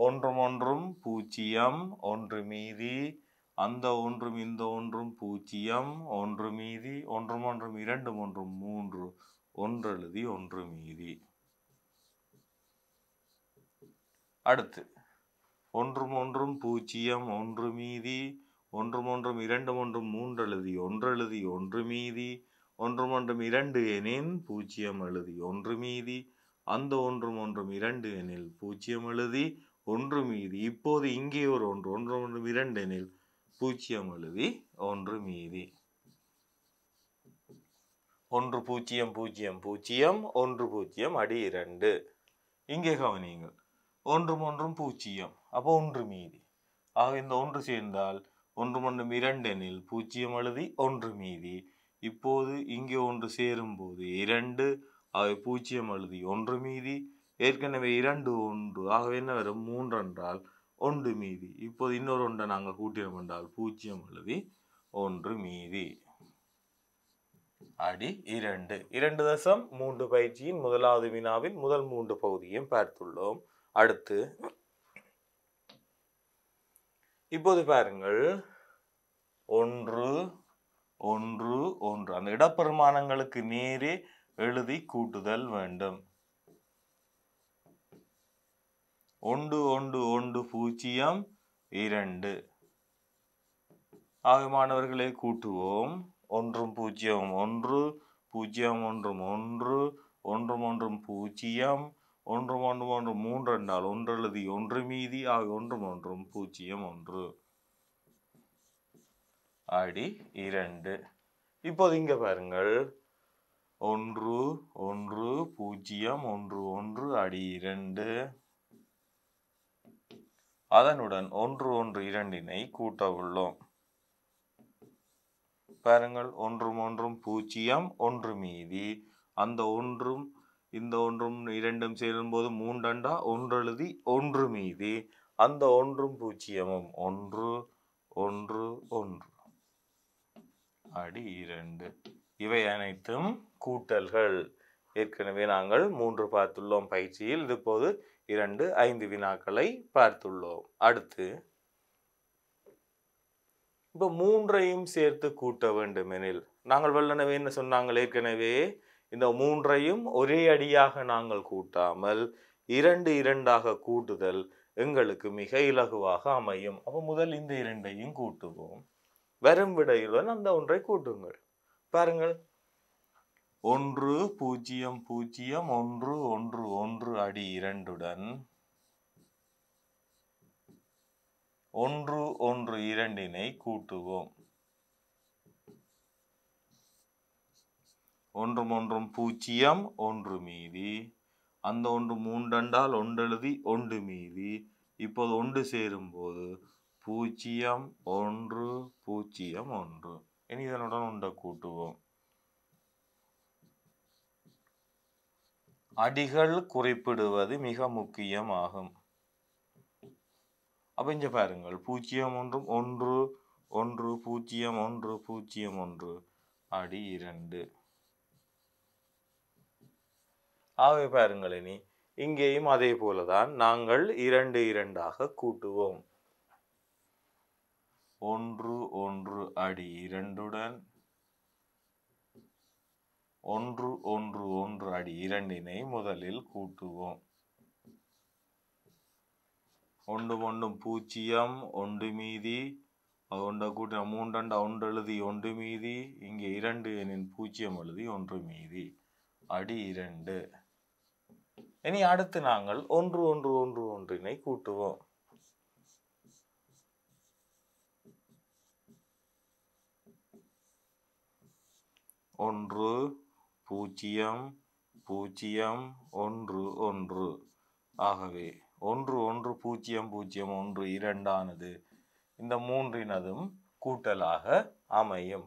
ஒன்றும் ஒன்றும் பூஜ்ஜியம் ஒன்று மீதி அந்த ஒன்றும் இந்த ஒன்றும் பூஜ்ஜியம் ஒன்று மீதி ஒன்றும் ஒன்றும் இரண்டும் ஒன்றும் மூன்று ஒன்றெழுதி ஒன்று மீதி அடுத்து ஒன்றும் ஒன்றும் பூஜ்ஜியம் ஒன்று மீதி ஒன்றும் ஒன்றும் இரண்டும் ஒன்றும் மூன்றெழுதி ஒன்றெழுதி ஒன்று மீதி ஒன்றும் ஒன்றும் இரண்டு எனின் பூஜ்ஜியம் எழுதி ஒன்று மீதி அந்த ஒன்றும் ஒன்றும் இரண்டு எனில் பூஜ்ஜியம் எழுதி ஒன்று மீதி இப்போது இங்கே ஒரு ஒன்று ஒன்று ஒன்றும் இரண்டு எனில் பூஜ்ஜியம் எழுதி ஒன்று மீதி ஒன்று பூஜ்ஜியம் பூஜ்ஜியம் பூஜ்ஜியம் ஒன்று பூஜ்ஜியம் அடி இரண்டு இங்கே கவனியுங்கள் ஒன்றும் ஒன்றும் பூஜ்ஜியம் அப்போ ஒன்று மீதி ஆக இந்த ஒன்று சேர்ந்தால் ஒன்று ஒன்றும் இரண்டு எனில் பூஜ்ஜியம் எழுதி ஒன்று மீதி இப்போது இங்கே ஒன்று சேரும்போது இரண்டு ஆகவே பூஜ்ஜியம் அழுதி ஒன்று மீதி ஏற்கனவே இரண்டு ஒன்று ஆகவே என்ன வரும் மூன்று என்றால் ஒன்று மீதி இப்போது இன்னொரு ஒன்றை நாங்கள் கூட்டினோம் என்றால் பூஜ்ஜியம் அழுதி ஒன்று மீதி அடி இரண்டு இரண்டு தசம் மூன்று பயிற்சியின் முதலாவது வினாவின் முதல் மூன்று பகுதியும் பார்த்துள்ளோம் அடுத்து இப்போது பாருங்கள் ஒன்று ஒன்று ஒன்று அந்த இடப்பெருமானங்களுக்கு நேரே எழுதி கூட்டுதல் வேண்டும் ஒன்று ஒன்று ஒன்று பூஜ்ஜியம் இரண்டு ஆக மாணவர்களை கூட்டுவோம் ஒன்றும் பூஜ்ஜியம் ஒன்று பூஜ்ஜியம் ஒன்றும் ஒன்று ஒன்றும் ஒன்றும் பூஜ்ஜியம் ஒன்றும் ஒன்றும் ஒன்று மூன்று என்றால் ஒன்று எழுதி ஒன்று மீதி ஆக ஒன்றும் ஒன்றும் பூஜ்ஜியம் ஒன்று அடி இரண்டு இப்போது இங்கே பாருங்கள் ஒன்று ஒன்று பூஜ்ஜியம் ஒன்று ஒன்று அடி இரண்டு அதனுடன் ஒன்று ஒன்று இரண்டினை கூட்ட உள்ளோம் பாருங்கள் ஒன்றும் ஒன்றும் பூஜ்ஜியம் ஒன்று மீதி அந்த ஒன்றும் இந்த ஒன்றும் இரண்டும் சேரும்போது ஒன்று ஒன்றெழுதி ஒன்று மீதி அந்த ஒன்றும் பூஜ்ஜியமும் ஒன்று ஒன்று ஒன்று அடி இரண்டு இவை அனைத்தும் கூட்டல்கள் ஏற்கனவே நாங்கள் மூன்று பார்த்துள்ளோம் பயிற்சியில் இது போது இரண்டு ஐந்து வினாக்களை பார்த்துள்ளோம் அடுத்து இப்போ மூன்றையும் சேர்த்து கூட்ட வேண்டும் எனில் நாங்கள் வல்லனவே என்ன சொன்னாங்கள் ஏற்கனவே இந்த மூன்றையும் ஒரே அடியாக நாங்கள் கூட்டாமல் இரண்டு இரண்டாக கூட்டுதல் எங்களுக்கு மிக இலகுவாக அமையும் அப்போ முதல் இந்த இரண்டையும் கூட்டுவோம் விடையுடன் அந்த ஒன்றை கூட்டுங்கள் பாருங்கள் ஒன்று பூஜ்ஜியம் பூஜ்ஜியம் ஒன்று ஒன்று ஒன்று அடி இரண்டுடன் ஒன்று ஒன்று இரண்டினை கூட்டுவோம் ஒன்றும் ஒன்றும் பூஜ்ஜியம் ஒன்று மீதி அந்த ஒன்று மூன்றண்டால் ஒன்றெழுதி ஒன்று மீதி இப்போது ஒன்று சேரும்போது பூஜ்ஜியம் ஒன்று பூஜ்ஜியம் ஒன்று இனி இதனுடன் உண்டை கூட்டுவோம் அடிகள் குறிப்பிடுவது மிக முக்கியமாகும் அப்போ இங்கே பாருங்கள் பூஜ்ஜியம் ஒன்று ஒன்று ஒன்று பூஜ்ஜியம் ஒன்று பூஜ்ஜியம் ஒன்று அடி இரண்டு ஆகவே பாருங்கள் இனி இங்கேயும் அதே போல தான் நாங்கள் இரண்டு இரண்டாக கூட்டுவோம் ஒன்று ஒன்று அடி இரண்டுடன் ஒன்று ஒன்று ஒன்று அடி இரண்டினை முதலில் கூட்டுவோம் ஒன்று ஒன்றும் பூஜ்ஜியம் ஒன்று மீதி ஒன்றை கூட்டின மூண்டண்ட ஒன்று எழுதி ஒன்று மீதி இங்கே இரண்டு எனின் பூஜ்ஜியம் எழுதி ஒன்று மீதி அடி இரண்டு இனி அடுத்து நாங்கள் ஒன்று ஒன்று ஒன்று ஒன்றினை கூட்டுவோம் ஒன்று பூஜ்ஜியம் பூஜ்ஜியம் ஒன்று ஒன்று ஆகவே ஒன்று ஒன்று பூஜ்ஜியம் பூஜ்ஜியம் ஒன்று இரண்டானது இந்த மூன்றினதும் கூட்டலாக அமையும்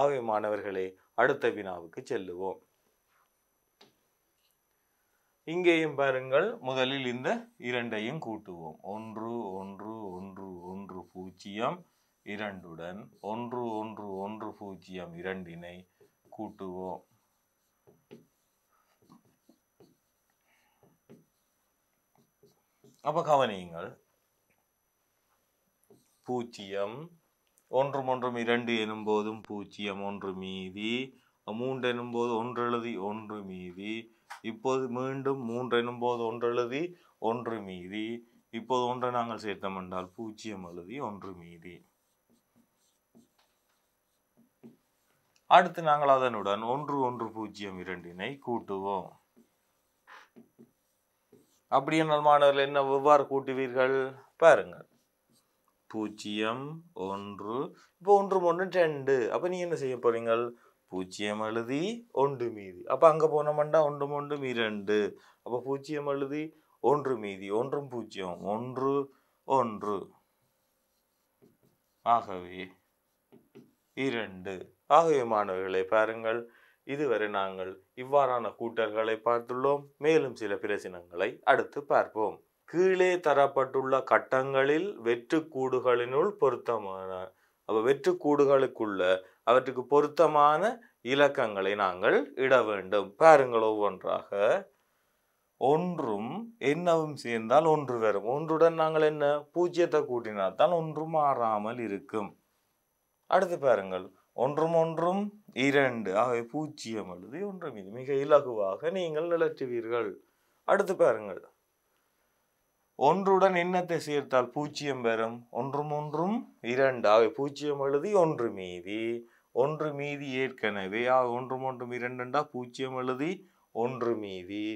ஆகவே மாணவர்களே அடுத்த வினாவுக்கு செல்லுவோம் இங்கேயும் பாருங்கள் முதலில் இந்த இரண்டையும் கூட்டுவோம் ஒன்று ஒன்று ஒன்று ஒன்று பூஜ்ஜியம் இரண்டுடன் ஒன்று ஒன்று ஒன்று பூஜ்ஜியம் இரண்டினை கூட்டுவோ அப்ப கவனியுங்கள் பூஜ்ஜியம் ஒன்றும் ஒன்றும் இரண்டு எனும்போதும் பூஜ்ஜியம் ஒன்று மீதி மூன்று எனும்போது ஒன்று எழுதி ஒன்று மீதி இப்போது மீண்டும் மூன்று எனும்போது ஒன்று எழுதி ஒன்று மீதி இப்போது ஒன்றை நாங்கள் சேர்த்தோம் என்றால் பூஜ்ஜியம் எழுதி ஒன்று மீதி அடுத்து நாங்கள் அதனுடன் ஒன்று ஒன்று பூஜ்ஜியம் இரண்டினை கூட்டுவோம் அப்படி என்னால் மாணவர்கள் என்ன எவ்வாறு கூட்டுவீர்கள் பாருங்கள் பூஜ்ஜியம் ஒன்று இப்போ ஒன்று ஒன்று ரெண்டு அப்போ நீ என்ன செய்ய போறீங்கள் பூஜ்ஜியம் எழுதி ஒன்று மீதி அப்போ அங்கே மண்டா ஒன்று ஒன்றும் இரண்டு அப்போ பூஜ்ஜியம் எழுதி ஒன்று மீதி ஒன்றும் பூஜ்ஜியம் ஒன்று ஒன்று ஆகவே இரண்டு ஆகிய மாணவர்களை பாருங்கள் இதுவரை நாங்கள் இவ்வாறான கூட்டல்களை பார்த்துள்ளோம் மேலும் சில பிரச்சனைகளை அடுத்து பார்ப்போம் கீழே தரப்பட்டுள்ள கட்டங்களில் வெற்றுக்கூடுகளினுள் பொருத்தமான அப்போ வெற்றுக்கூடுகளுக்குள்ள அவற்றுக்கு பொருத்தமான இலக்கங்களை நாங்கள் இட வேண்டும் பாருங்கள் ஒவ்வொன்றாக ஒன்றும் என்னவும் சேர்ந்தால் ஒன்று வரும் ஒன்றுடன் நாங்கள் என்ன பூஜ்ஜியத்தை கூட்டினால்தான் ஒன்று மாறாமல் இருக்கும் அடுத்து பாருங்கள் ஒன்றும் ஒன்றும் இரண்டு ஆகவே பூஜ்ஜியம் எழுதி ஒன்றும் இது மிக இலகுவாக நீங்கள் நிலற்றுவீர்கள் அடுத்து பாருங்கள் ஒன்றுடன் எண்ணத்தை சேர்த்தால் பூஜ்ஜியம் பெறும் ஒன்றும் ஒன்றும் இரண்டு ஆகவே பூஜ்ஜியம் எழுதி ஒன்று மீதி ஒன்று மீதி ஏற்கனவே ஆக ஒன்றும் ஒன்றும் இரண்டுண்டா பூஜ்ஜியம் எழுதி ஒன்று மீதி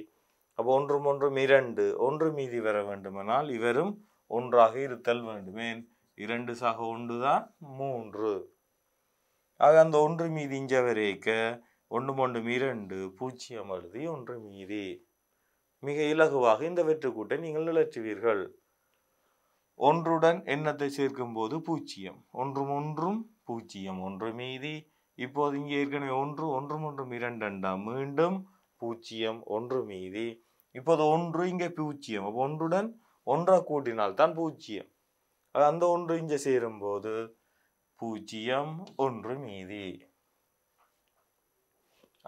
அப்போ ஒன்றும் ஒன்றும் இரண்டு ஒன்று மீதி வர வேண்டுமானால் இவரும் ஒன்றாக இருத்தல் வேண்டுமேன் இரண்டு சாக ஒன்று தான் மூன்று ஆக அந்த ஒன்று மீதி இஞ்சவரேக்க ஒன்று ஒன்றும் இரண்டு பூஜ்ஜியம் அழுதி ஒன்று மீதி மிக இலகுவாக இந்த வெற்றுக்கூட்டை நீங்கள் நிலற்றுவீர்கள் ஒன்றுடன் எண்ணத்தை சேர்க்கும் போது பூஜ்ஜியம் ஒன்றும் ஒன்றும் பூஜ்ஜியம் ஒன்று மீதி இப்போது இங்கே ஏற்கனவே ஒன்று ஒன்றும் ஒன்றும் இரண்டண்டா மீண்டும் பூஜ்ஜியம் ஒன்று மீதி இப்போது ஒன்று இங்கே பூஜ்ஜியம் ஒன்றுடன் ஒன்றாக கூட்டினால் தான் பூஜ்ஜியம் அந்த ஒன்று இங்கே சேரும்போது பூஜ்ஜியம் ஒன்று மீதி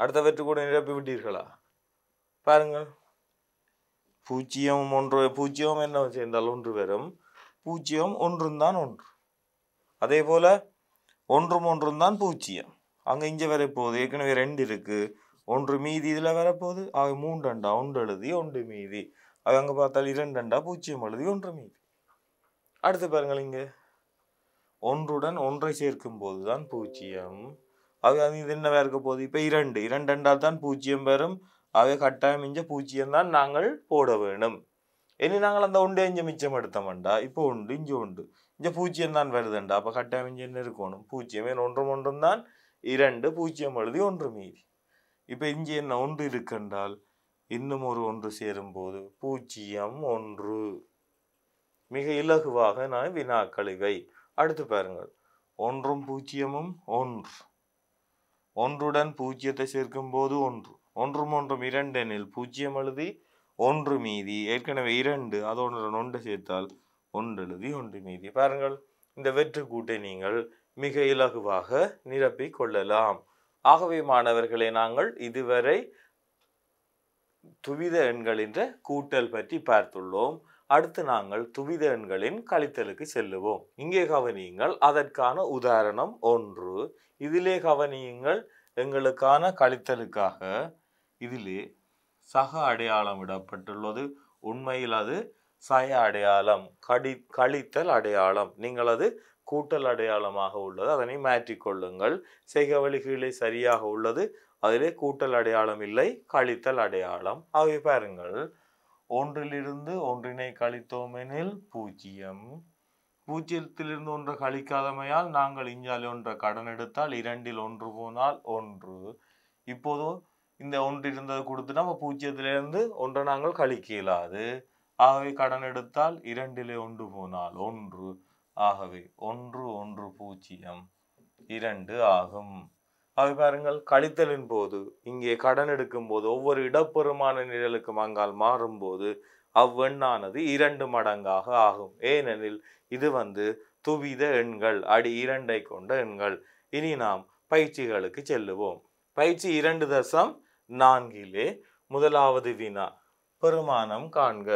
அடுத்தவற்று கூட நிரப்பி விட்டீர்களா பாருங்கள் பூஜ்ஜியம் ஒன்று பூஜ்ஜியம் என்ன சேர்ந்தால் ஒன்று வெறும் பூஜ்ஜியம் ஒன்றும் தான் ஒன்று அதே போல் ஒன்றும் ஒன்றும் தான் பூஜ்ஜியம் அங்கே இங்கே வரப்போகுது ஏற்கனவே ரெண்டு இருக்குது ஒன்று மீதி இதில் வரப்போகுது ஆக மூன்றண்டா ஒன்று எழுதி ஒன்று மீதி அது அங்கே பார்த்தால் இரண்டண்டா பூஜ்ஜியம் எழுதி ஒன்று மீதி அடுத்து பாருங்கள் இங்கே ஒன்றுடன் ஒன்றை சேர்க்கும் போது தான் பூஜ்ஜியம் ஆகவே அது இது என்னவா இருக்க போகுது இப்போ இரண்டு இரண்டு என்றால் தான் பூஜ்ஜியம் வரும் அவை கட்டாயம் இஞ்ச பூஜ்ஜியம் தான் நாங்கள் போட வேணும் இனி நாங்கள் அந்த ஒன்று இஞ்ச மிச்சம் எடுத்தோம்டா இப்போ உண்டு இஞ்சி உண்டு இஞ்ச பூஜ்ஜியம் தான் வருதுண்டா அப்போ கட்டாயம் இஞ்சி என்ன இருக்கணும் பூஜ்ஜியம் ஒன்றும் ஒன்றும் தான் இரண்டு பூஜ்ஜியம் எழுதி ஒன்று மீறி இப்போ இஞ்சி என்ன ஒன்று இருக்குன்றால் இன்னும் ஒரு ஒன்று சேரும்போது பூஜ்ஜியம் ஒன்று மிக இலகுவாக நான் வினாக்கள் இவை அடுத்து பாருங்கள் ஒன்றும் பூஜ்ஜியமும் ஒன்று ஒன்றுடன் பூஜ்ஜியத்தை சேர்க்கும் போது ஒன்று ஒன்றும் ஒன்றும் இரண்டு எனில் பூஜ்ஜியம் எழுதி ஒன்று மீதி ஏற்கனவே இரண்டு அதோடு ஒன்று சேர்த்தால் ஒன்று எழுதி ஒன்று மீதி பாருங்கள் இந்த வெற்று கூட்டை நீங்கள் மிக இலகுவாக நிரப்பி கொள்ளலாம் ஆகவே மாணவர்களை நாங்கள் இதுவரை துவித எண்கள் என்ற கூட்டல் பற்றி பார்த்துள்ளோம் அடுத்து நாங்கள் துவிதன்களின் கழித்தலுக்கு செல்லுவோம் இங்கே கவனியுங்கள் அதற்கான உதாரணம் ஒன்று இதிலே கவனியுங்கள் எங்களுக்கான கழித்தலுக்காக இதிலே சக அடையாளம் இடப்பட்டுள்ளது உண்மையில் அது சய அடையாளம் கடி கழித்தல் அடையாளம் நீங்கள் அது கூட்டல் அடையாளமாக உள்ளது அதனை மாற்றிக்கொள்ளுங்கள் செய்கவழி கீழே சரியாக உள்ளது அதிலே கூட்டல் அடையாளம் இல்லை கழித்தல் அடையாளம் ஆகிய பாருங்கள் ஒன்றிலிருந்து ஒன்றினை கழித்தோமெனில் பூஜ்ஜியம் பூஜ்ஜியத்திலிருந்து ஒன்று கழிக்காதமையால் நாங்கள் இஞ்சால் ஒன்றை கடன் எடுத்தால் இரண்டில் ஒன்று போனால் ஒன்று இப்போது இந்த ஒன்று இருந்ததை கொடுத்து நம்ம பூஜ்ஜியத்திலிருந்து ஒன்றை நாங்கள் கழிக்க இயலாது ஆகவே கடன் எடுத்தால் இரண்டிலே ஒன்று போனால் ஒன்று ஆகவே ஒன்று ஒன்று பூஜ்ஜியம் இரண்டு ஆகும் அது பாருங்கள் கழித்தலின் போது இங்கே கடன் எடுக்கும் போது ஒவ்வொரு இடப்பெருமான நிழலுக்கும் அங்கால் மாறும்போது அவ்வெண்ணானது இரண்டு மடங்காக ஆகும் ஏனெனில் இது வந்து துவித எண்கள் அடி இரண்டை கொண்ட எண்கள் இனி நாம் பயிற்சிகளுக்கு செல்லுவோம் பயிற்சி இரண்டு தசம் நான்கிலே முதலாவது வினா பெருமானம் காண்க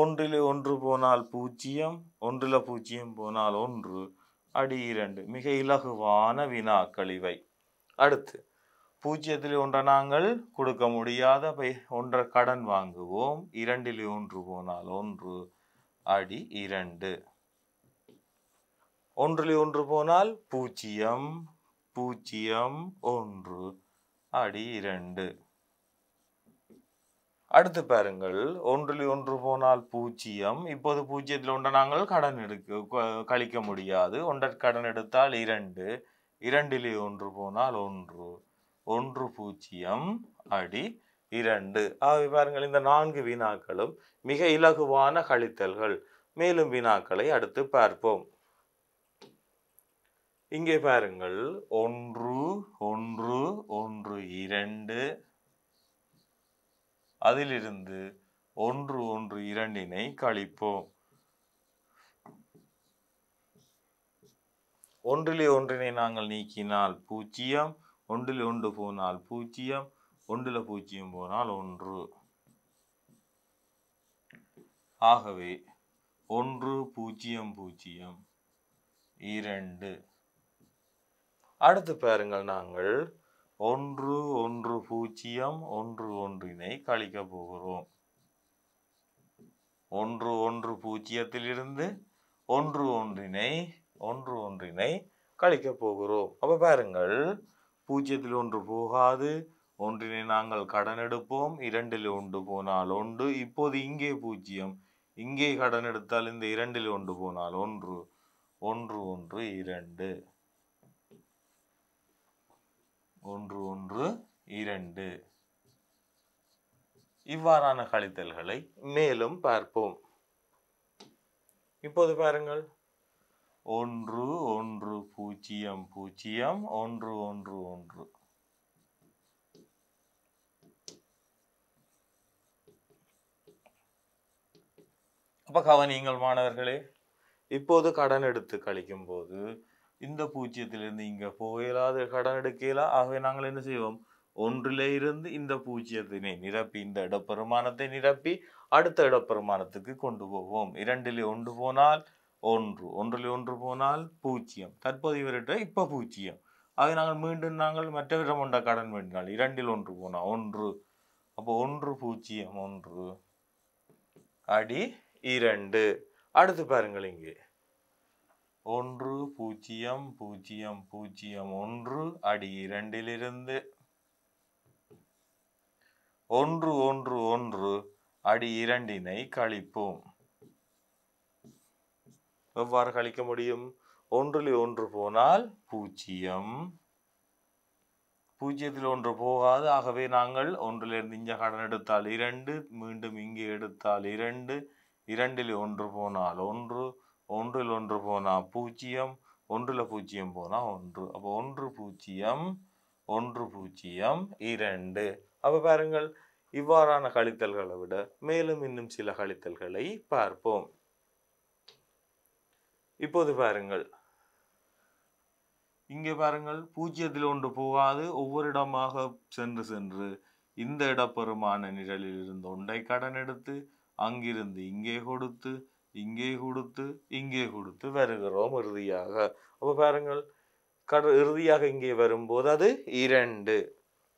ஒன்றில் ஒன்று போனால் பூஜ்ஜியம் ஒன்றில் பூஜ்ஜியம் போனால் ஒன்று அடி இரண்டு மிக இலகுவான வினாக்கள் இவை அடுத்து பூஜ்ஜியத்தில் ஒன்றை நாங்கள் கொடுக்க முடியாத பை ஒன்றை கடன் வாங்குவோம் இரண்டில் ஒன்று போனால் ஒன்று அடி இரண்டு ஒன்றில் ஒன்று போனால் பூஜ்ஜியம் பூஜ்ஜியம் ஒன்று அடி இரண்டு அடுத்து பாருங்கள் ஒன்றில் ஒன்று போனால் பூஜ்ஜியம் இப்போது பூஜ்ஜியத்தில் ஒன்றை நாங்கள் கடன் எடுக்க கழிக்க முடியாது ஒன்றை கடன் எடுத்தால் இரண்டு இரண்டிலே ஒன்று போனால் ஒன்று ஒன்று பூஜ்ஜியம் அடி இரண்டு ஆகவே பாருங்கள் இந்த நான்கு வினாக்களும் மிக இலகுவான கழித்தல்கள் மேலும் வினாக்களை அடுத்து பார்ப்போம் இங்கே பாருங்கள் ஒன்று ஒன்று ஒன்று இரண்டு அதிலிருந்து ஒன்று ஒன்று இரண்டினை கழிப்போம் ஒன்றிலே ஒன்றினை நாங்கள் நீக்கினால் பூஜ்ஜியம் ஒன்றில் ஒன்று போனால் பூஜ்ஜியம் ஒன்றில் பூஜ்ஜியம் போனால் ஒன்று ஆகவே ஒன்று பூஜ்ஜியம் பூஜ்ஜியம் இரண்டு அடுத்து பாருங்கள் நாங்கள் ஒன்று ஒன்று பூஜ்ஜியம் ஒன்று ஒன்றினை கழிக்க போகிறோம் ஒன்று ஒன்று பூஜ்ஜியத்திலிருந்து ஒன்று ஒன்றினை ஒன்று ஒன்றினை கழிக்கப் போகிறோம் அப்போ பாருங்கள் பூஜ்ஜியத்தில் ஒன்று போகாது ஒன்றினை நாங்கள் கடன் எடுப்போம் இரண்டில் ஒன்று போனால் ஒன்று இப்போது இங்கே பூஜ்ஜியம் இங்கே கடன் எடுத்தால் இந்த இரண்டில் ஒன்று போனால் ஒன்று ஒன்று ஒன்று இரண்டு ஒன்று ஒன்று இரண்டு இவ்வாறான கழித்தல்களை மேலும் பார்ப்போம் இப்போது பாருங்கள் ஒன்று ஒன்று பூஜ்ஜியம் பூஜ்ஜியம் ஒன்று ஒன்று ஒன்று அப்போ கவனியுங்கள் மாணவர்களே இப்போது கடன் எடுத்து கழிக்கும் போது இந்த பூஜ்ஜியத்திலிருந்து இங்கே போகலாது கடன் எடுக்கலா ஆகவே நாங்கள் என்ன செய்வோம் ஒன்றிலே இருந்து இந்த பூஜ்ஜியத்தினை நிரப்பி இந்த இடப்பெருமானத்தை நிரப்பி அடுத்த இடப்பெருமானத்துக்கு கொண்டு போவோம் இரண்டிலே ஒன்று போனால் ஒன்று ஒன்றில் ஒன்று போனால் பூஜ்ஜியம் தற்போது இவர்கிட்ட இப்போ பூஜ்ஜியம் அதை நாங்கள் மீண்டும் நாங்கள் மற்ற மற்றவரிடம் கொண்ட கடன் வேண்டினால் இரண்டில் ஒன்று போனால் ஒன்று அப்போ ஒன்று பூஜ்ஜியம் ஒன்று அடி இரண்டு அடுத்து பாருங்கள் இங்கே ஒன்று பூஜ்ஜியம் பூஜ்ஜியம் பூஜ்ஜியம் ஒன்று அடி இரண்டிலிருந்து ஒன்று ஒன்று ஒன்று அடி இரண்டினை கழிப்போம் எவ்வாறு கழிக்க முடியும் ஒன்றில் ஒன்று போனால் பூஜ்ஜியம் பூஜ்ஜியத்தில் ஒன்று போகாது ஆகவே நாங்கள் ஒன்றிலிருந்து இங்கே கடன் எடுத்தால் இரண்டு மீண்டும் இங்கே எடுத்தால் இரண்டு இரண்டில் ஒன்று போனால் ஒன்று ஒன்றில் ஒன்று போனால் பூஜ்ஜியம் ஒன்றில் பூஜ்ஜியம் போனால் ஒன்று அப்போ ஒன்று பூஜ்ஜியம் ஒன்று பூஜ்ஜியம் இரண்டு அப்போ பாருங்கள் இவ்வாறான கழித்தல்களை விட மேலும் இன்னும் சில கழித்தல்களை பார்ப்போம் இப்போது பாருங்கள் இங்கே பாருங்கள் பூஜ்ஜியத்தில் ஒன்று போகாது ஒவ்வொரு இடமாக சென்று சென்று இந்த இடப்பெருமான நிழலில் இருந்து ஒன்றை கடன் எடுத்து அங்கிருந்து இங்கே கொடுத்து இங்கே கொடுத்து இங்கே கொடுத்து வருகிறோம் இறுதியாக அப்போ பாருங்கள் கட இறுதியாக இங்கே வரும்போது அது இரண்டு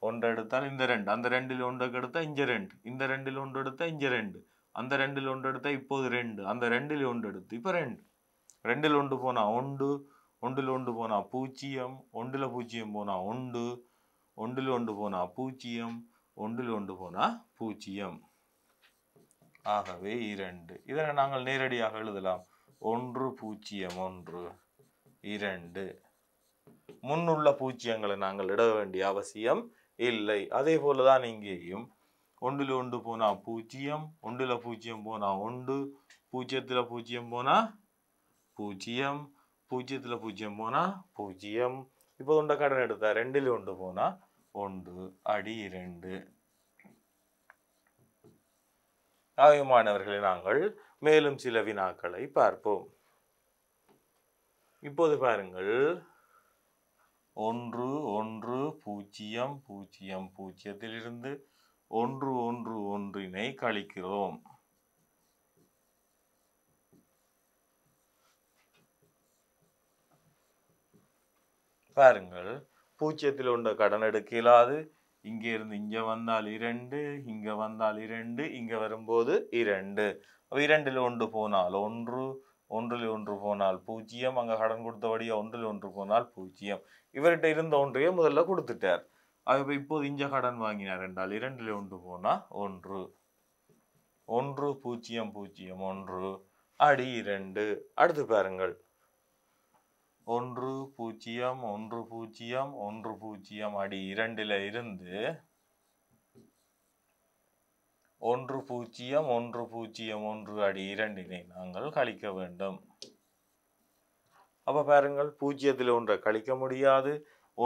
ஒன்று எடுத்தால் இந்த ரெண்டு அந்த ரெண்டில் ஒன்று எடுத்தால் இங்கே ரெண்டு இந்த ரெண்டில் ஒன்று எடுத்தால் இங்கே ரெண்டு அந்த ரெண்டில் ஒன்று எடுத்தால் இப்போது ரெண்டு அந்த ரெண்டில் ஒன்று எடுத்து இப்போ ரெண்டு ரெண்டில் ஒன்று போனால் ஒன்று ஒன்றில் ஒன்று போனால் பூஜ்ஜியம் ஒன்றில் பூஜ்ஜியம் போனால் ஒன்று ஒன்றில் ஒன்று போனால் பூஜ்ஜியம் ஒன்றில் ஒன்று போனால் பூஜ்ஜியம் ஆகவே இரண்டு இதனை நாங்கள் நேரடியாக எழுதலாம் ஒன்று பூஜ்ஜியம் ஒன்று இரண்டு முன்னுள்ள பூஜ்ஜியங்களை நாங்கள் இட வேண்டிய அவசியம் இல்லை அதே போல தான் இங்கேயும் ஒன்றில் ஒன்று போனால் பூஜ்ஜியம் ஒன்றில் பூஜ்ஜியம் போனால் ஒன்று பூஜ்ஜியத்தில் பூஜ்ஜியம் போனால் പൂജ്യം പൂജ്യത്തിൽ പൂജ്യം പോനാ പൂജ്യം கடன் തുണ്ടക്കടന ரெண்டில் ஒன்று போனா ஒன்று அடி ரெண்டு ஆகிய ஆயுமானவர்களை நாங்கள் மேலும் சில வினாக்களை பார்ப்போம் இப்போது பாருங்கள் ஒன்று ஒன்று பூஜ்ஜியம் பூஜ்ஜியம் பூஜ்ஜியத்திலிருந்து ஒன்று ஒன்று ஒன்றினை கழிக்கிறோம் பாருங்கள் பூஜ்ஜியத்தில் உண்ட கடன் எடுக்க இயலாது இங்கே இருந்து இங்கே வந்தால் இரண்டு இங்கே வந்தால் இரண்டு இங்கே வரும்போது இரண்டு இரண்டில் ஒன்று போனால் ஒன்று ஒன்றில் ஒன்று போனால் பூஜ்ஜியம் அங்கே கடன் கொடுத்தபடியே ஒன்றில் ஒன்று போனால் பூஜ்ஜியம் இவர்கிட்ட இருந்த ஒன்றையே முதல்ல கொடுத்துட்டார் ஆகவே இப்போது இஞ்ச கடன் வாங்கினார் என்றால் இரண்டில் ஒன்று போனால் ஒன்று ஒன்று பூஜ்ஜியம் பூஜ்ஜியம் ஒன்று அடி இரண்டு அடுத்து பாருங்கள் ஒன்று பூஜ்ஜியம் ஒன்று பூஜ்ஜியம் ஒன்று பூஜ்ஜியம் அடி இரண்டில் இருந்து ஒன்று பூஜ்ஜியம் ஒன்று பூஜ்ஜியம் ஒன்று அடி இரண்டினை நாங்கள் கழிக்க வேண்டும் அப்போ பாருங்கள் பூஜ்ஜியத்தில் ஒன்றை கழிக்க முடியாது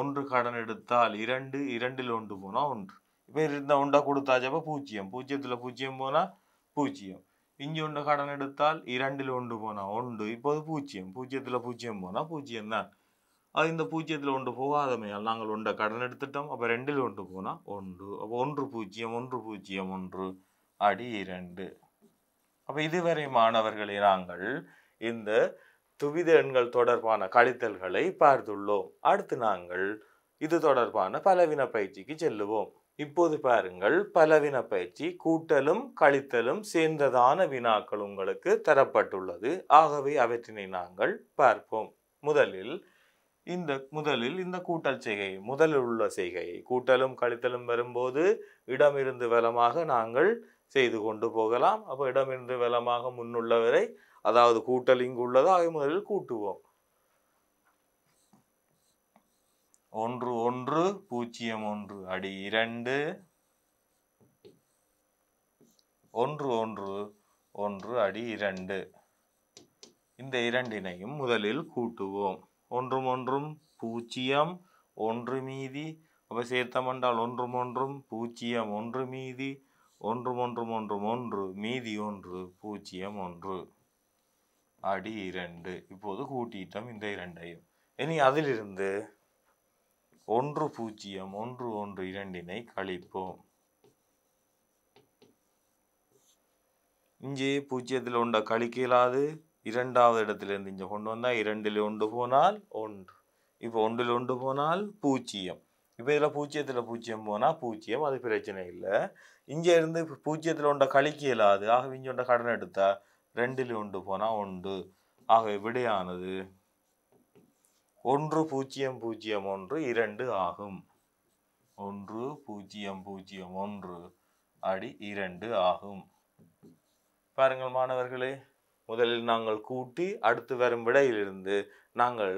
ஒன்று கடன் எடுத்தால் இரண்டு இரண்டில் ஒன்று போனால் ஒன்று இப்போ இருந்த ஒன்றா கொடுத்தாச்சப்போ பூஜ்ஜியம் பூஜ்ஜியத்தில் பூஜ்ஜியம் போனால் பூஜ்ஜியம் இஞ்சி ஒன்று கடன் எடுத்தால் இரண்டில் ஒன்று போனால் ஒன்று இப்போது பூஜ்ஜியம் பூஜ்ஜியத்தில் பூஜ்ஜியம் போனால் பூஜ்ஜியம் தான் அது இந்த பூஜ்ஜியத்தில் ஒன்று போகாதமையால் நாங்கள் ஒன்றை கடன் எடுத்துட்டோம் அப்போ ரெண்டில் ஒன்று போனால் ஒன்று அப்போ ஒன்று பூஜ்ஜியம் ஒன்று பூஜ்ஜியம் ஒன்று அடி இரண்டு அப்போ இதுவரை மாணவர்களை நாங்கள் இந்த துவித எண்கள் தொடர்பான கழித்தல்களை பார்த்துள்ளோம் அடுத்து நாங்கள் இது தொடர்பான பலவின பயிற்சிக்கு செல்லுவோம் இப்போது பாருங்கள் பல பயிற்சி கூட்டலும் கழித்தலும் சேர்ந்ததான வினாக்கள் உங்களுக்கு தரப்பட்டுள்ளது ஆகவே அவற்றினை நாங்கள் பார்ப்போம் முதலில் இந்த முதலில் இந்த கூட்டல் செய்கை முதலில் உள்ள செய்கையை கூட்டலும் கழித்தலும் வரும்போது இடமிருந்து வலமாக நாங்கள் செய்து கொண்டு போகலாம் அப்போ இடமிருந்து வலமாக முன்னுள்ளவரை அதாவது கூட்டல் இங்கு உள்ளதோ அதை முதலில் கூட்டுவோம் ஒன்று ஒன்று பூஜ்ஜியம் ஒன்று அடி இரண்டு ஒன்று ஒன்று ஒன்று அடி இரண்டு இந்த இரண்டினையும் முதலில் கூட்டுவோம் ஒன்றும் ஒன்றும் பூஜ்ஜியம் ஒன்று மீதி அப்போ சேர்த்தம் என்றால் ஒன்றும் ஒன்றும் பூஜ்ஜியம் ஒன்று மீதி ஒன்றும் ஒன்றும் ஒன்றும் ஒன்று மீதி ஒன்று பூஜ்ஜியம் ஒன்று அடி இரண்டு இப்போது கூட்டிட்டோம் இந்த இரண்டையும் இனி அதிலிருந்து ஒன்று பூஜ்ஜியம் ஒன்று ஒன்று இரண்டினை கழிப்போம் இங்கே பூஜ்ஜியத்தில் உண்ட கழிக்க இயலாது இரண்டாவது இடத்திலிருந்து இங்கே கொண்டு வந்தால் இரண்டில் ஒன்று போனால் ஒன்று இப்போ ஒன்றில் ஒன்று போனால் பூஜ்ஜியம் இப்போ இதில் பூஜ்ஜியத்தில் பூஜ்ஜியம் போனால் பூஜ்ஜியம் அது பிரச்சனை இல்லை இங்கே இருந்து பூஜ்ஜியத்தில் ஒன்றை கழிக்க இயலாது ஆகவே இங்கே ஒன்றை கடன் எடுத்தால் ரெண்டில் ஒன்று போனால் ஒன்று ஆகவே விடையானது ஒன்று பூஜ்ஜியம் பூஜ்ஜியம் ஒன்று இரண்டு ஆகும் ஒன்று பூஜ்ஜியம் பூஜ்ஜியம் ஒன்று அடி இரண்டு ஆகும் பாருங்கள் மாணவர்களே முதலில் நாங்கள் கூட்டி அடுத்து வரும் விடையிலிருந்து நாங்கள்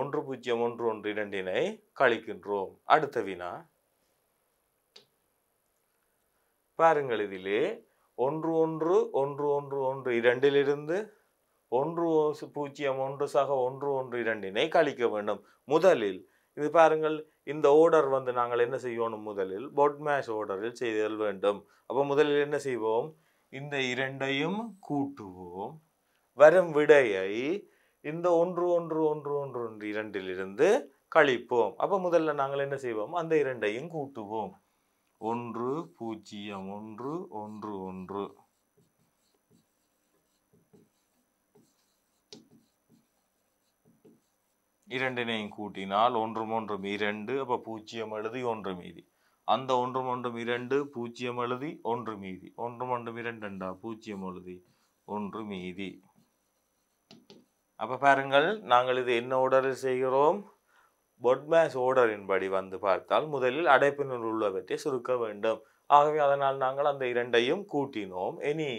ஒன்று பூஜ்ஜியம் ஒன்று ஒன்று இரண்டினை கழிக்கின்றோம் அடுத்த வினா பாருங்கள் இதிலே ஒன்று ஒன்று ஒன்று ஒன்று ஒன்று இரண்டிலிருந்து ஒன்று பூஜ்ஜியம் ஒன்று சக ஒன்று ஒன்று இரண்டினை கழிக்க வேண்டும் முதலில் இது பாருங்கள் இந்த ஓர்டர் வந்து நாங்கள் என்ன செய்யணும் முதலில் பொட் மேஷ் ஓர்டரில் செய்தல் வேண்டும் அப்போ முதலில் என்ன செய்வோம் இந்த இரண்டையும் கூட்டுவோம் வரும் விடையை இந்த ஒன்று ஒன்று ஒன்று ஒன்று ஒன்று இரண்டிலிருந்து கழிப்போம் அப்போ முதல்ல நாங்கள் என்ன செய்வோம் அந்த இரண்டையும் கூட்டுவோம் ஒன்று பூஜ்ஜியம் ஒன்று ஒன்று ஒன்று இரண்டினையும் கூட்டினால் ஒன்று ஒன்றும் இரண்டு அப்போ பூஜ்ஜியம் எழுதி ஒன்று மீதி அந்த ஒன்று ஒன்றும் இரண்டு பூஜ்ஜியம் எழுதி ஒன்று மீதி ஒன்றும் ஒன்றும் இரண்டுண்டா பூஜ்ஜியம் எழுதி ஒன்று மீதி அப்போ பாருங்கள் நாங்கள் இது என்ன ஆர்டரில் செய்கிறோம் பொட்மேஸ் ஓர்டரின் படி வந்து பார்த்தால் முதலில் அடைப்பினுள் உள்ளவற்றை சுருக்க வேண்டும் ஆகவே அதனால் நாங்கள் அந்த இரண்டையும் கூட்டினோம் இனி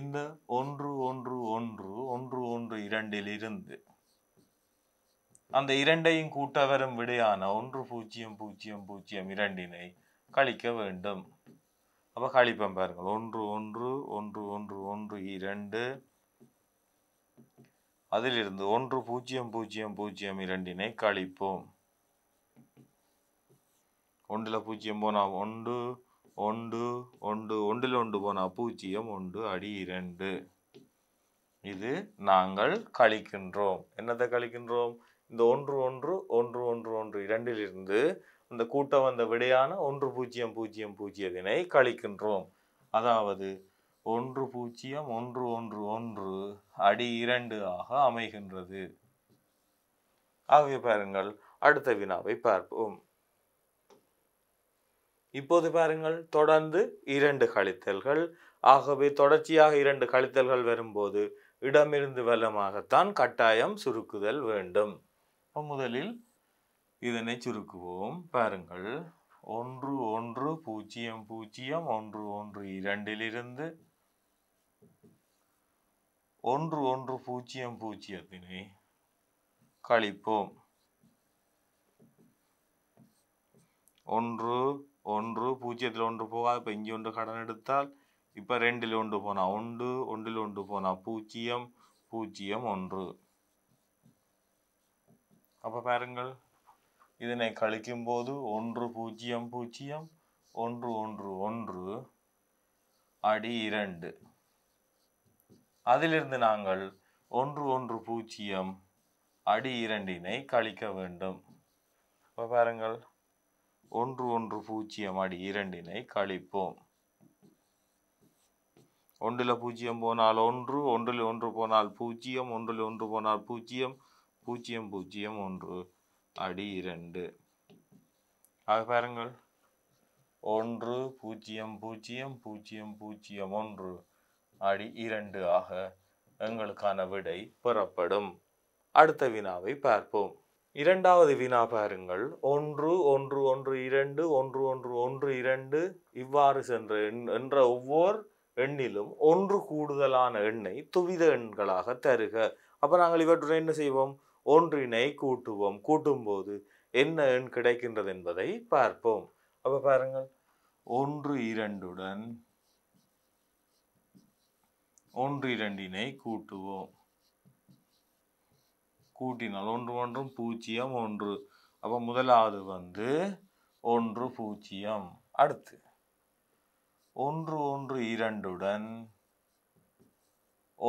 இந்த ஒன்று ஒன்று ஒன்று ஒன்று ஒன்று இரண்டிலிருந்து அந்த இரண்டையும் கூட்ட வரும் விடையான ஒன்று பூஜ்ஜியம் பூஜ்ஜியம் பூஜ்ஜியம் இரண்டினை கழிக்க வேண்டும் அப்போ கழிப்பம் பாருங்கள் ஒன்று ஒன்று ஒன்று ஒன்று ஒன்று இரண்டு அதிலிருந்து ஒன்று பூஜ்ஜியம் பூஜ்ஜியம் பூஜ்ஜியம் இரண்டினை கழிப்போம் ஒன்றில் பூஜ்ஜியம் போனால் ஒன்று ஒன்று ஒன்று ஒன்றில் ஒன்று போனால் பூஜ்ஜியம் ஒன்று அடி இரண்டு இது நாங்கள் கழிக்கின்றோம் என்னத்தை கழிக்கின்றோம் இந்த ஒன்று ஒன்று ஒன்று ஒன்று ஒன்று இரண்டிலிருந்து இந்த கூட்ட வந்த விடையான ஒன்று பூஜ்ஜியம் பூஜ்ஜியம் பூஜ்ஜியத்தினை கழிக்கின்றோம் அதாவது ஒன்று பூஜ்ஜியம் ஒன்று ஒன்று ஒன்று அடி இரண்டு ஆக அமைகின்றது ஆகிய பாருங்கள் அடுத்த வினாவை பார்ப்போம் இப்போது பாருங்கள் தொடர்ந்து இரண்டு கழித்தல்கள் ஆகவே தொடர்ச்சியாக இரண்டு கழித்தல்கள் வரும்போது இடமிருந்து வல்லமாகத்தான் கட்டாயம் சுருக்குதல் வேண்டும் இப்போ முதலில் இதனை சுருக்குவோம் பாருங்கள் ஒன்று ஒன்று பூஜ்ஜியம் பூஜ்ஜியம் ஒன்று ஒன்று இரண்டிலிருந்து ஒன்று ஒன்று பூஜ்ஜியம் பூஜ்ஜியத்தினை கழிப்போம் ஒன்று ஒன்று பூஜ்ஜியத்தில் ஒன்று போகாது இப்போ இங்கே ஒன்று கடன் எடுத்தால் இப்போ ரெண்டில் ஒன்று போனால் ஒன்று ஒன்றில் ஒன்று போனால் பூஜ்ஜியம் பூஜ்ஜியம் ஒன்று அப்போ பாருங்கள் இதனை கழிக்கும்போது ஒன்று பூஜ்ஜியம் பூஜ்ஜியம் ஒன்று ஒன்று ஒன்று அடி இரண்டு அதிலிருந்து நாங்கள் ஒன்று ஒன்று பூஜ்ஜியம் அடி இரண்டினை கழிக்க வேண்டும் இப்போ பாருங்கள் ஒன்று ஒன்று பூஜ்ஜியம் அடி இரண்டினை கழிப்போம் ஒன்றில் பூஜ்ஜியம் போனால் ஒன்று ஒன்றில் ஒன்று போனால் பூஜ்ஜியம் ஒன்றில் ஒன்று போனால் பூஜ்ஜியம் பூஜ்ஜியம் பூஜ்ஜியம் ஒன்று அடி இரண்டு ஆக பாருங்கள் ஒன்று பூஜ்ஜியம் பூஜ்ஜியம் பூஜ்ஜியம் பூஜ்ஜியம் ஒன்று அடி இரண்டு ஆக எங்களுக்கான விடை பெறப்படும் அடுத்த வினாவை பார்ப்போம் இரண்டாவது வினா பாருங்கள் ஒன்று ஒன்று ஒன்று இரண்டு ஒன்று ஒன்று ஒன்று இரண்டு இவ்வாறு சென்ற எண் என்ற ஒவ்வொரு எண்ணிலும் ஒன்று கூடுதலான எண்ணை துவித எண்களாக தருக அப்போ நாங்கள் இவற்றுடன் என்ன செய்வோம் ஒன்றினை கூட்டுவோம் கூட்டும்போது என்ன எண் கிடைக்கின்றது என்பதை பார்ப்போம் அப்போ பாருங்கள் ஒன்று இரண்டுடன் ஒன்று இரண்டினை கூட்டுவோம் கூட்டினால் ஒன்று ஒன்றும் பூஜ்ஜியம் ஒன்று அப்போ முதலாவது வந்து ஒன்று பூஜ்ஜியம் அடுத்து ஒன்று ஒன்று இரண்டுடன்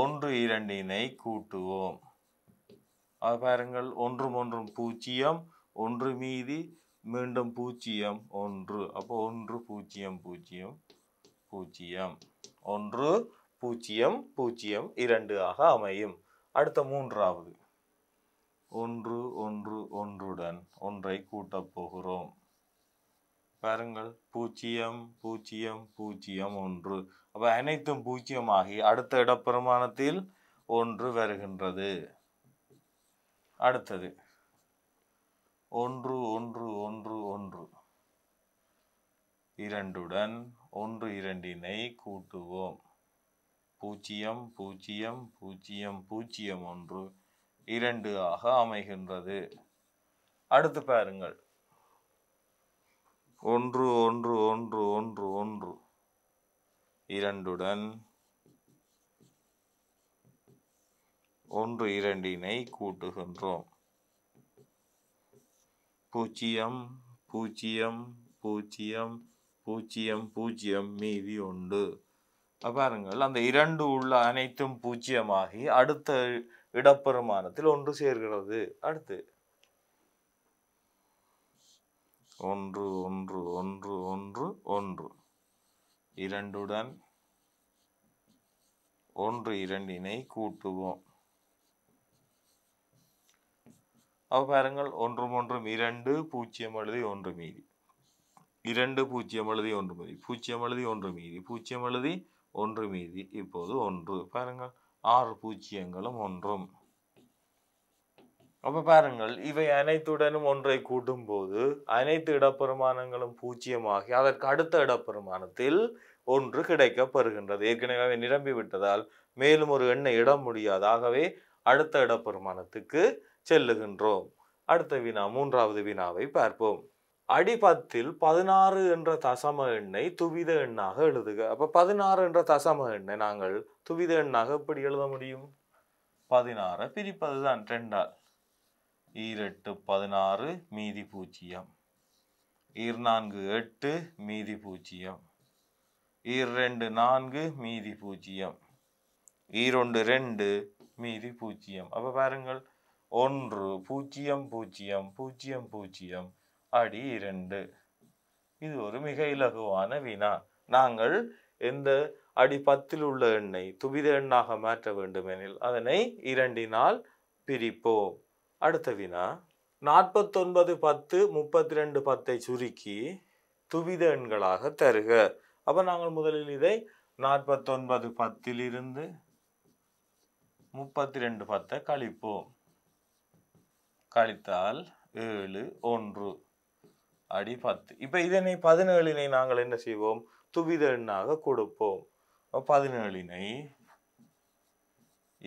ஒன்று இரண்டினை கூட்டுவோம் அது பாருங்கள் ஒன்றும் ஒன்றும் பூஜ்ஜியம் ஒன்று மீதி மீண்டும் பூஜ்ஜியம் ஒன்று அப்போ ஒன்று பூஜ்ஜியம் பூஜ்ஜியம் பூஜ்ஜியம் ஒன்று பூஜ்ஜியம் பூஜ்ஜியம் இரண்டு ஆக அமையும் அடுத்த மூன்றாவது ஒன்று ஒன்று ஒன்றுடன் ஒன்றை கூட்டப் போகிறோம் பாருங்கள் பூஜ்ஜியம் பூஜ்ஜியம் பூஜ்ஜியம் ஒன்று அப்போ அனைத்தும் பூஜ்ஜியமாகி அடுத்த இடப்பிரமாணத்தில் ஒன்று வருகின்றது அடுத்தது ஒன்று ஒன்று ஒன்று ஒன்று இரண்டுடன் ஒன்று இரண்டினை கூட்டுவோம் பூஜ்ஜியம் பூஜ்ஜியம் பூஜ்ஜியம் பூஜ்ஜியம் ஒன்று இரண்டு ஆக அமைகின்றது அடுத்து பாருங்கள் ஒன்று ஒன்று ஒன்று ஒன்று ஒன்று இரண்டுடன் ஒன்று இரண்டினை கூட்டுகின்றோம் பூஜ்ஜியம் பூஜ்ஜியம் பூஜ்ஜியம் பூஜ்ஜியம் பூஜ்ஜியம் மீதி உண்டு பாருங்கள் அந்த இரண்டு உள்ள அனைத்தும் பூஜ்ஜியமாகி அடுத்த இடப்பெருமானத்தில் ஒன்று சேர்கிறது அடுத்து ஒன்று ஒன்று ஒன்று ஒன்று ஒன்று இரண்டுடன் ஒன்று இரண்டினை கூட்டுவோம் அவ பாருங்கள் ஒன்றும் ஒன்றும் இரண்டு பூஜ்ஜியம் எழுதி ஒன்று மீதி இரண்டு பூஜ்ஜியம் எழுதி ஒன்று மீதி பூஜ்ஜியம் எழுதி ஒன்று மீதி பூஜ்ஜியம் எழுதி ஒன்று மீதி இப்போது ஒன்று பாருங்கள் ஆறு பூஜ்ஜியங்களும் ஒன்றும் அப்போ பாருங்கள் இவை அனைத்துடனும் ஒன்றை கூட்டும்போது அனைத்து இடப்பெருமானங்களும் பூஜ்ஜியமாகி அதற்கு அடுத்த இடப்பெருமானத்தில் ஒன்று கிடைக்கப்பெறுகின்றது ஏற்கனவே நிரம்பிவிட்டதால் மேலும் ஒரு எண்ணை இட முடியாது ஆகவே அடுத்த இடப்பெருமானத்துக்கு செல்லுகின்றோம் அடுத்த வினா மூன்றாவது வினாவை பார்ப்போம் அடிபத்தில் பதினாறு என்ற தசம எண்ணை துவித எண்ணாக எழுதுக அப்போ பதினாறு என்ற தசம எண்ணை நாங்கள் துவித எண்ணாக எப்படி எழுத முடியும் பதினாறை பிரிப்பது தான் ரெண்டால் ஈரெட்டு பதினாறு மீதி பூஜ்ஜியம் ஈர் நான்கு எட்டு மீதி பூஜ்ஜியம் ஈர் ரெண்டு நான்கு மீதி பூஜ்ஜியம் ஈரொண்டு ரெண்டு மீதி பூஜ்ஜியம் அப்போ பாருங்கள் ஒன்று பூஜ்ஜியம் பூஜ்ஜியம் பூஜ்ஜியம் பூஜ்ஜியம் அடி இரண்டு இது ஒரு மிக இலகுவான வினா நாங்கள் எந்த அடி பத்தில் உள்ள எண்ணை துவித எண்ணாக மாற்ற வேண்டுமெனில் அதனை இரண்டினால் பிரிப்போம் அடுத்த வினா நாற்பத்தொன்பது பத்து முப்பத்தி ரெண்டு பத்தை சுருக்கி துவித எண்களாக தருக அப்போ நாங்கள் முதலில் இதை நாற்பத்தொன்பது பத்திலிருந்து முப்பத்தி ரெண்டு பத்தை கழிப்போம் கழித்தால் ஏழு ஒன்று அடி பத்து இப்போ இதனை பதினேழினை நாங்கள் என்ன செய்வோம் துவித எண்ணாக கொடுப்போம் பதினேழினை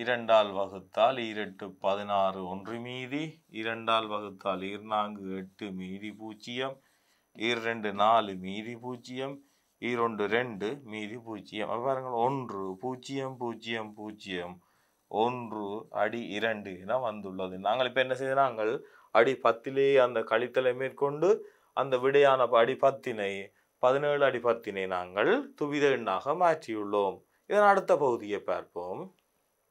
இரண்டால் வகுத்தால் ஈரெட்டு பதினாறு ஒன்று மீதி இரண்டால் வகுத்தால் நான்கு எட்டு மீதி பூஜ்ஜியம் ஈரெண்டு நாலு மீதி பூஜ்ஜியம் இரண்டு ரெண்டு மீதி பூஜ்ஜியம் பாருங்கள் ஒன்று பூஜ்ஜியம் பூஜ்ஜியம் பூஜ்ஜியம் ஒன்று அடி இரண்டு என வந்துள்ளது நாங்கள் இப்போ என்ன செய்ய நாங்கள் அடி பத்திலே அந்த கழித்தலை மேற்கொண்டு அந்த விடையான அடி பத்தினை பதினேழு அடி பத்தினை நாங்கள் துவித எண்ணாக மாற்றியுள்ளோம் இதன் அடுத்த பகுதியை பார்ப்போம்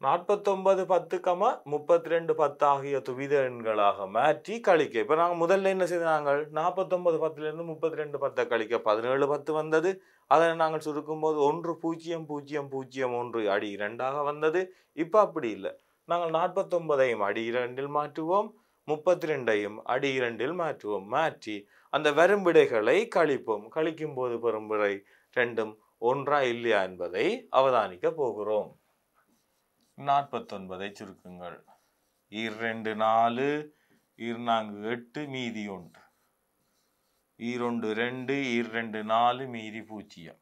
நாற்பத்தொன்பது பத்து கம முப்பத்தி ரெண்டு பத்து ஆகிய துவித எண்களாக மாற்றி கழிக்க இப்போ நாங்கள் முதல்ல என்ன செய்தாங்க நாற்பத்தொன்பது பத்துலேருந்து முப்பத்தி ரெண்டு பத்தை கழிக்க பதினேழு பத்து வந்தது அதை நாங்கள் சுருக்கும்போது ஒன்று பூஜ்ஜியம் பூஜ்ஜியம் பூஜ்ஜியம் ஒன்று அடி இரண்டாக வந்தது இப்போ அப்படி இல்லை நாங்கள் நாற்பத்தொன்பதையும் அடி இரண்டில் மாற்றுவோம் முப்பத்தி ரெண்டையும் அடி இரண்டில் மாற்றுவோம் மாற்றி அந்த வரும்பிடைகளை கழிப்போம் கழிக்கும் போது பெறும் விடை ரெண்டும் ஒன்றா இல்லையா என்பதை அவதானிக்க போகிறோம் நாற்பத்தொன்பதை சுருக்குங்கள் இரண்டு நாலு இரு நான்கு எட்டு மீதி ஒன்று ஈரொண்டு ரெண்டு ரெண்டு நாலு மீதி பூஜ்ஜியம்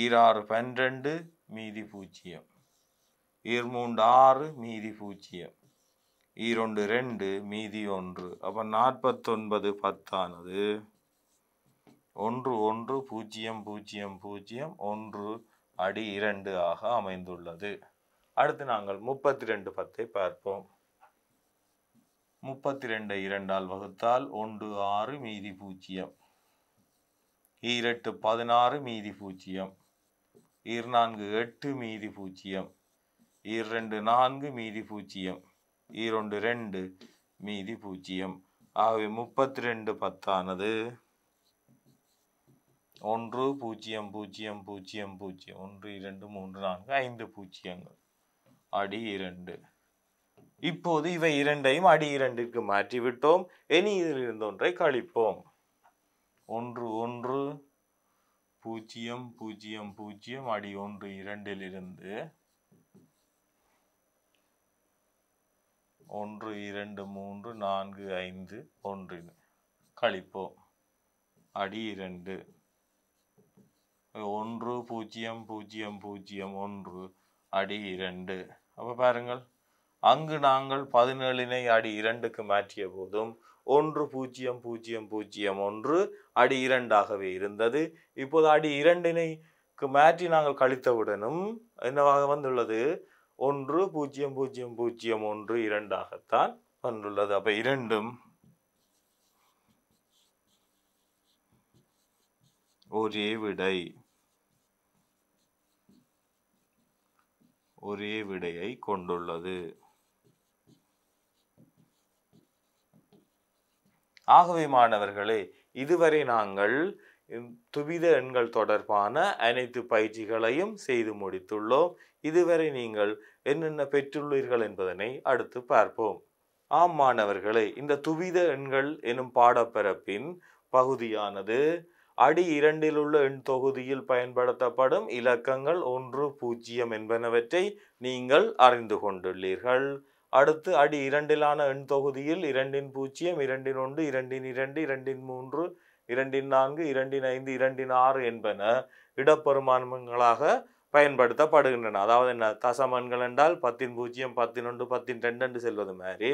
ஈராறு பன்னிரெண்டு மீதி பூஜ்ஜியம் மூன்று ஆறு மீதி பூஜ்ஜியம் ஈரொண்டு ரெண்டு மீதி ஒன்று அப்போ நாற்பத்தொன்பது பத்தானது ஒன்று ஒன்று பூஜ்ஜியம் பூஜ்ஜியம் பூஜ்ஜியம் ஒன்று அடி இரண்டு ஆக அமைந்துள்ளது அடுத்து நாங்கள் முப்பத்தி ரெண்டு பத்தை பார்ப்போம் முப்பத்தி ரெண்டை இரண்டால் வகுத்தால் ஒன்று ஆறு மீதி பூஜ்ஜியம் ஈரெட்டு பதினாறு மீதி பூஜ்ஜியம் ஈர் நான்கு எட்டு மீதி பூஜ்ஜியம் ஈர் ரெண்டு நான்கு மீதி பூஜ்ஜியம் ஈரொண்டு ரெண்டு மீதி பூஜ்ஜியம் ஆகவே முப்பத்தி ரெண்டு பத்தானது ஒன்று பூஜ்ஜியம் பூஜ்ஜியம் பூஜ்ஜியம் பூஜ்ஜியம் ஒன்று இரண்டு மூன்று நான்கு ஐந்து பூஜ்ஜியங்கள் அடி இரண்டு இப்போது இவை இரண்டையும் அடி இரண்டிற்கு மாற்றிவிட்டோம் இனி இதில் ஒன்றை கழிப்போம் ஒன்று ஒன்று பூஜ்ஜியம் பூஜ்ஜியம் பூஜ்ஜியம் அடி ஒன்று இரண்டிலிருந்து ஒன்று இரண்டு மூன்று நான்கு ஐந்து ஒன்று கழிப்போம் அடி இரண்டு ஒன்று பூஜ்ஜியம் பூஜ்ஜியம் பூஜ்ஜியம் ஒன்று அடி இரண்டு அப்போ பாருங்கள் அங்கு நாங்கள் பதினேழினை அடி இரண்டுக்கு மாற்றிய போதும் ஒன்று பூஜ்ஜியம் பூஜ்ஜியம் பூஜ்ஜியம் ஒன்று அடி இரண்டாகவே இருந்தது இப்போது அடி இரண்டினைக்கு மாற்றி நாங்கள் கழித்தவுடனும் என்னவாக வந்துள்ளது ஒன்று பூஜ்ஜியம் பூஜ்ஜியம் பூஜ்ஜியம் ஒன்று இரண்டாகத்தான் வந்துள்ளது அப்போ இரண்டும் ஒரே விடை ஒரே விடையை கொண்டுள்ளது ஆகவே மாணவர்களே இதுவரை நாங்கள் துவித எண்கள் தொடர்பான அனைத்து பயிற்சிகளையும் செய்து முடித்துள்ளோம் இதுவரை நீங்கள் என்னென்ன பெற்றுள்ளீர்கள் என்பதனை அடுத்து பார்ப்போம் ஆம் மாணவர்களே இந்த துவித எண்கள் எனும் பாடப்பரப்பின் பகுதியானது அடி இரண்டில் உள்ள எண் தொகுதியில் பயன்படுத்தப்படும் இலக்கங்கள் ஒன்று பூஜ்ஜியம் என்பனவற்றை நீங்கள் அறிந்து கொண்டுள்ளீர்கள் அடுத்து அடி இரண்டிலான எண் தொகுதியில் இரண்டின் பூஜ்ஜியம் இரண்டின் ஒன்று இரண்டின் இரண்டு இரண்டின் மூன்று இரண்டின் நான்கு இரண்டின் ஐந்து இரண்டின் ஆறு என்பன இடப்பெருமானங்களாக பயன்படுத்தப்படுகின்றன அதாவது என்ன தசமன்கள் என்றால் பத்தின் பூஜ்ஜியம் பத்தின் ஒன்று பத்தின் ரெண்டு என்று செல்வது மாதிரி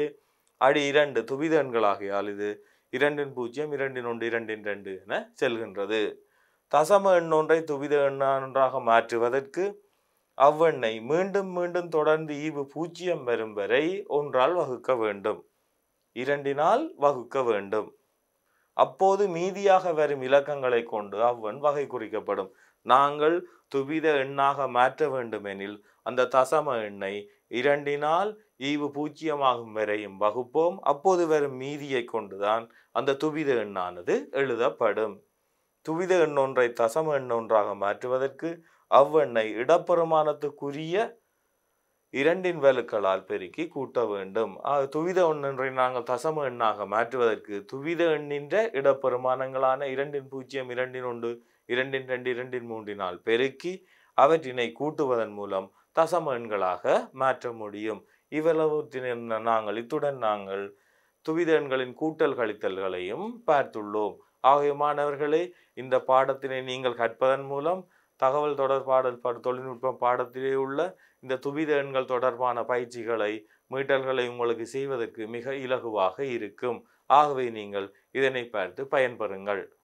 அடி இரண்டு துவித எண்களாகியால் இது இரண்டின் பூஜ்ஜியம் இரண்டின் ஒன்று இரண்டின் ரெண்டு என செல்கின்றது தசம எண்ணொன்றை துவித எண்ணாக மாற்றுவதற்கு அவ்வெண்ணை மீண்டும் மீண்டும் தொடர்ந்து ஈவு பூஜ்ஜியம் வரும் வரை ஒன்றால் வகுக்க வேண்டும் இரண்டினால் வகுக்க வேண்டும் அப்போது மீதியாக வரும் இலக்கங்களை கொண்டு அவ்வன் வகை குறிக்கப்படும் நாங்கள் துவித எண்ணாக மாற்ற வேண்டுமெனில் அந்த தசம எண்ணை இரண்டினால் ஈவு பூஜ்ஜியமாகும் வரையும் வகுப்போம் அப்போது வரும் மீதியை கொண்டுதான் அந்த துவித எண்ணானது எழுதப்படும் துவித எண்ணொன்றை தசம எண்ணொன்றாக மாற்றுவதற்கு அவ்வெண்ணை இடப்பெருமானத்துக்குரிய இரண்டின் வேலுக்களால் பெருக்கி கூட்ட வேண்டும் துவித எண்ணென்றை நாங்கள் தசம எண்ணாக மாற்றுவதற்கு துவித எண்ணின்ற இடப்பெருமானங்களான இரண்டின் பூஜ்ஜியம் இரண்டின் ஒன்று இரண்டின் ரெண்டு இரண்டின் மூன்றினால் பெருக்கி அவற்றினை கூட்டுவதன் மூலம் தசம எண்களாக மாற்ற முடியும் இவ்வளவு நாங்கள் இத்துடன் நாங்கள் துவித எண்களின் கூட்டல் கழித்தல்களையும் பார்த்துள்ளோம் ஆகிய மாணவர்களே இந்த பாடத்தினை நீங்கள் கற்பதன் மூலம் தகவல் தொடர்பாடல் தொழில்நுட்பம் பாடத்திலே உள்ள இந்த துவித எண்கள் தொடர்பான பயிற்சிகளை மீட்டல்களை உங்களுக்கு செய்வதற்கு மிக இலகுவாக இருக்கும் ஆகவே நீங்கள் இதனை பார்த்து பயன்பெறுங்கள்